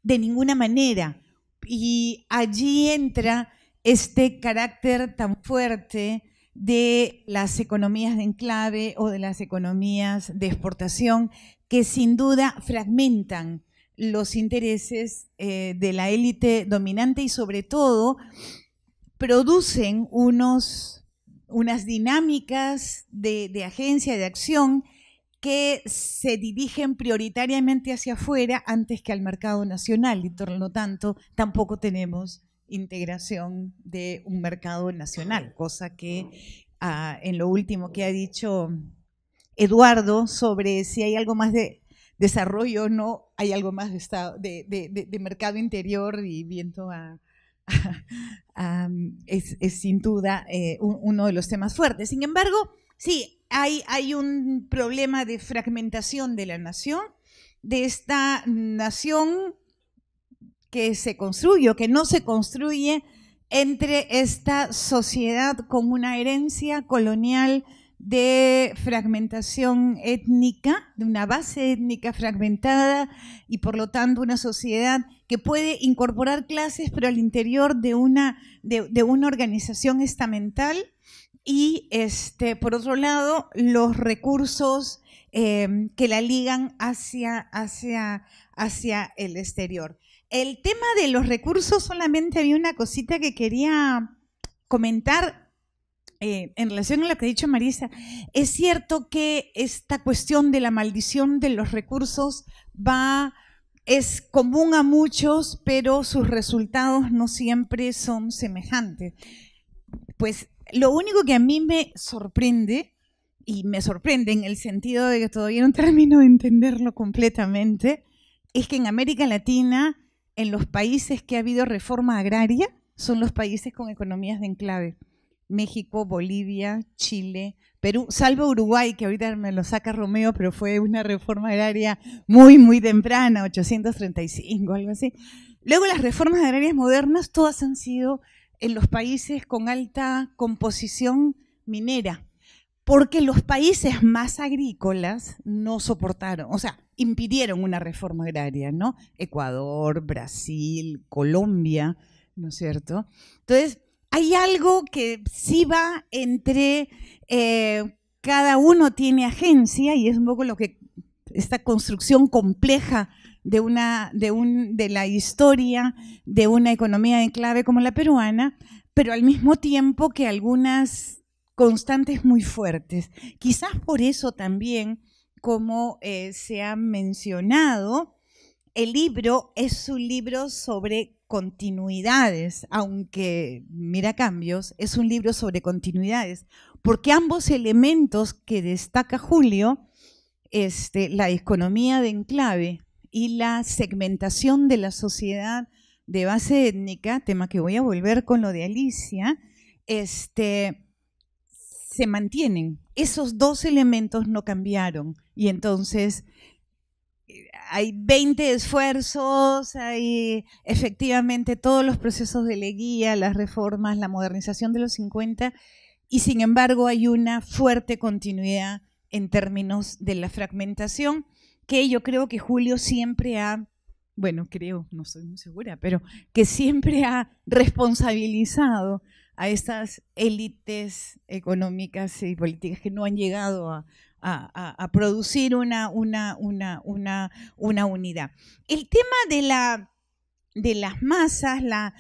de ninguna manera. Y allí entra este carácter tan fuerte de las economías de enclave o de las economías de exportación que sin duda fragmentan los intereses eh, de la élite dominante y sobre todo producen unos unas dinámicas de, agencia, de acción, que se dirigen prioritariamente hacia afuera antes que al mercado nacional y por lo tanto tampoco tenemos integración de un mercado nacional, cosa que ah, en lo último que ha dicho Eduardo sobre si hay algo más de desarrollo o no, hay algo más de, estado, de mercado interior y viento a es, sin duda eh, uno de los temas fuertes. Sin embargo, sí, hay, hay un problema de fragmentación de la nación, de esta nación que se construye o que no se construye entre esta sociedad con una herencia colonial de fragmentación étnica, de una base étnica fragmentada y por lo tanto una sociedad que puede incorporar clases pero al interior de una, de, una organización estamental y este, por otro lado los recursos em, que la ligan hacia, hacia, hacia el exterior. El tema de los recursos solamente había una cosita que quería comentar eh, en relación a lo que ha dicho Marisa, es cierto que esta cuestión de la maldición de los recursos va es común a muchos, pero sus resultados no siempre son semejantes. Pues lo único que a mí me sorprende, y me sorprende en el sentido de que todavía no termino de entenderlo completamente, es que en América Latina, en los países que ha habido reforma agraria, son los países con economías de enclave. México, Bolivia, Chile, Perú, salvo Uruguay, que ahorita me lo saca Romeo, pero fue una reforma agraria muy, muy temprana, 835, algo así. Luego las reformas agrarias modernas, todas han sido en los países con alta composición minera, porque los países más agrícolas no soportaron, o sea, impidieron una reforma agraria, ¿no? Ecuador, Brasil, Colombia, ¿no es cierto? Entonces, hay algo que sí va entre eh, cada uno tiene agencia y es un poco lo que esta construcción compleja de una de un de la historia de una economía de clave como la peruana, pero al mismo tiempo que algunas constantes muy fuertes. Quizás por eso también, como eh, se ha mencionado, el libro es un libro sobre continuidades, aunque mira cambios, es un libro sobre continuidades, porque ambos elementos que destaca Julio, este, la economía de enclave y la segmentación de la sociedad de base étnica, tema que voy a volver con lo de Alicia, este, se mantienen. Esos dos elementos no cambiaron y entonces hay 20 esfuerzos, hay efectivamente todos los procesos de leguía, las reformas, la modernización de los 50, y sin embargo hay una fuerte continuidad en términos de la fragmentación, que yo creo que Julio siempre ha, bueno, creo, no estoy muy segura, pero que siempre ha responsabilizado a estas élites económicas y políticas que no han llegado a, a, producir una, una, una, una, unidad. El tema de la de las masas, la,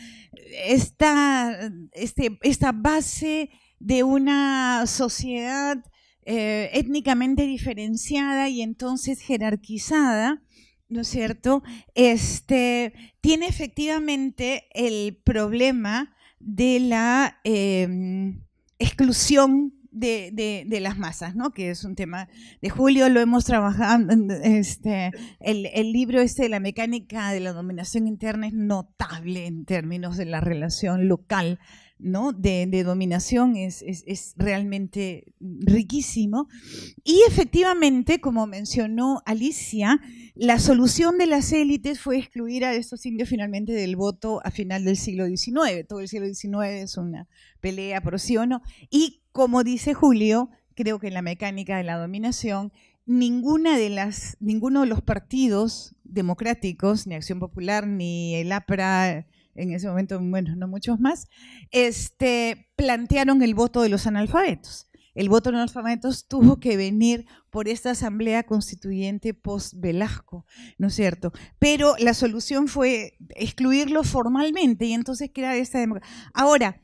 esta, este, esta base de una sociedad eh, étnicamente diferenciada y entonces jerarquizada, ¿no es cierto? Este, tiene efectivamente el problema de la em, exclusión de, las masas, ¿no? que es un tema de Julio, lo hemos trabajado, este, el, libro este de la mecánica de la dominación interna es notable en términos de la relación local ¿no? De, dominación es, es, realmente riquísimo. Y efectivamente, como mencionó Alicia, la solución de las élites fue excluir a estos indios finalmente del voto a final del siglo XIX. Todo el siglo XIX es una pelea por sí o no. Y como dice Julio, creo que en la mecánica de la dominación, ninguna de las, ninguno de los partidos democráticos, ni Acción Popular, ni el APRA, en ese momento, bueno, no muchos más, este, plantearon el voto de los analfabetos. El voto de los analfabetos tuvo que venir por esta asamblea constituyente post-Velasco, ¿no es cierto? Pero la solución fue excluirlo formalmente y entonces crear esta democracia. Ahora,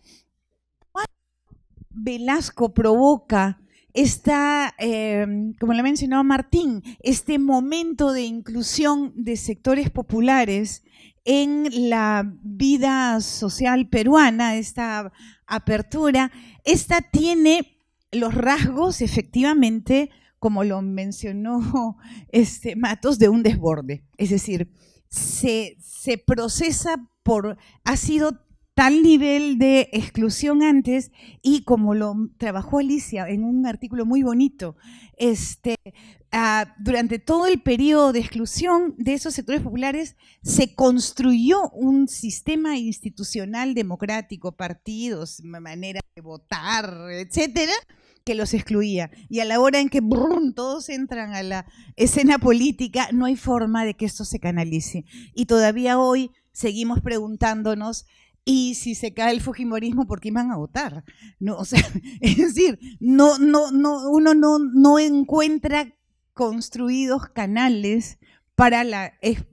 Velasco provoca esta, em, como le mencionó Martín, este momento de inclusión de sectores populares en la vida social peruana, esta apertura, esta tiene los rasgos efectivamente, como lo mencionó este Matos, de un desborde. Es decir, se, se procesa por, ha sido tal nivel de exclusión antes y como lo trabajó Alicia en un artículo muy bonito, este, ah, durante todo el periodo de exclusión de esos sectores populares se construyó un sistema institucional democrático, partidos, manera de votar, etcétera, que los excluía. Y a la hora en que brum, todos entran a la escena política, no hay forma de que esto se canalice. Y todavía hoy seguimos preguntándonos y si se cae el fujimorismo, ¿por qué iban a votar? No, o sea, es decir, no, no, no, uno no, no encuentra construidos canales para la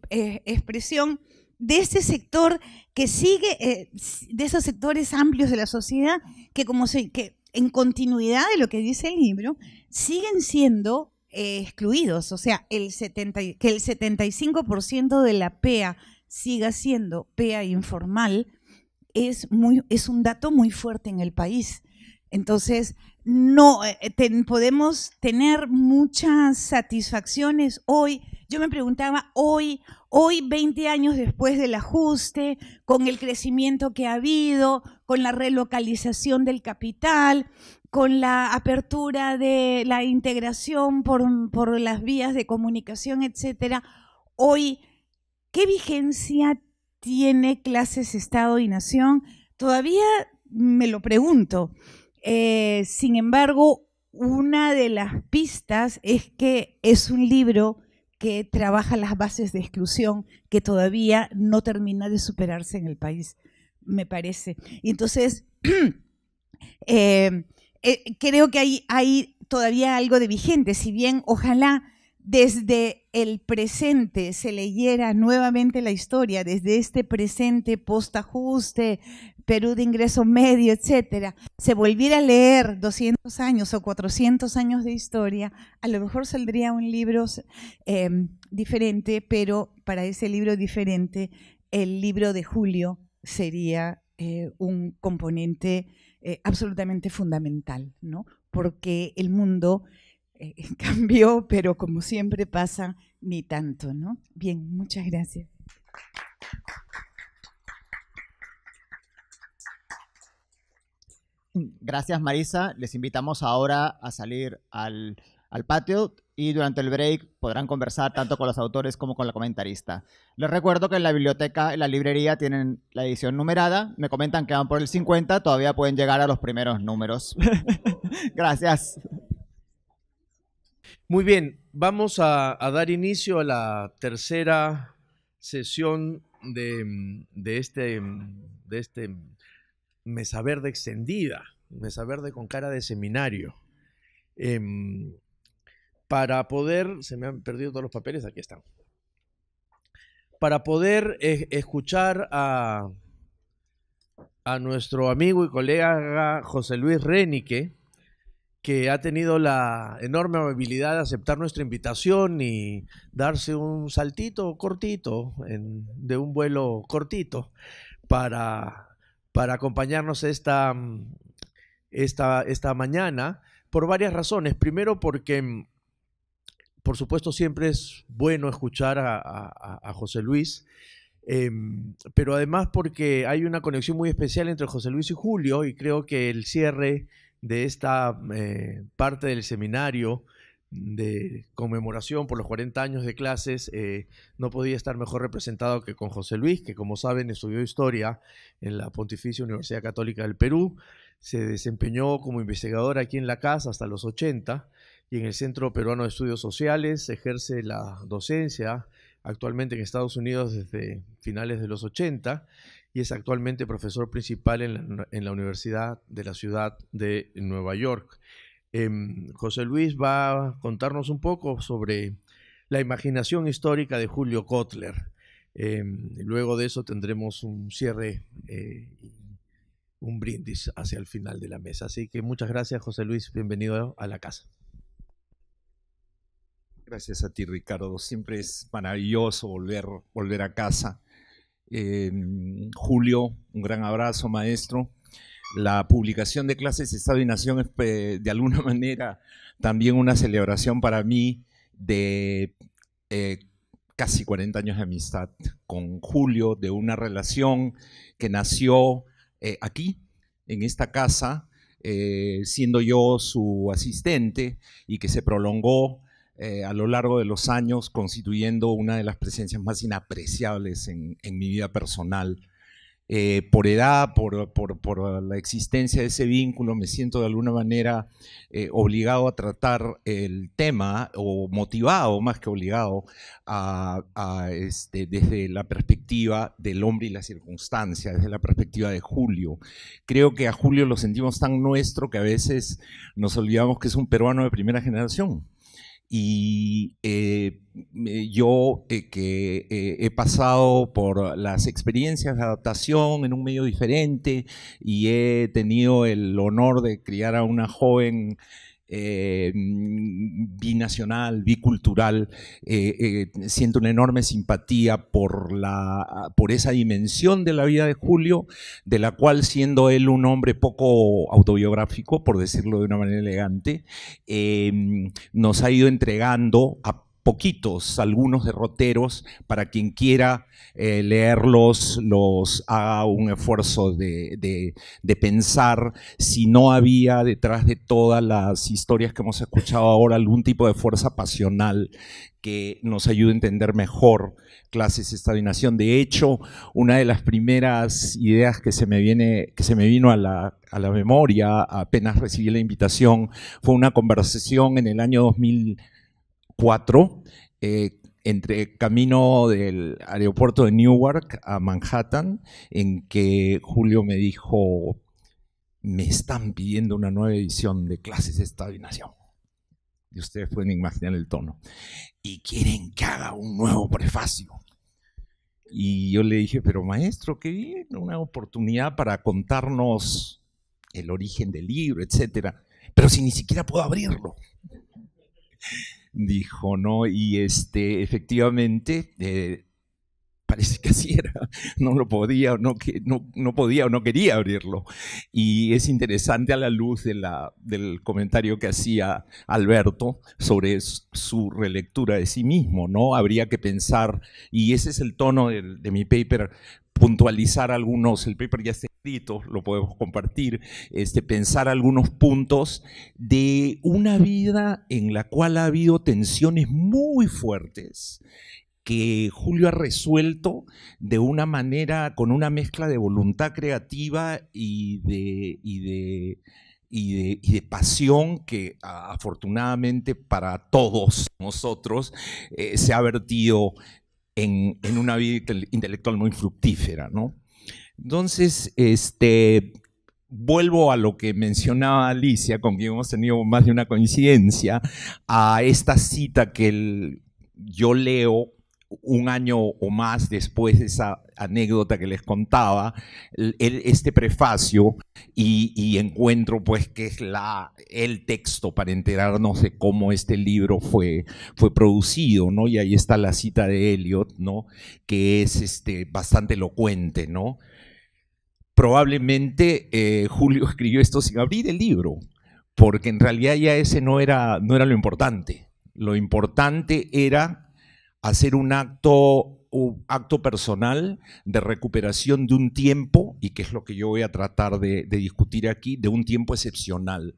expresión de ese sector que sigue, eh, de esos sectores amplios de la sociedad, que como que en continuidad de lo que dice el libro, siguen siendo eh, excluidos. O sea, el 70, que el 75% de la PEA siga siendo PEA informal, es, muy, es un dato muy fuerte en el país. Entonces, no eh, eh, podemos tener muchas satisfacciones hoy. Yo me preguntaba hoy, hoy 20 años después del ajuste, con el crecimiento que ha habido, con la relocalización del capital, con la apertura de la integración por, las vías de comunicación, etcétera, hoy, ¿qué vigencia tiene tiene clases Estado y Nación? Todavía me lo pregunto. Eh, sin embargo, una de las pistas es que es un libro que trabaja las bases de exclusión que todavía no termina de superarse en el país, me parece. Y entonces, eh, eh, creo que hay todavía algo de vigente, si bien ojalá desde el presente, se leyera nuevamente la historia desde este presente postajuste, Perú de ingreso medio, etcétera, se volviera a leer 200 años o 400 años de historia, a lo mejor saldría un libro em, diferente, pero para ese libro diferente, el libro de Julio sería eh, un componente eh, absolutamente fundamental, ¿no? Porque el mundo eh, cambió, pero como siempre pasa, ni tanto, ¿no? Bien, muchas gracias. Gracias Marisa. Les invitamos ahora a salir al, al, patio y durante el break podrán conversar tanto con los autores como con la comentarista. Les recuerdo que en la biblioteca, en la librería, tienen la edición numerada. Me comentan que van por el 50, todavía pueden llegar a los primeros números. Gracias. Muy bien, vamos a, dar inicio a la tercera sesión este, de, este, Mesa Verde extendida, Mesa Verde con cara de seminario. Em, para poder, se me han perdido todos los papeles, aquí están. Para poder e, escuchar a, a nuestro amigo y colega José Luis Renique, que ha tenido la enorme amabilidad de aceptar nuestra invitación y darse un saltito cortito, de un vuelo cortito, para, para acompañarnos esta, esta, esta mañana, por varias razones. Primero porque, por supuesto, siempre es bueno escuchar a, José Luis. Em, pero además porque hay una conexión muy especial entre José Luis y Julio y creo que el cierre de esta eh, parte del seminario de conmemoración por los 40 años de clases, eh, no podía estar mejor representado que con José Luis, que como saben estudió historia en la Pontificia Universidad Católica del Perú, se desempeñó como investigador aquí en la casa hasta los 80 y en el Centro Peruano de Estudios Sociales ejerce la docencia actualmente en Estados Unidos desde finales de los 80 y es actualmente profesor principal en la, Universidad de la Ciudad de Nueva York. Em, José Luis va a contarnos un poco sobre la imaginación histórica de Julio Kotler. Em, luego de eso tendremos un cierre, eh, un brindis hacia el final de la mesa. Así que muchas gracias, José Luis. Bienvenido a la casa. Gracias a ti, Ricardo. Siempre es maravilloso volver, volver a casa. Julio, un gran abrazo, maestro. La publicación de clases Estado y Nación es eh, de alguna manera también una celebración para mí de eh, casi 40 años de amistad con Julio, de una relación que nació eh, aquí, en esta casa, siendo yo su asistente y que se prolongó eh, a lo largo de los años constituyendo una de las presencias más inapreciables en, mi vida personal. Eh, por edad, por, la existencia de ese vínculo, me siento de alguna manera eh, obligado a tratar el tema, o motivado más que obligado, este, desde la perspectiva del hombre y la circunstancia, desde la perspectiva de Julio. Creo que a Julio lo sentimos tan nuestro que a veces nos olvidamos que es un peruano de primera generación. Y eh, yo eh, que eh, he pasado por las experiencias de adaptación en un medio diferente y he tenido el honor de criar a una joven eh, binacional, bicultural. Eh, eh, siento una enorme simpatía por, la, por esa dimensión de la vida de Julio, de la cual siendo él un hombre poco autobiográfico, por decirlo de una manera elegante, nos ha ido entregando a poquitos, algunos derroteros, para quien quiera eh, leerlos, los haga un esfuerzo de, pensar si no había detrás de todas las historias que hemos escuchado ahora algún tipo de fuerza pasional que nos ayude a entender mejor clases esta nación. De hecho, una de las primeras ideas que se me, viene, que se me vino a la, a la memoria apenas recibí la invitación fue una conversación en el año 2000 4, eh, entre camino del aeropuerto de Newark a Manhattan, en que Julio me dijo, me están pidiendo una nueva edición de clases de estado Y ustedes pueden imaginar el tono. Y quieren que haga un nuevo prefacio. Y yo le dije, pero maestro, qué bien, una oportunidad para contarnos el origen del libro, etcétera. Pero si ni siquiera puedo abrirlo dijo, ¿no? Y este, efectivamente, eh, parece que así era, no lo podía, no, no podía o no quería abrirlo. Y es interesante a la luz de la, del comentario que hacía Alberto sobre su relectura de sí mismo, ¿no? Habría que pensar, y ese es el tono de, mi paper, puntualizar algunos, el paper ya se lo podemos compartir, este, pensar algunos puntos de una vida en la cual ha habido tensiones muy fuertes que Julio ha resuelto de una manera, con una mezcla de voluntad creativa y de, y de, pasión que afortunadamente para todos nosotros eh, se ha vertido en, en, una vida intelectual muy fructífera, ¿no? Entonces, este, vuelvo a lo que mencionaba Alicia, con quien hemos tenido más de una coincidencia, a esta cita que yo leo un año o más después de esa anécdota que les contaba, este prefacio y, encuentro pues que es la, el texto para enterarnos de cómo este libro fue, fue producido, ¿no? Y ahí está la cita de Eliot, Que es este, bastante elocuente, ¿no? probablemente eh, Julio escribió esto sin abrir el libro, porque en realidad ya ese no era, no era lo importante. Lo importante era hacer un acto, un acto personal de recuperación de un tiempo, y que es lo que yo voy a tratar de discutir aquí, de un tiempo excepcional,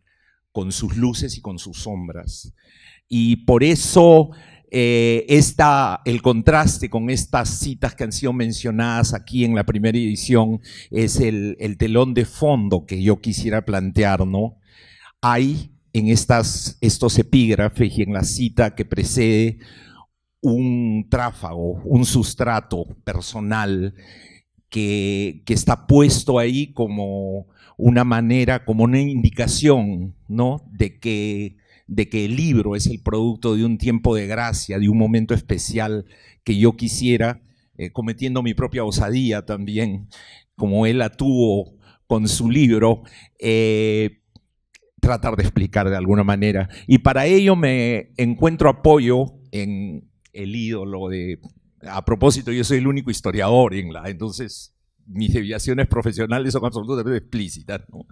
con sus luces y con sus sombras. Y por eso eh, esta, el contraste con estas citas que han sido mencionadas aquí en la primera edición es el, telón de fondo que yo quisiera plantear, ¿no? Hay en estas, estos epígrafes y en la cita que precede un tráfago, un sustrato personal que, está puesto ahí como una manera, como una indicación, ¿no? De que de que el libro es el producto de un tiempo de gracia, de un momento especial que yo quisiera, eh, cometiendo mi propia osadía también, como él la tuvo con su libro, eh, tratar de explicar de alguna manera. Y para ello me encuentro apoyo en el ídolo de... A propósito, yo soy el único historiador en la, entonces mis deviaciones profesionales son absolutamente explícitas. ¿no?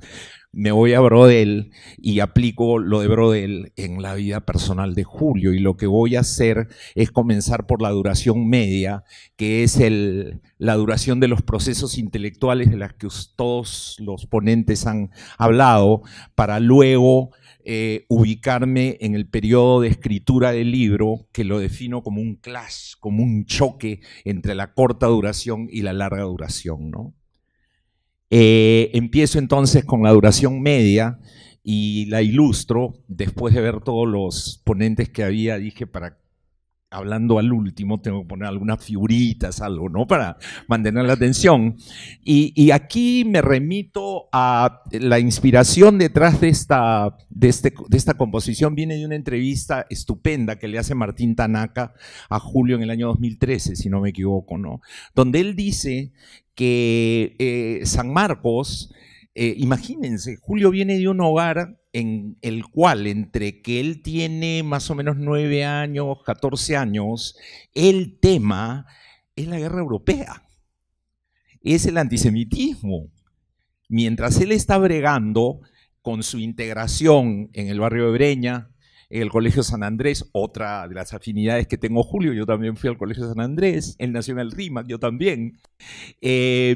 Me voy a Brodel y aplico lo de Brodel en la vida personal de Julio. Y lo que voy a hacer es comenzar por la duración media, que es el, la duración de los procesos intelectuales de las que todos los ponentes han hablado, para luego eh, ubicarme en el periodo de escritura del libro, que lo defino como un clash, como un choque entre la corta duración y la larga duración. Eh, empiezo entonces con la duración media y la ilustro después de ver todos los ponentes que había, dije, para hablando al último, tengo que poner algunas figuritas, algo, ¿no? Para mantener la atención. Y, aquí me remito a la inspiración detrás de esta, este, de, esta composición. Viene de una entrevista estupenda que le hace Martín Tanaka a Julio en el año 2013, si no me equivoco, ¿no? Donde él dice que eh, San Marcos eh, imagínense, Julio viene de un hogar en el cual entre que él tiene más o menos nueve años, 14 años, el tema es la guerra europea, es el antisemitismo. Mientras él está bregando con su integración en el barrio de Breña, el Colegio San Andrés, otra de las afinidades que tengo Julio, yo también fui al Colegio San Andrés, el Nacional Rima, yo también. Eh,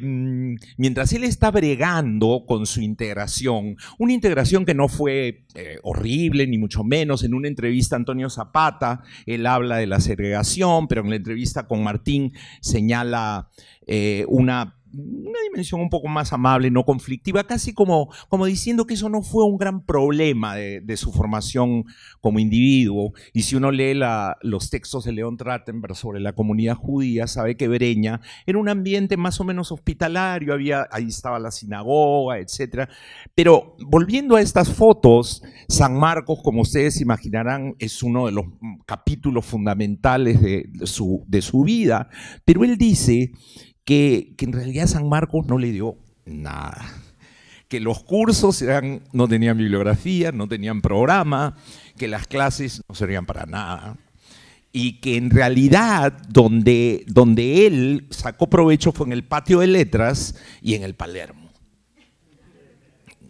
mientras él está bregando con su integración, una integración que no fue eh, horrible, ni mucho menos, en una entrevista a Antonio Zapata, él habla de la segregación, pero en la entrevista con Martín señala eh, una una dimensión un poco más amable, no conflictiva, casi como, como diciendo que eso no fue un gran problema de, su formación como individuo. Y si uno lee los textos de León Trattenberg sobre la comunidad judía, sabe que Breña era un ambiente más o menos hospitalario, había, ahí estaba la sinagoga, etc. Pero volviendo a estas fotos, San Marcos, como ustedes imaginarán, es uno de los capítulos fundamentales su, de su vida, pero él dice que, en realidad San Marcos no le dio nada. Que los cursos no tenían bibliografía, no tenían programa, que las clases no serían para nada y que en realidad donde, donde él sacó provecho fue en el patio de letras y en el Palermo.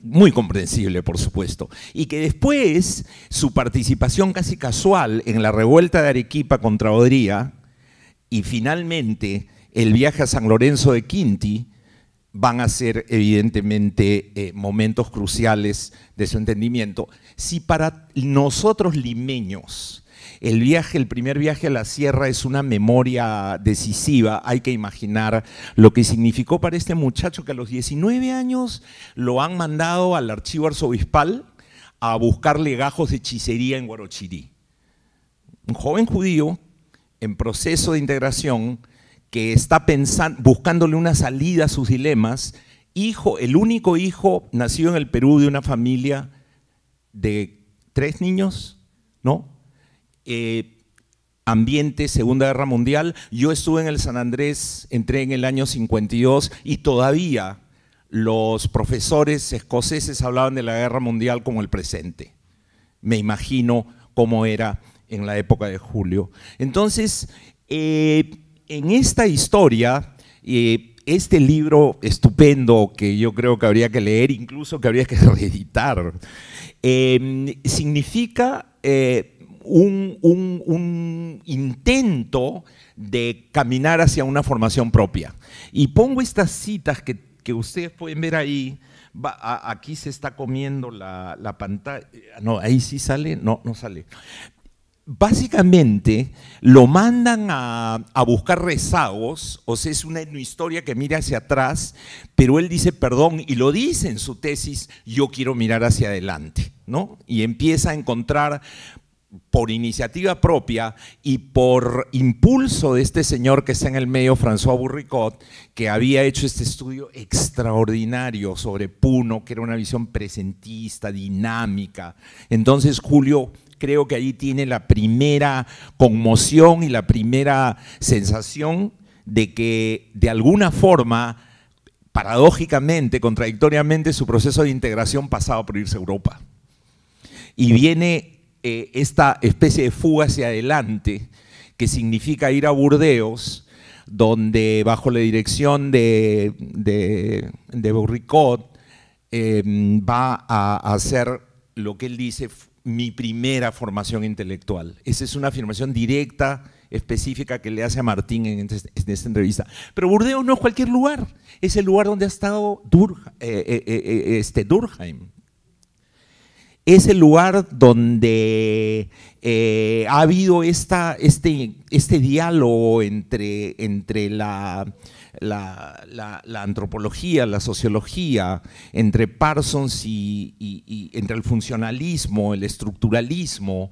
Muy comprensible, por supuesto. Y que después su participación casi casual en la revuelta de Arequipa contra Odría y finalmente el viaje a San Lorenzo de Quinti van a ser evidentemente eh, momentos cruciales de su entendimiento. Si para nosotros limeños el viaje, el primer viaje a la sierra es una memoria decisiva, hay que imaginar lo que significó para este muchacho que a los 19 años lo han mandado al archivo arzobispal a buscar legajos de hechicería en Guarochirí. Un joven judío en proceso de integración que está pensando, buscándole una salida a sus dilemas, hijo, el único hijo nacido en el Perú de una familia de tres niños, ¿no? Eh, ambiente, Segunda Guerra Mundial. Yo estuve en el San Andrés, entré en el año 52 y todavía los profesores escoceses hablaban de la Guerra Mundial como el presente. Me imagino cómo era en la época de Julio. Entonces, eh, en esta historia, este libro estupendo que yo creo que habría que leer, incluso que habría que reeditar, em, significa eh, un, intento de caminar hacia una formación propia. Y pongo estas citas que, ustedes pueden ver ahí, aquí se está comiendo la, la, pantalla. No, ahí sí sale, no, no sale básicamente lo mandan a, buscar rezagos, o sea, es una historia que mira hacia atrás, pero él dice perdón y lo dice en su tesis, yo quiero mirar hacia adelante, ¿no? Y empieza a encontrar por iniciativa propia y por impulso de este señor que está en el medio, François Bourricot, que había hecho este estudio extraordinario sobre Puno, que era una visión presentista, dinámica. Entonces Julio creo que allí tiene la primera conmoción y la primera sensación de que de alguna forma, paradójicamente, contradictoriamente, su proceso de integración pasaba por irse a Europa. Y viene eh, esta especie de fuga hacia adelante, que significa ir a Burdeos, donde bajo la dirección de, de, eh, va a hacer lo que él dice mi primera formación intelectual. Esa es una afirmación directa, específica que le hace a Martín en, este, esta entrevista. Pero Burdeos no es cualquier lugar, es el lugar donde ha estado Dur, eh, eh, eh, este Es el lugar donde ha habido esta, este, este diálogo entre, entre la la, antropología, la sociología, entre Parsons y, entre el funcionalismo, el estructuralismo,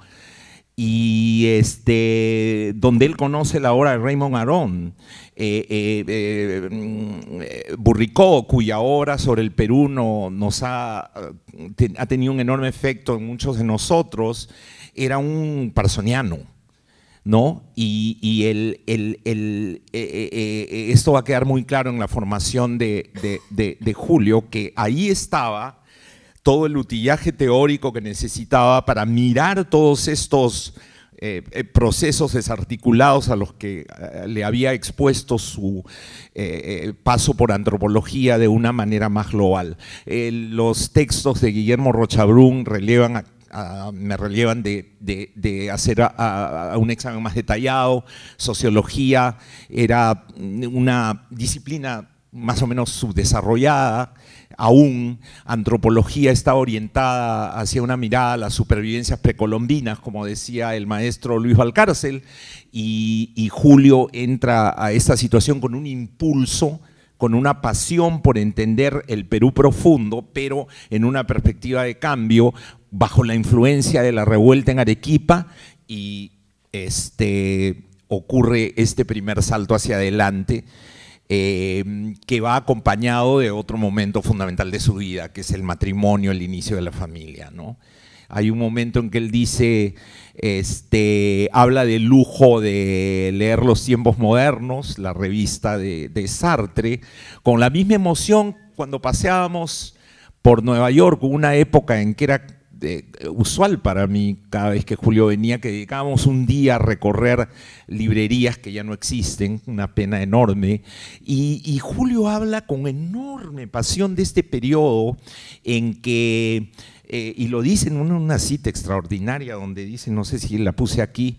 y este, donde él conoce la obra de Raymond Aron, eh, eh, eh Burricó, cuya obra sobre el Perú no, nos ha tenido un enorme efecto en muchos de nosotros, era un parsoniano ¿no? Y, el, el, eh, eh, eh, esto va a quedar muy claro en la formación de, Julio, que ahí estaba todo el utillaje teórico que necesitaba para mirar todos estos procesos desarticulados a los que le había expuesto su paso por antropología de una manera más global. los textos de Guillermo Rochabrún relevan a me relevan de, hacer un examen más detallado, sociología era una disciplina más o menos subdesarrollada, aún antropología está orientada hacia una mirada a las supervivencias precolombinas, como decía el maestro Luis Valcárcel, y, y Julio entra a esta situación con un impulso con una pasión por entender el Perú profundo, pero en una perspectiva de cambio, bajo la influencia de la revuelta en Arequipa y este, ocurre este primer salto hacia adelante em, que va acompañado de otro momento fundamental de su vida, que es el matrimonio, el inicio de la familia. ¿no? Hay un momento en que él dice, este, habla del lujo de leer Los tiempos modernos, la revista de, de Sartre, con la misma emoción cuando paseábamos por Nueva York, una época en que era usual para mí cada vez que Julio venía, que dedicábamos un día a recorrer librerías que ya no existen, una pena enorme. Y, Julio habla con enorme pasión de este periodo en que, eh, y lo dice en una, cita extraordinaria donde dice, no sé si la puse aquí,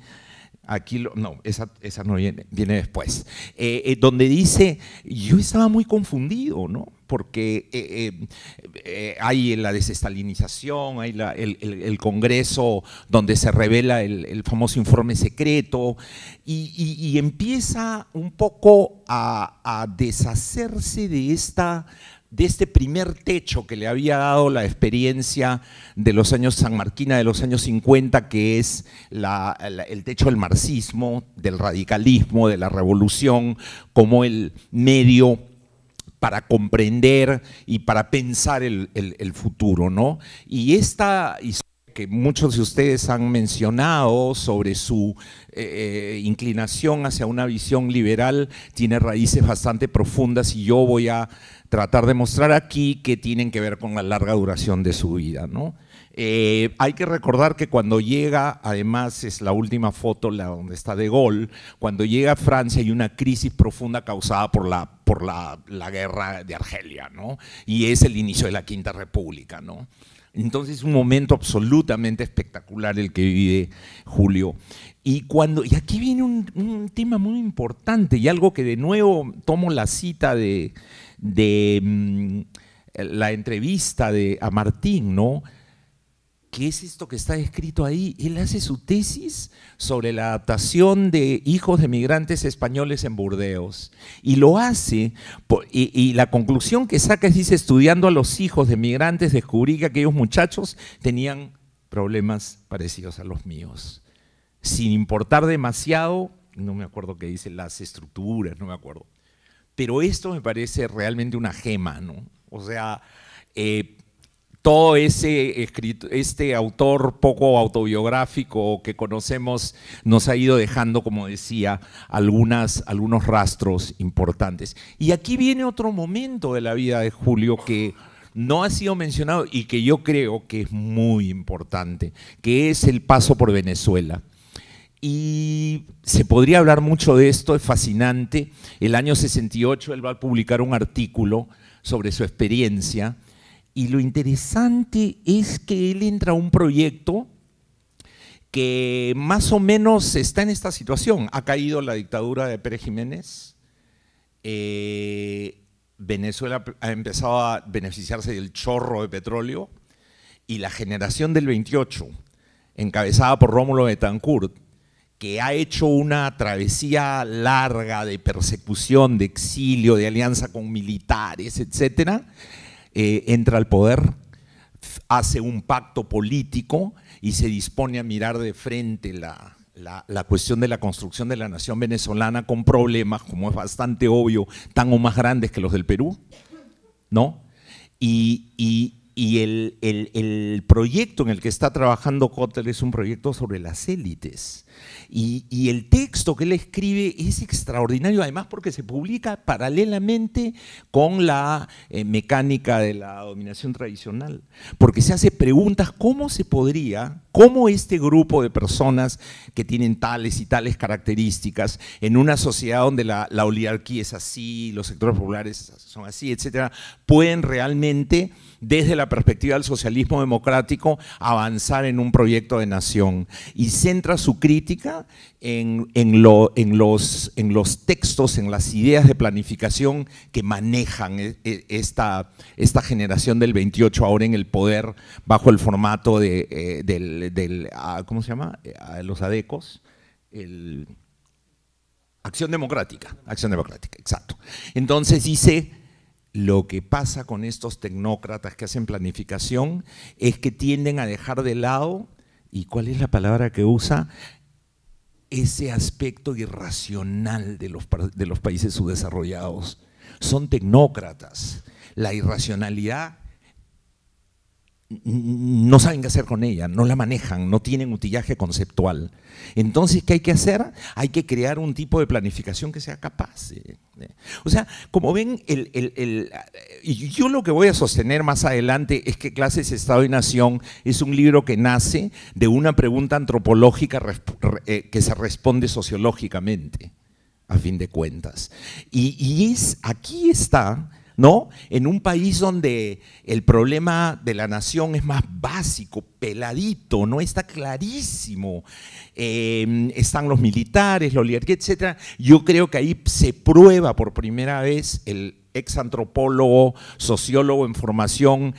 aquí no, esa, no viene, viene después, eh, eh, donde dice, yo estaba muy confundido, ¿no? porque eh, eh, eh, hay la desestalinización, hay el, Congreso donde se revela el, famoso informe secreto, y, empieza un poco a, deshacerse de, esta, de este primer techo que le había dado la experiencia de los años San Martín, de los años 50, que es el techo del marxismo, del radicalismo, de la revolución, como el medio para comprender y para pensar el, futuro, ¿no? Y esta historia que muchos de ustedes han mencionado sobre su eh, eh, inclinación hacia una visión liberal tiene raíces bastante profundas y yo voy a tratar de mostrar aquí que tienen que ver con la larga duración de su vida, ¿no? Eh, hay que recordar que cuando llega, además es la última foto la donde está de Gaulle, cuando llega a Francia hay una crisis profunda causada por la por la, guerra de Argelia, ¿no? Y es el inicio de la Quinta República, ¿no? Entonces, es un momento absolutamente espectacular el que vive Julio. Y, cuando, y aquí viene un, tema muy importante y algo que de nuevo tomo la cita de, mm, la entrevista de, a Martín, ¿no? ¿qué es esto que está escrito ahí? Él hace su tesis sobre la adaptación de hijos de migrantes españoles en Burdeos. Y lo hace, y, la conclusión que saca es, dice, estudiando a los hijos de migrantes, descubrí que aquellos muchachos tenían problemas parecidos a los míos. Sin importar demasiado, no me acuerdo qué dice, las estructuras, no me acuerdo. Pero esto me parece realmente una gema, ¿no? O sea, eh, todo ese escrito, este autor poco autobiográfico que conocemos nos ha ido dejando, como decía, algunas, algunos rastros importantes. Y aquí viene otro momento de la vida de Julio que no ha sido mencionado y que yo creo que es muy importante, que es el paso por Venezuela. Y se podría hablar mucho de esto, es fascinante. El año 68 él va a publicar un artículo sobre su experiencia y lo interesante es que él entra a un proyecto que más o menos está en esta situación. Ha caído la dictadura de Pérez Jiménez. Eh, Venezuela ha empezado a beneficiarse del chorro de petróleo y la generación del 28, encabezada por Rómulo Betancourt, que ha hecho una travesía larga de persecución, de exilio, de alianza con militares, etcétera, eh, entra al poder, hace un pacto político y se dispone a mirar de frente la, cuestión de la construcción de la nación venezolana con problemas, como es bastante obvio, tan o más grandes que los del Perú, ¿no? Y, el, el proyecto en el que está trabajando Cotter es un proyecto sobre las élites y, el texto que él escribe es extraordinario, además porque se publica paralelamente con la eh, mecánica de la dominación tradicional, porque se hace preguntas cómo se podría, cómo este grupo de personas que tienen tales y tales características en una sociedad donde la, la oligarquía es así, los sectores populares son así, etcétera, pueden realmente desde la perspectiva del socialismo democrático avanzar en un proyecto de nación y centra su crítica en, los, textos, en las ideas de planificación que manejan e, e, esta, generación del 28 ahora en el poder bajo el formato de, eh, del, ah, ¿cómo se llama? Eh, ah, los adecos. acción democrática, acción democrática, exacto. Entonces dice, lo que pasa con estos tecnócratas que hacen planificación es que tienden a dejar de lado, ¿y cuál es la palabra que usa? ese aspecto irracional de los, de los países subdesarrollados. Son tecnócratas. La irracionalidad no saben qué hacer con ella, no la manejan, no tienen utillaje conceptual. Entonces, ¿qué hay que hacer? Hay que crear un tipo de planificación que sea capaz. Eh, eh. O sea, como ven, yo lo que voy a sostener más adelante es que Clases, Estado y Nación es un libro que nace de una pregunta antropológica eh, que se responde sociológicamente a fin de cuentas. Y, aquí está en un país donde el problema de la nación es más básico, peladito, ¿no? Está clarísimo. Em, están los militares, la oligarquía, etc. Yo creo que ahí se prueba por primera vez el exantropólogo, sociólogo en formación,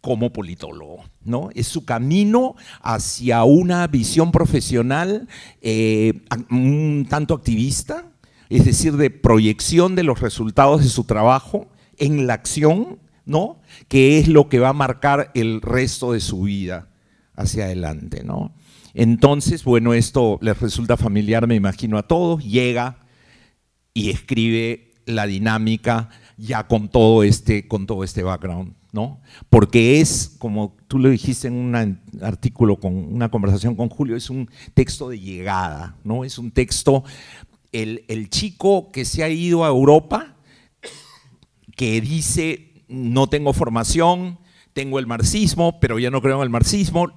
como politólogo, ¿no? Es su camino hacia una visión profesional eh, un tanto activista, es decir, de proyección de los resultados de su trabajo, en la acción, ¿no? Que es lo que va a marcar el resto de su vida hacia adelante, ¿no? Entonces, bueno, esto les resulta familiar, me imagino, a todos. Llega y escribe la dinámica ya con todo este, con todo este background, ¿no? Porque es, como tú lo dijiste en un artículo, con una conversación con Julio, es un texto de llegada, ¿no? Es un texto, el, el chico que se ha ido a Europa, que dice, no tengo formación, tengo el marxismo, pero ya no creo en el marxismo,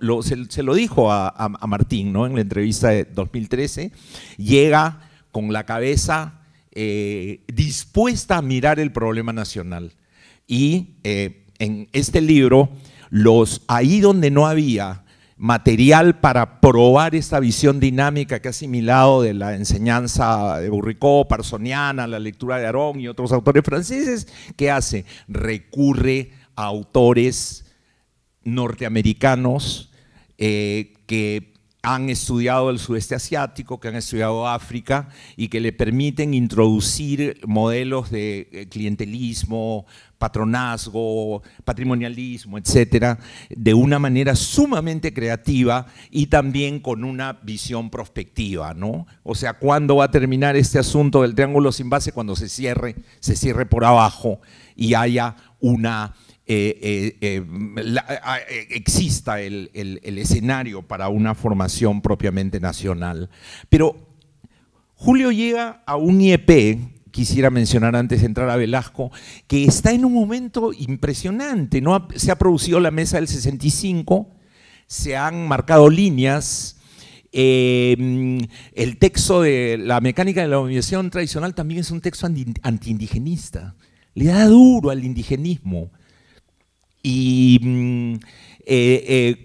se, lo dijo a, Martín ¿no? en la entrevista de 2013, llega con la cabeza eh, dispuesta a mirar el problema nacional. Y eh, en este libro, los, ahí donde no había material para probar esta visión dinámica que ha asimilado de la enseñanza de Burricot, Parsoniana, la lectura de Arón y otros autores franceses, ¿qué hace? Recurre a autores norteamericanos eh, que han estudiado el sudeste asiático, que han estudiado África y que le permiten introducir modelos de eh, clientelismo, patronazgo, patrimonialismo, etcétera, de una manera sumamente creativa y también con una visión prospectiva, ¿no? O sea, ¿cuándo va a terminar este asunto del triángulo sin base? Cuando se cierre, se cierre por abajo y haya una eh, eh, eh, exista el, escenario para una formación propiamente nacional. Pero Julio llega a un IEP quisiera mencionar antes de entrar a Velasco, que está en un momento impresionante. Se ha producido la mesa del 65, se han marcado líneas. el texto de la mecánica de la dominación tradicional también es un texto antiindigenista. Le da duro al indigenismo. Y mm, eh, eh,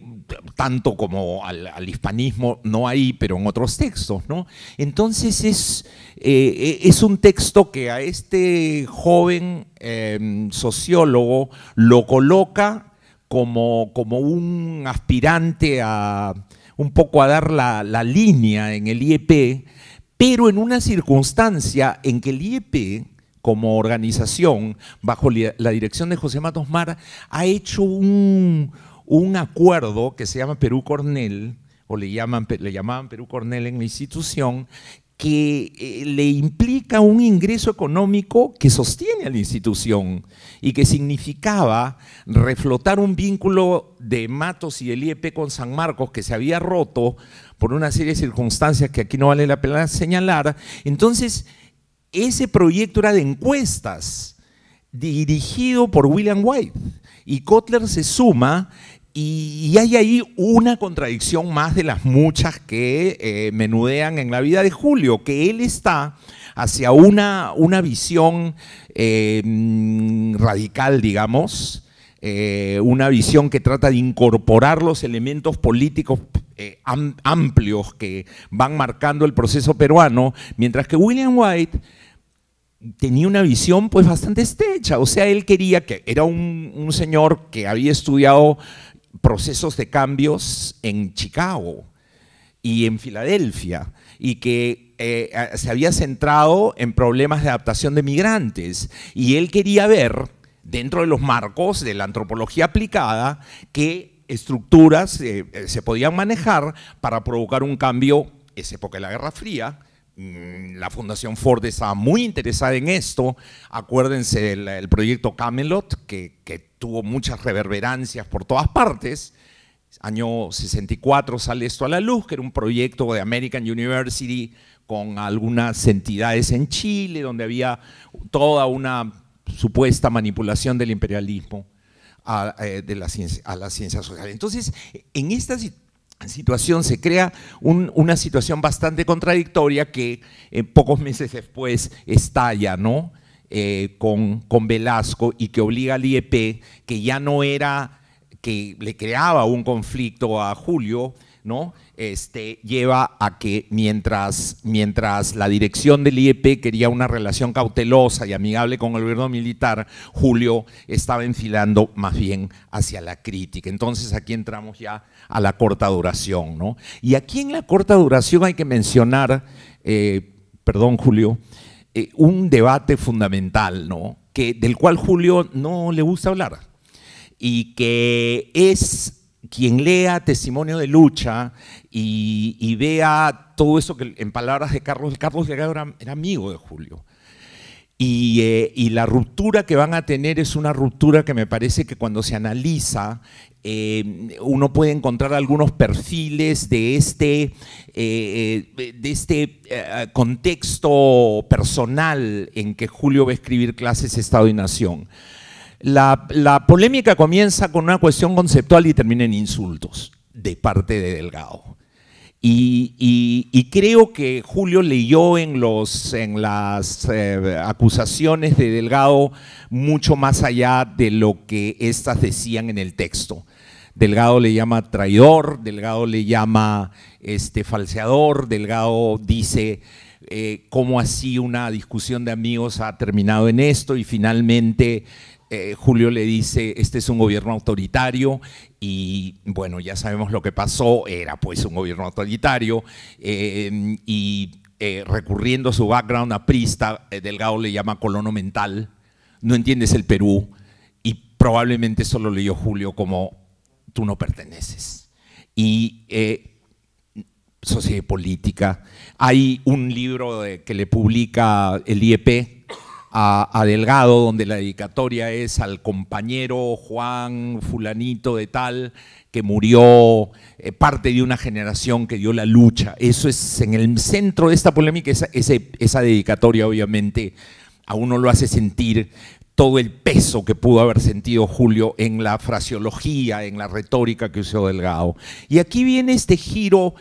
tanto como al, hispanismo, no ahí, pero en otros textos, ¿no? Entonces es, eh, es un texto que a este joven em, sociólogo lo coloca como, como un aspirante a un poco a dar la, la línea en el IEP, pero en una circunstancia en que el IEP como organización, bajo la dirección de José Matos Mar, ha hecho un, acuerdo que se llama Perú Cornell, o le, llaman, le llamaban Perú Cornell en la institución, que eh, le implica un ingreso económico que sostiene a la institución y que significaba reflotar un vínculo de Matos y el IEP con San Marcos que se había roto por una serie de circunstancias que aquí no vale la pena señalar. Entonces, ese proyecto era de encuestas, dirigido por William White. Y Kotler se suma y, hay ahí una contradicción más de las muchas que eh, menudean en la vida de Julio, que él está hacia una, una visión eh, mm, radical, digamos, eh, una visión que trata de incorporar los elementos políticos amplios que van marcando el proceso peruano, mientras que William White tenía una visión pues bastante estrecha. O sea, él quería que era un, señor que había estudiado procesos de cambios en Chicago y en Filadelfia y que eh, se había centrado en problemas de adaptación de migrantes y él quería ver dentro de los marcos de la antropología aplicada qué estructuras eh, eh, se podían manejar para provocar un cambio, esa época de la Guerra Fría, Mm, la Fundación Ford estaba muy interesada en esto. Acuérdense el, proyecto Camelot, que, tuvo muchas reverberancias por todas partes. Año 64 sale esto a la luz, que era un proyecto de American University con algunas entidades en Chile, donde había toda una supuesta manipulación del imperialismo a, eh, de la ciencia, a las ciencias sociales. Entonces, en situación, situación se crea una situación bastante contradictoria que eh, pocos meses después estalla, ¿no? Eh, con, con Velasco y que obliga al IEP, que ya no era, que le creaba un conflicto a Julio, ¿no? Este, lleva a que mientras, mientras la dirección del IEP quería una relación cautelosa y amigable con el gobierno militar, Julio estaba enfilando más bien hacia la crítica. Entonces aquí entramos ya a la corta duración, ¿no? Y aquí en la corta duración hay que mencionar, eh, perdón Julio, eh, un debate fundamental, ¿no? Que, del cual Julio no le gusta hablar y que es quien lea Testimonio de Lucha y, vea todo eso que en palabras de Carlos, Carlos llegado era, amigo de Julio. Eh, y, la ruptura que van a tener es una ruptura que me parece que cuando se analiza, eh, uno puede encontrar algunos perfiles de este, eh, de este contexto personal en que Julio va a escribir clases Estado y Nación. La, polémica comienza con una cuestión conceptual y termina en insultos de parte de Delgado. Y, creo que Julio leyó en, las eh, acusaciones de Delgado mucho más allá de lo que éstas decían en el texto. Delgado le llama traidor, Delgado le llama este, falseador, Delgado dice eh, cómo así una discusión de amigos ha terminado en esto y finalmente eh, Julio le dice, este es un gobierno autoritario y bueno, ya sabemos lo que pasó, era pues un gobierno autoritario em, y eh, recurriendo a su background a aprista, eh, Delgado le llama colono mental, no entiendes el Perú y probablemente solo leyó Julio como tú no perteneces. Y sociedad política, hay un libro que le publica el IEP, a, Delgado, donde la dedicatoria es al compañero Juan Fulanito de tal, que murió eh, parte de una generación que dio la lucha. Eso es en el centro de esta polémica, esa, esa dedicatoria obviamente a uno lo hace sentir todo el peso que pudo haber sentido Julio en la fraseología, en la retórica que usó Delgado. Y aquí viene este giro,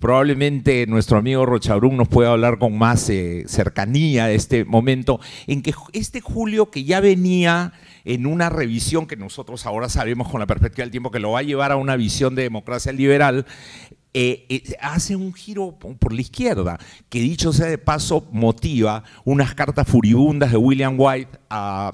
probablemente nuestro amigo Rochabrún nos pueda hablar con más eh, cercanía de este momento, en que este Julio que ya venía en una revisión que nosotros ahora sabemos con la perspectiva del tiempo que lo va a llevar a una visión de democracia liberal, eh, eh, hace un giro por la izquierda, que dicho sea de paso, motiva unas cartas furibundas de William White a,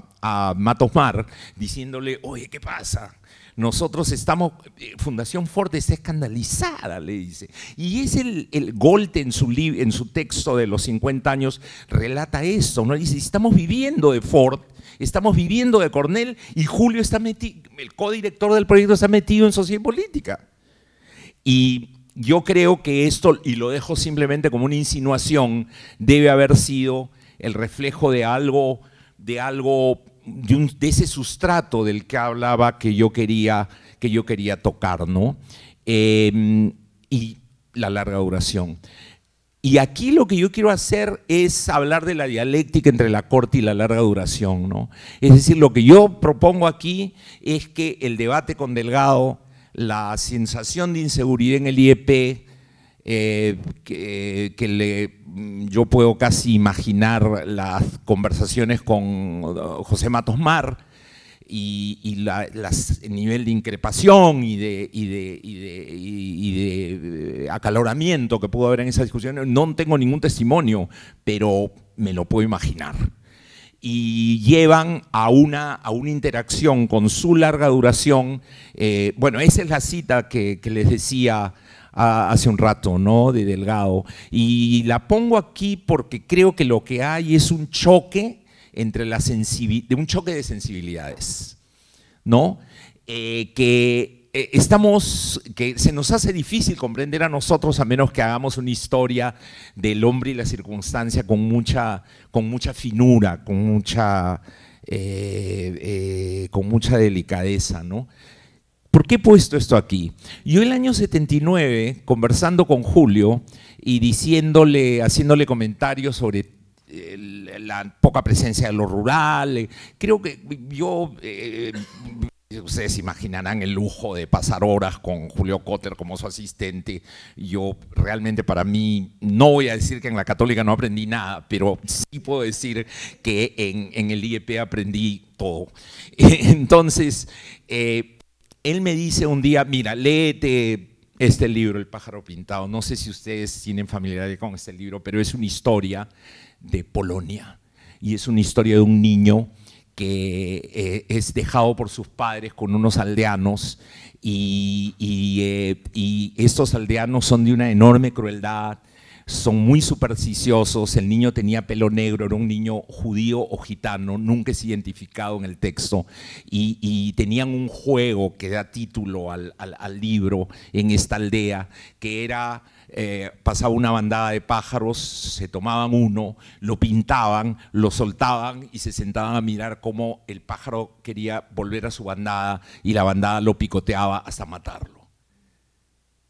Matos Mar, diciéndole, oye, ¿qué pasa? Nosotros estamos, eh, Fundación Ford está escandalizada, le dice. Y es el, golpe en su, en su texto de los 50 años, relata esto, ¿no? Dice, estamos viviendo de Ford, estamos viviendo de Cornell y Julio está metido, el codirector del proyecto está metido en sociedad política. Y yo creo que esto, y lo dejo simplemente como una insinuación, debe haber sido el reflejo de algo, de algo, de, ese sustrato del que hablaba que yo quería, que yo quería tocar, ¿no? Em, y la larga duración. Y aquí lo que yo quiero hacer es hablar de la dialéctica entre la corte y la larga duración, ¿no? Es decir, lo que yo propongo aquí es que el debate con Delgado la sensación de inseguridad en el IEP eh, que, yo puedo casi imaginar las conversaciones con uh, José Matos Mar y, el nivel de increpación y de, y de eh, acaloramiento que pudo haber en esas discusiones. No tengo ningún testimonio, pero me lo puedo imaginar y llevan a una, a una interacción con su larga duración. Eh, bueno, esa es la cita que, les decía hace un rato, ¿no? De Delgado. Y la pongo aquí porque creo que lo que hay es un choque entre la un choque de sensibilidades, ¿no? Eh, que eh, estamos, que se nos hace difícil comprender a nosotros a menos que hagamos una historia del hombre y la circunstancia con mucha, con mucha finura, con mucha, eh, eh, con mucha delicadeza, ¿no? ¿Por qué he puesto esto aquí? Yo el año 79, conversando con Julio y diciéndole, haciéndole comentarios sobre la poca presencia de lo rural, creo que yo Ustedes imaginarán el lujo de pasar horas con Julio Cotter como su asistente. Yo realmente para mí, no voy a decir que en la católica no aprendí nada, pero sí puedo decir que en, el IEP aprendí todo. Entonces, eh, él me dice un día, mira, léete este libro, El pájaro pintado. No sé si ustedes tienen familiaridad con este libro, pero es una historia de Polonia y es una historia de un niño que eh, es dejado por sus padres con unos aldeanos eh, y, estos aldeanos son de una enorme crueldad, son muy supersticiosos, el niño tenía pelo negro, era un niño judío o gitano, nunca es identificado en el texto, y, tenían un juego que da título al libro en esta aldea, que era eh, pasaba una bandada de pájaros, se tomaban uno, lo pintaban, lo soltaban y se sentaban a mirar cómo el pájaro quería volver a su bandada y la bandada lo picoteaba hasta matarlo.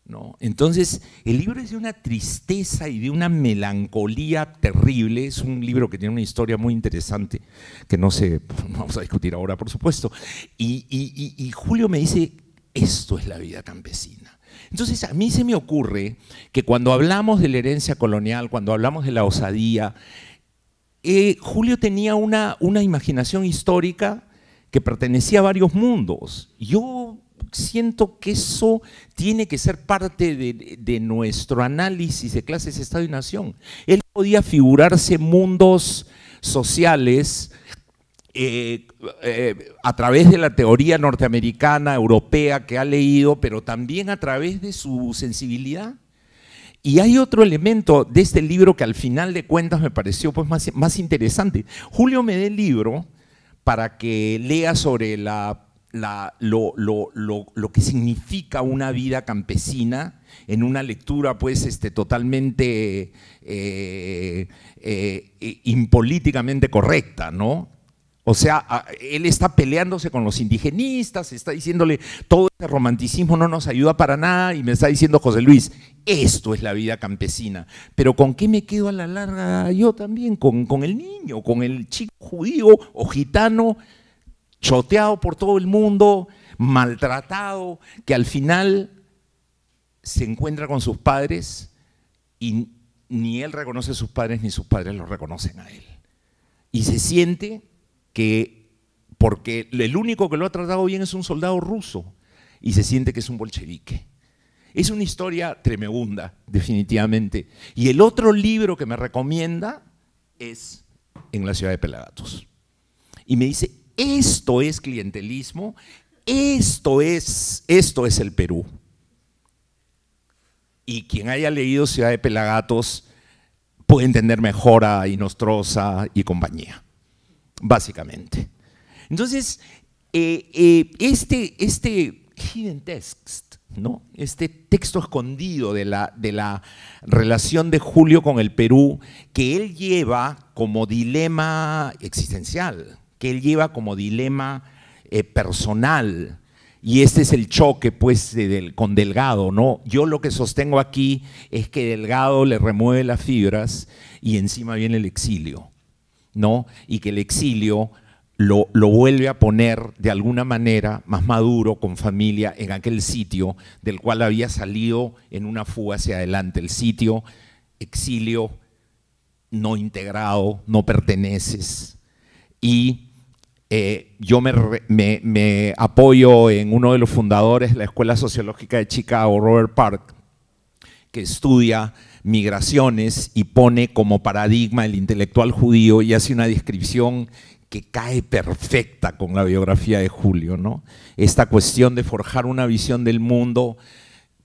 ¿No? Entonces, el libro es de una tristeza y de una melancolía terrible. Es un libro que tiene una historia muy interesante, que no sé, vamos a discutir ahora, por supuesto. y Julio me dice, esto es la vida campesina. Entonces a mí se me ocurre que cuando hablamos de la herencia colonial, cuando hablamos de la osadía, eh, Julio tenía una, imaginación histórica que pertenecía a varios mundos. Yo siento que eso tiene que ser parte de, de, nuestro análisis de clases Estado y Nación. Él podía figurarse mundos sociales eh, eh, a través de la teoría norteamericana, europea que ha leído, pero también a través de su sensibilidad. Y hay otro elemento de este libro que al final de cuentas me pareció pues, más, interesante. Julio me dé el libro para que lea sobre lo, que significa una vida campesina en una lectura pues este, totalmente eh, impolíticamente correcta, ¿no? O sea, él está peleándose con los indigenistas, está diciéndole todo este romanticismo no nos ayuda para nada y me está diciendo José Luis, esto es la vida campesina. Pero ¿con qué me quedo a la larga yo también? Con, con el niño, con el chico judío o gitano, choteado por todo el mundo, maltratado, que al final se encuentra con sus padres y ni él reconoce a sus padres ni sus padres lo reconocen a él. Y se siente que, porque el único que lo ha tratado bien es un soldado ruso y se siente que es un bolchevique. Es una historia tremenda, definitivamente. Y el otro libro que me recomienda es En la ciudad de Pelagatos. Y me dice, esto es clientelismo, esto es, esto es el Perú. Y quien haya leído Ciudad de Pelagatos puede entender mejor a Inostrosa y compañía básicamente. Entonces, eh, eh, este, este hidden text, ¿no? este texto escondido de la, de la relación de Julio con el Perú, que él lleva como dilema existencial, que él lleva como dilema eh, personal, y este es el choque, pues, del, con Delgado, ¿no? Yo lo que sostengo aquí es que Delgado le remueve las fibras y encima viene el exilio. ¿no? Y que el exilio lo, vuelve a poner de alguna manera más maduro, con familia, en aquel sitio del cual había salido en una fuga hacia adelante. El sitio, exilio, no integrado, no perteneces. Y eh, yo me, me apoyo en uno de los fundadores de la Escuela Sociológica de Chicago, Robert Park, que estudia migraciones y pone como paradigma el intelectual judío y hace una descripción que cae perfecta con la biografía de Julio, ¿no? Esta cuestión de forjar una visión del mundo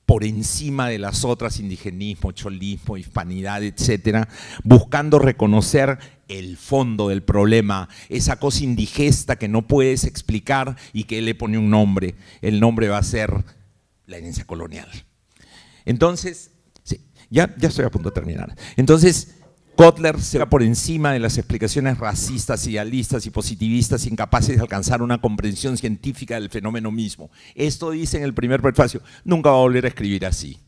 por encima de las otras, indigenismo, cholismo, hispanidad, etcétera, buscando reconocer el fondo del problema, esa cosa indigesta que no puedes explicar y que le pone un nombre. El nombre va a ser la herencia colonial. Entonces, ya, estoy a punto de terminar. Entonces, Kotler se va por encima de las explicaciones racistas, idealistas y positivistas incapaces de alcanzar una comprensión científica del fenómeno mismo. Esto dice en el primer prefacio, nunca va a volver a escribir así.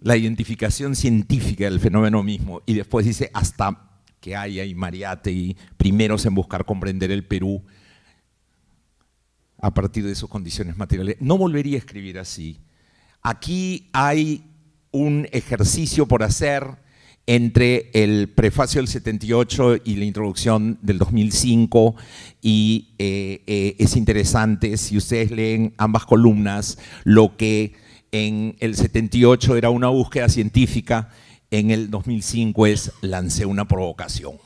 La identificación científica del fenómeno mismo. Y después dice, hasta que haya y mariate y primeros en buscar comprender el Perú a partir de sus condiciones materiales. No volvería a escribir así. Aquí hay un ejercicio por hacer entre el prefacio del 78 y la introducción del 2005 y eh, eh, es interesante si ustedes leen ambas columnas lo que en el 78 era una búsqueda científica, en el 2005 es lancé una provocación.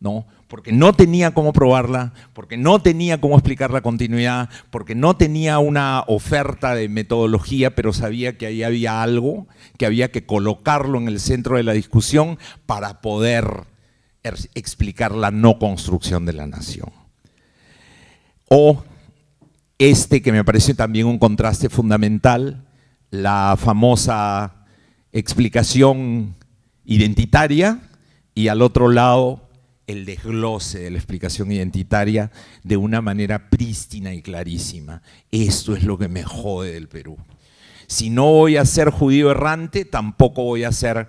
¿no? porque no tenía cómo probarla, porque no tenía cómo explicar la continuidad, porque no tenía una oferta de metodología, pero sabía que ahí había algo, que había que colocarlo en el centro de la discusión para poder explicar la no construcción de la nación. O este que me parece también un contraste fundamental, la famosa explicación identitaria y al otro lado el desglose de la explicación identitaria de una manera prístina y clarísima. Esto es lo que me jode del Perú. Si no voy a ser judío errante, tampoco voy a ser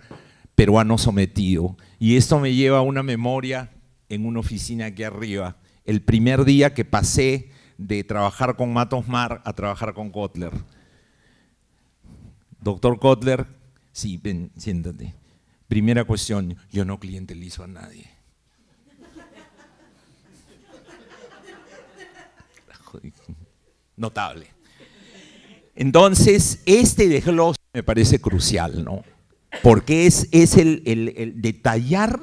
peruano sometido. Y esto me lleva a una memoria en una oficina aquí arriba. El primer día que pasé de trabajar con Matos Mar a trabajar con Kotler. Doctor Kotler, sí, ven, siéntate. Primera cuestión, yo no clientelizo a nadie notable. Entonces, este desglose me parece crucial, ¿no? Porque es, es el, detallar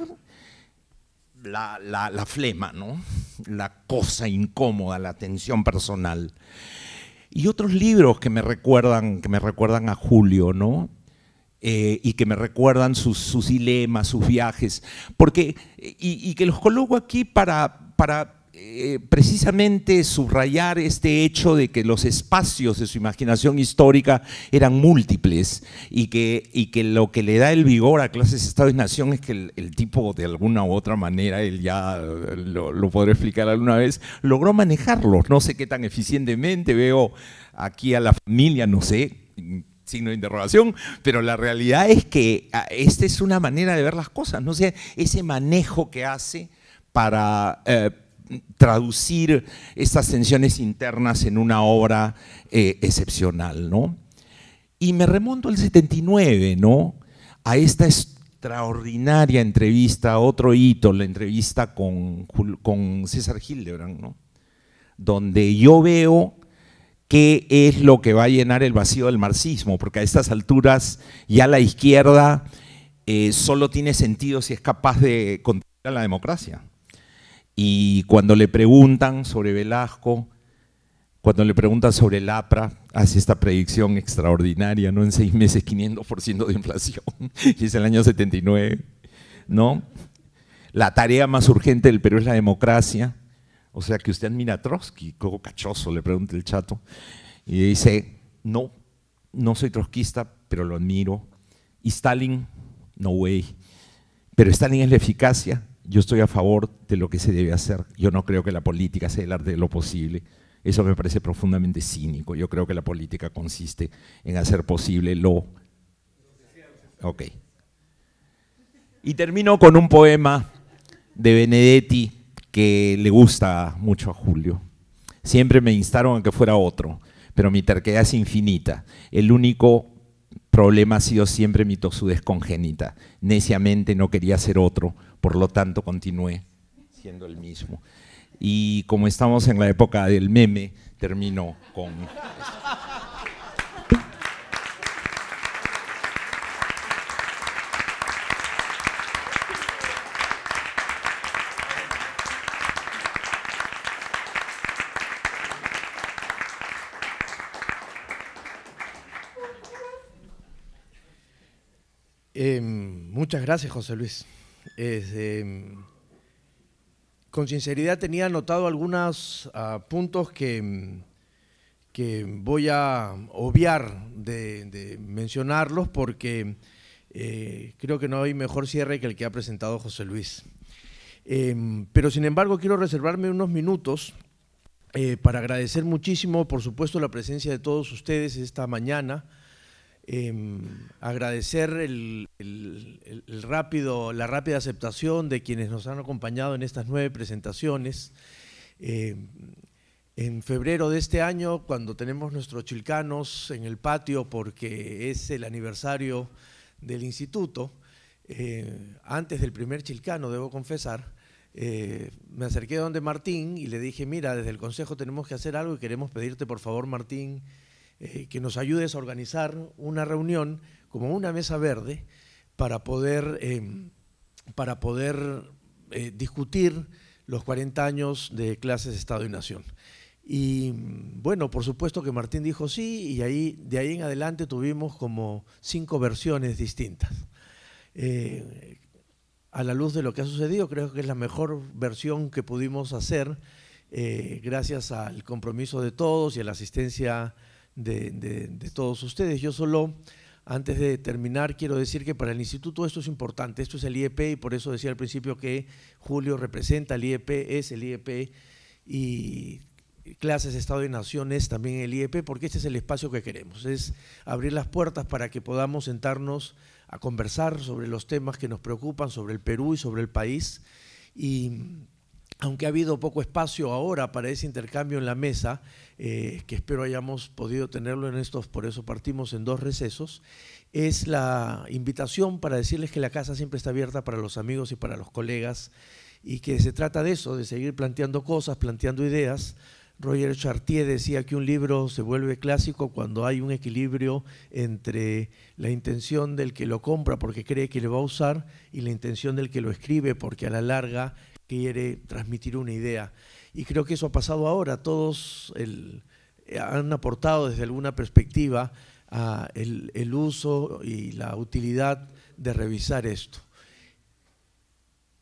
la, flema, ¿no? La cosa incómoda, la tensión personal. Y otros libros que me recuerdan, que me recuerdan a Julio, ¿no? Eh, y que me recuerdan sus, sus dilemas, sus viajes, porque, y, y, que los coloco aquí para, para, eh, precisamente subrayar este hecho de que los espacios de su imaginación histórica eran múltiples y que, y que lo que le da el vigor a clases, Estado y Nación es que el, tipo de alguna u otra manera, él ya eh, lo, lo explicar alguna vez, logró manejarlos, no sé qué tan eficientemente, veo aquí a la familia, no sé, signo de interrogación, pero la realidad es que ah, esta es una manera de ver las cosas, no ese manejo que hace para... Eh, traducir estas tensiones internas en una obra eh, excepcional, ¿no? Y me remonto al 79, ¿no? A esta extraordinaria entrevista, otro hito, la entrevista con, César Hildebrand, ¿no? Donde yo veo qué es lo que va a llenar el vacío del marxismo, porque a estas alturas ya la izquierda eh, solo tiene sentido si es capaz de a la democracia. Y cuando le preguntan sobre Velasco, cuando le preguntan sobre Lapra, hace esta predicción extraordinaria, ¿no? En seis meses, 500% de inflación, y es el año 79, ¿no? La tarea más urgente del Perú es la democracia, o sea que usted admira a Trotsky, como cachoso, le pregunta el chato, y dice, no, no soy trotskista, pero lo admiro. Y Stalin, no way. Pero Stalin es la eficacia, yo estoy a favor de lo que se debe hacer. Yo no creo que la política sea el arte de lo posible. Eso me parece profundamente cínico. Yo creo que la política consiste en hacer posible lo... Ok. Y termino con un poema de Benedetti que le gusta mucho a Julio. Siempre me instaron a que fuera otro, pero mi terquedad es infinita. El único problema ha sido siempre mi toxudez congénita. Neciamente no quería ser otro por lo tanto continué siendo el mismo. Y como estamos en la época del meme, termino con... Em, muchas gracias, José Luis. Em, con sinceridad tenía anotado algunos ah, puntos que, em, que, voy a obviar de, mencionarlos porque eh, creo que no hay mejor cierre que el que ha presentado José Luis. Em, pero sin embargo quiero reservarme unos minutos eh, para agradecer muchísimo, por supuesto, la presencia de todos ustedes esta mañana. Em, agradecer el, rápido, la rápida aceptación de quienes nos han acompañado en estas nueve presentaciones. Em, en febrero de este año, cuando tenemos nuestros chilcanos en el patio, porque es el aniversario del instituto, eh, antes del primer chilcano, debo confesar, eh, me acerqué a donde Martín y le dije, mira, desde el Consejo tenemos que hacer algo y queremos pedirte, por favor, Martín, eh, que nos ayudes a organizar una reunión como una mesa verde para poder, em, para poder eh, discutir los 40 años de clases Estado y Nación. Y bueno, por supuesto que Martín dijo sí, y ahí, de ahí en adelante tuvimos como cinco versiones distintas. Eh, a la luz de lo que ha sucedido, creo que es la mejor versión que pudimos hacer, gracias al compromiso de todos y a la asistencia de, todos ustedes. Yo solo, antes de terminar, quiero decir que para el instituto esto es importante, esto es el IEP y por eso decía al principio que Julio representa el IEP, es el IEP y clases Estado y Naciones, también el IEP, porque este es el espacio que queremos, es abrir las puertas para que podamos sentarnos a conversar sobre los temas que nos preocupan, sobre el Perú y sobre el país. Y aunque ha habido poco espacio ahora para ese intercambio en la mesa, eh, que espero hayamos podido tenerlo en estos, por eso partimos en dos recesos, es la invitación para decirles que la casa siempre está abierta para los amigos y para los colegas y que se trata de eso, de seguir planteando cosas, planteando ideas. Roger Chartier decía que un libro se vuelve clásico cuando hay un equilibrio entre la intención del que lo compra porque cree que lo va a usar y la intención del que lo escribe porque a la larga quiere transmitir una idea. Y creo que eso ha pasado ahora. Todos han aportado desde alguna perspectiva el, uso y la utilidad de revisar esto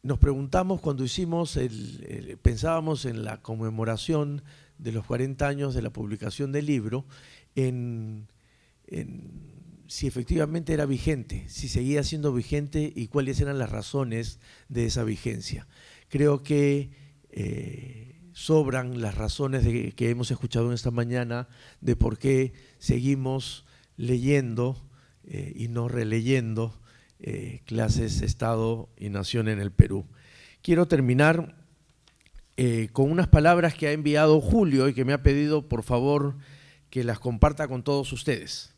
nos preguntamos cuando hicimos, el, pensábamos en la conmemoración de los 40 años de la publicación del libro, en, si efectivamente era vigente, si seguía siendo vigente y cuáles eran las razones de esa vigencia. Creo que eh, sobran las razones que hemos escuchado en esta mañana de por qué seguimos leyendo eh, y no releyendo eh, clases Estado y Nación en el Perú. Quiero terminar con unas palabras que ha enviado Julio y que me ha pedido, por favor, que las comparta con todos ustedes.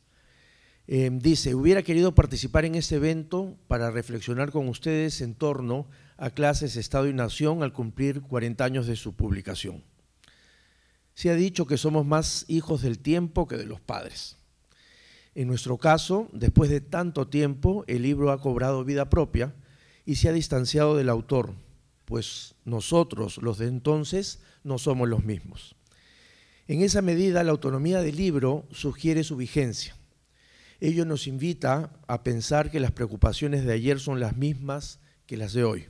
dice, hubiera querido participar en este evento para reflexionar con ustedes en torno a clases Estado y Nación al cumplir 40 años de su publicación. Se ha dicho que somos más hijos del tiempo que de los padres. En nuestro caso, después de tanto tiempo, el libro ha cobrado vida propia y se ha distanciado del autor, pues nosotros, los de entonces, no somos los mismos. En esa medida, la autonomía del libro sugiere su vigencia. Ello nos invita a pensar que las preocupaciones de ayer son las mismas que las de hoy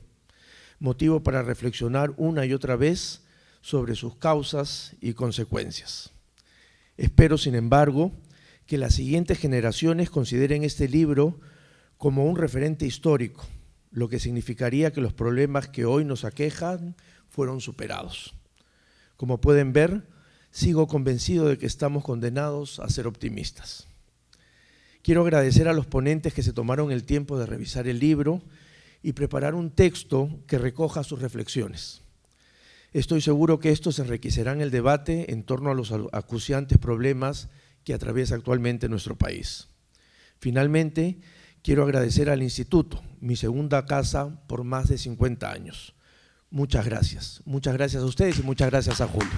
motivo para reflexionar una y otra vez sobre sus causas y consecuencias. Espero, sin embargo, que las siguientes generaciones consideren este libro como un referente histórico, lo que significaría que los problemas que hoy nos aquejan fueron superados. Como pueden ver, sigo convencido de que estamos condenados a ser optimistas. Quiero agradecer a los ponentes que se tomaron el tiempo de revisar el libro y preparar un texto que recoja sus reflexiones. Estoy seguro que estos enriquecerán el debate en torno a los acuciantes problemas que atraviesa actualmente nuestro país. Finalmente, quiero agradecer al Instituto, mi segunda casa por más de 50 años. Muchas gracias. Muchas gracias a ustedes y muchas gracias a Julio.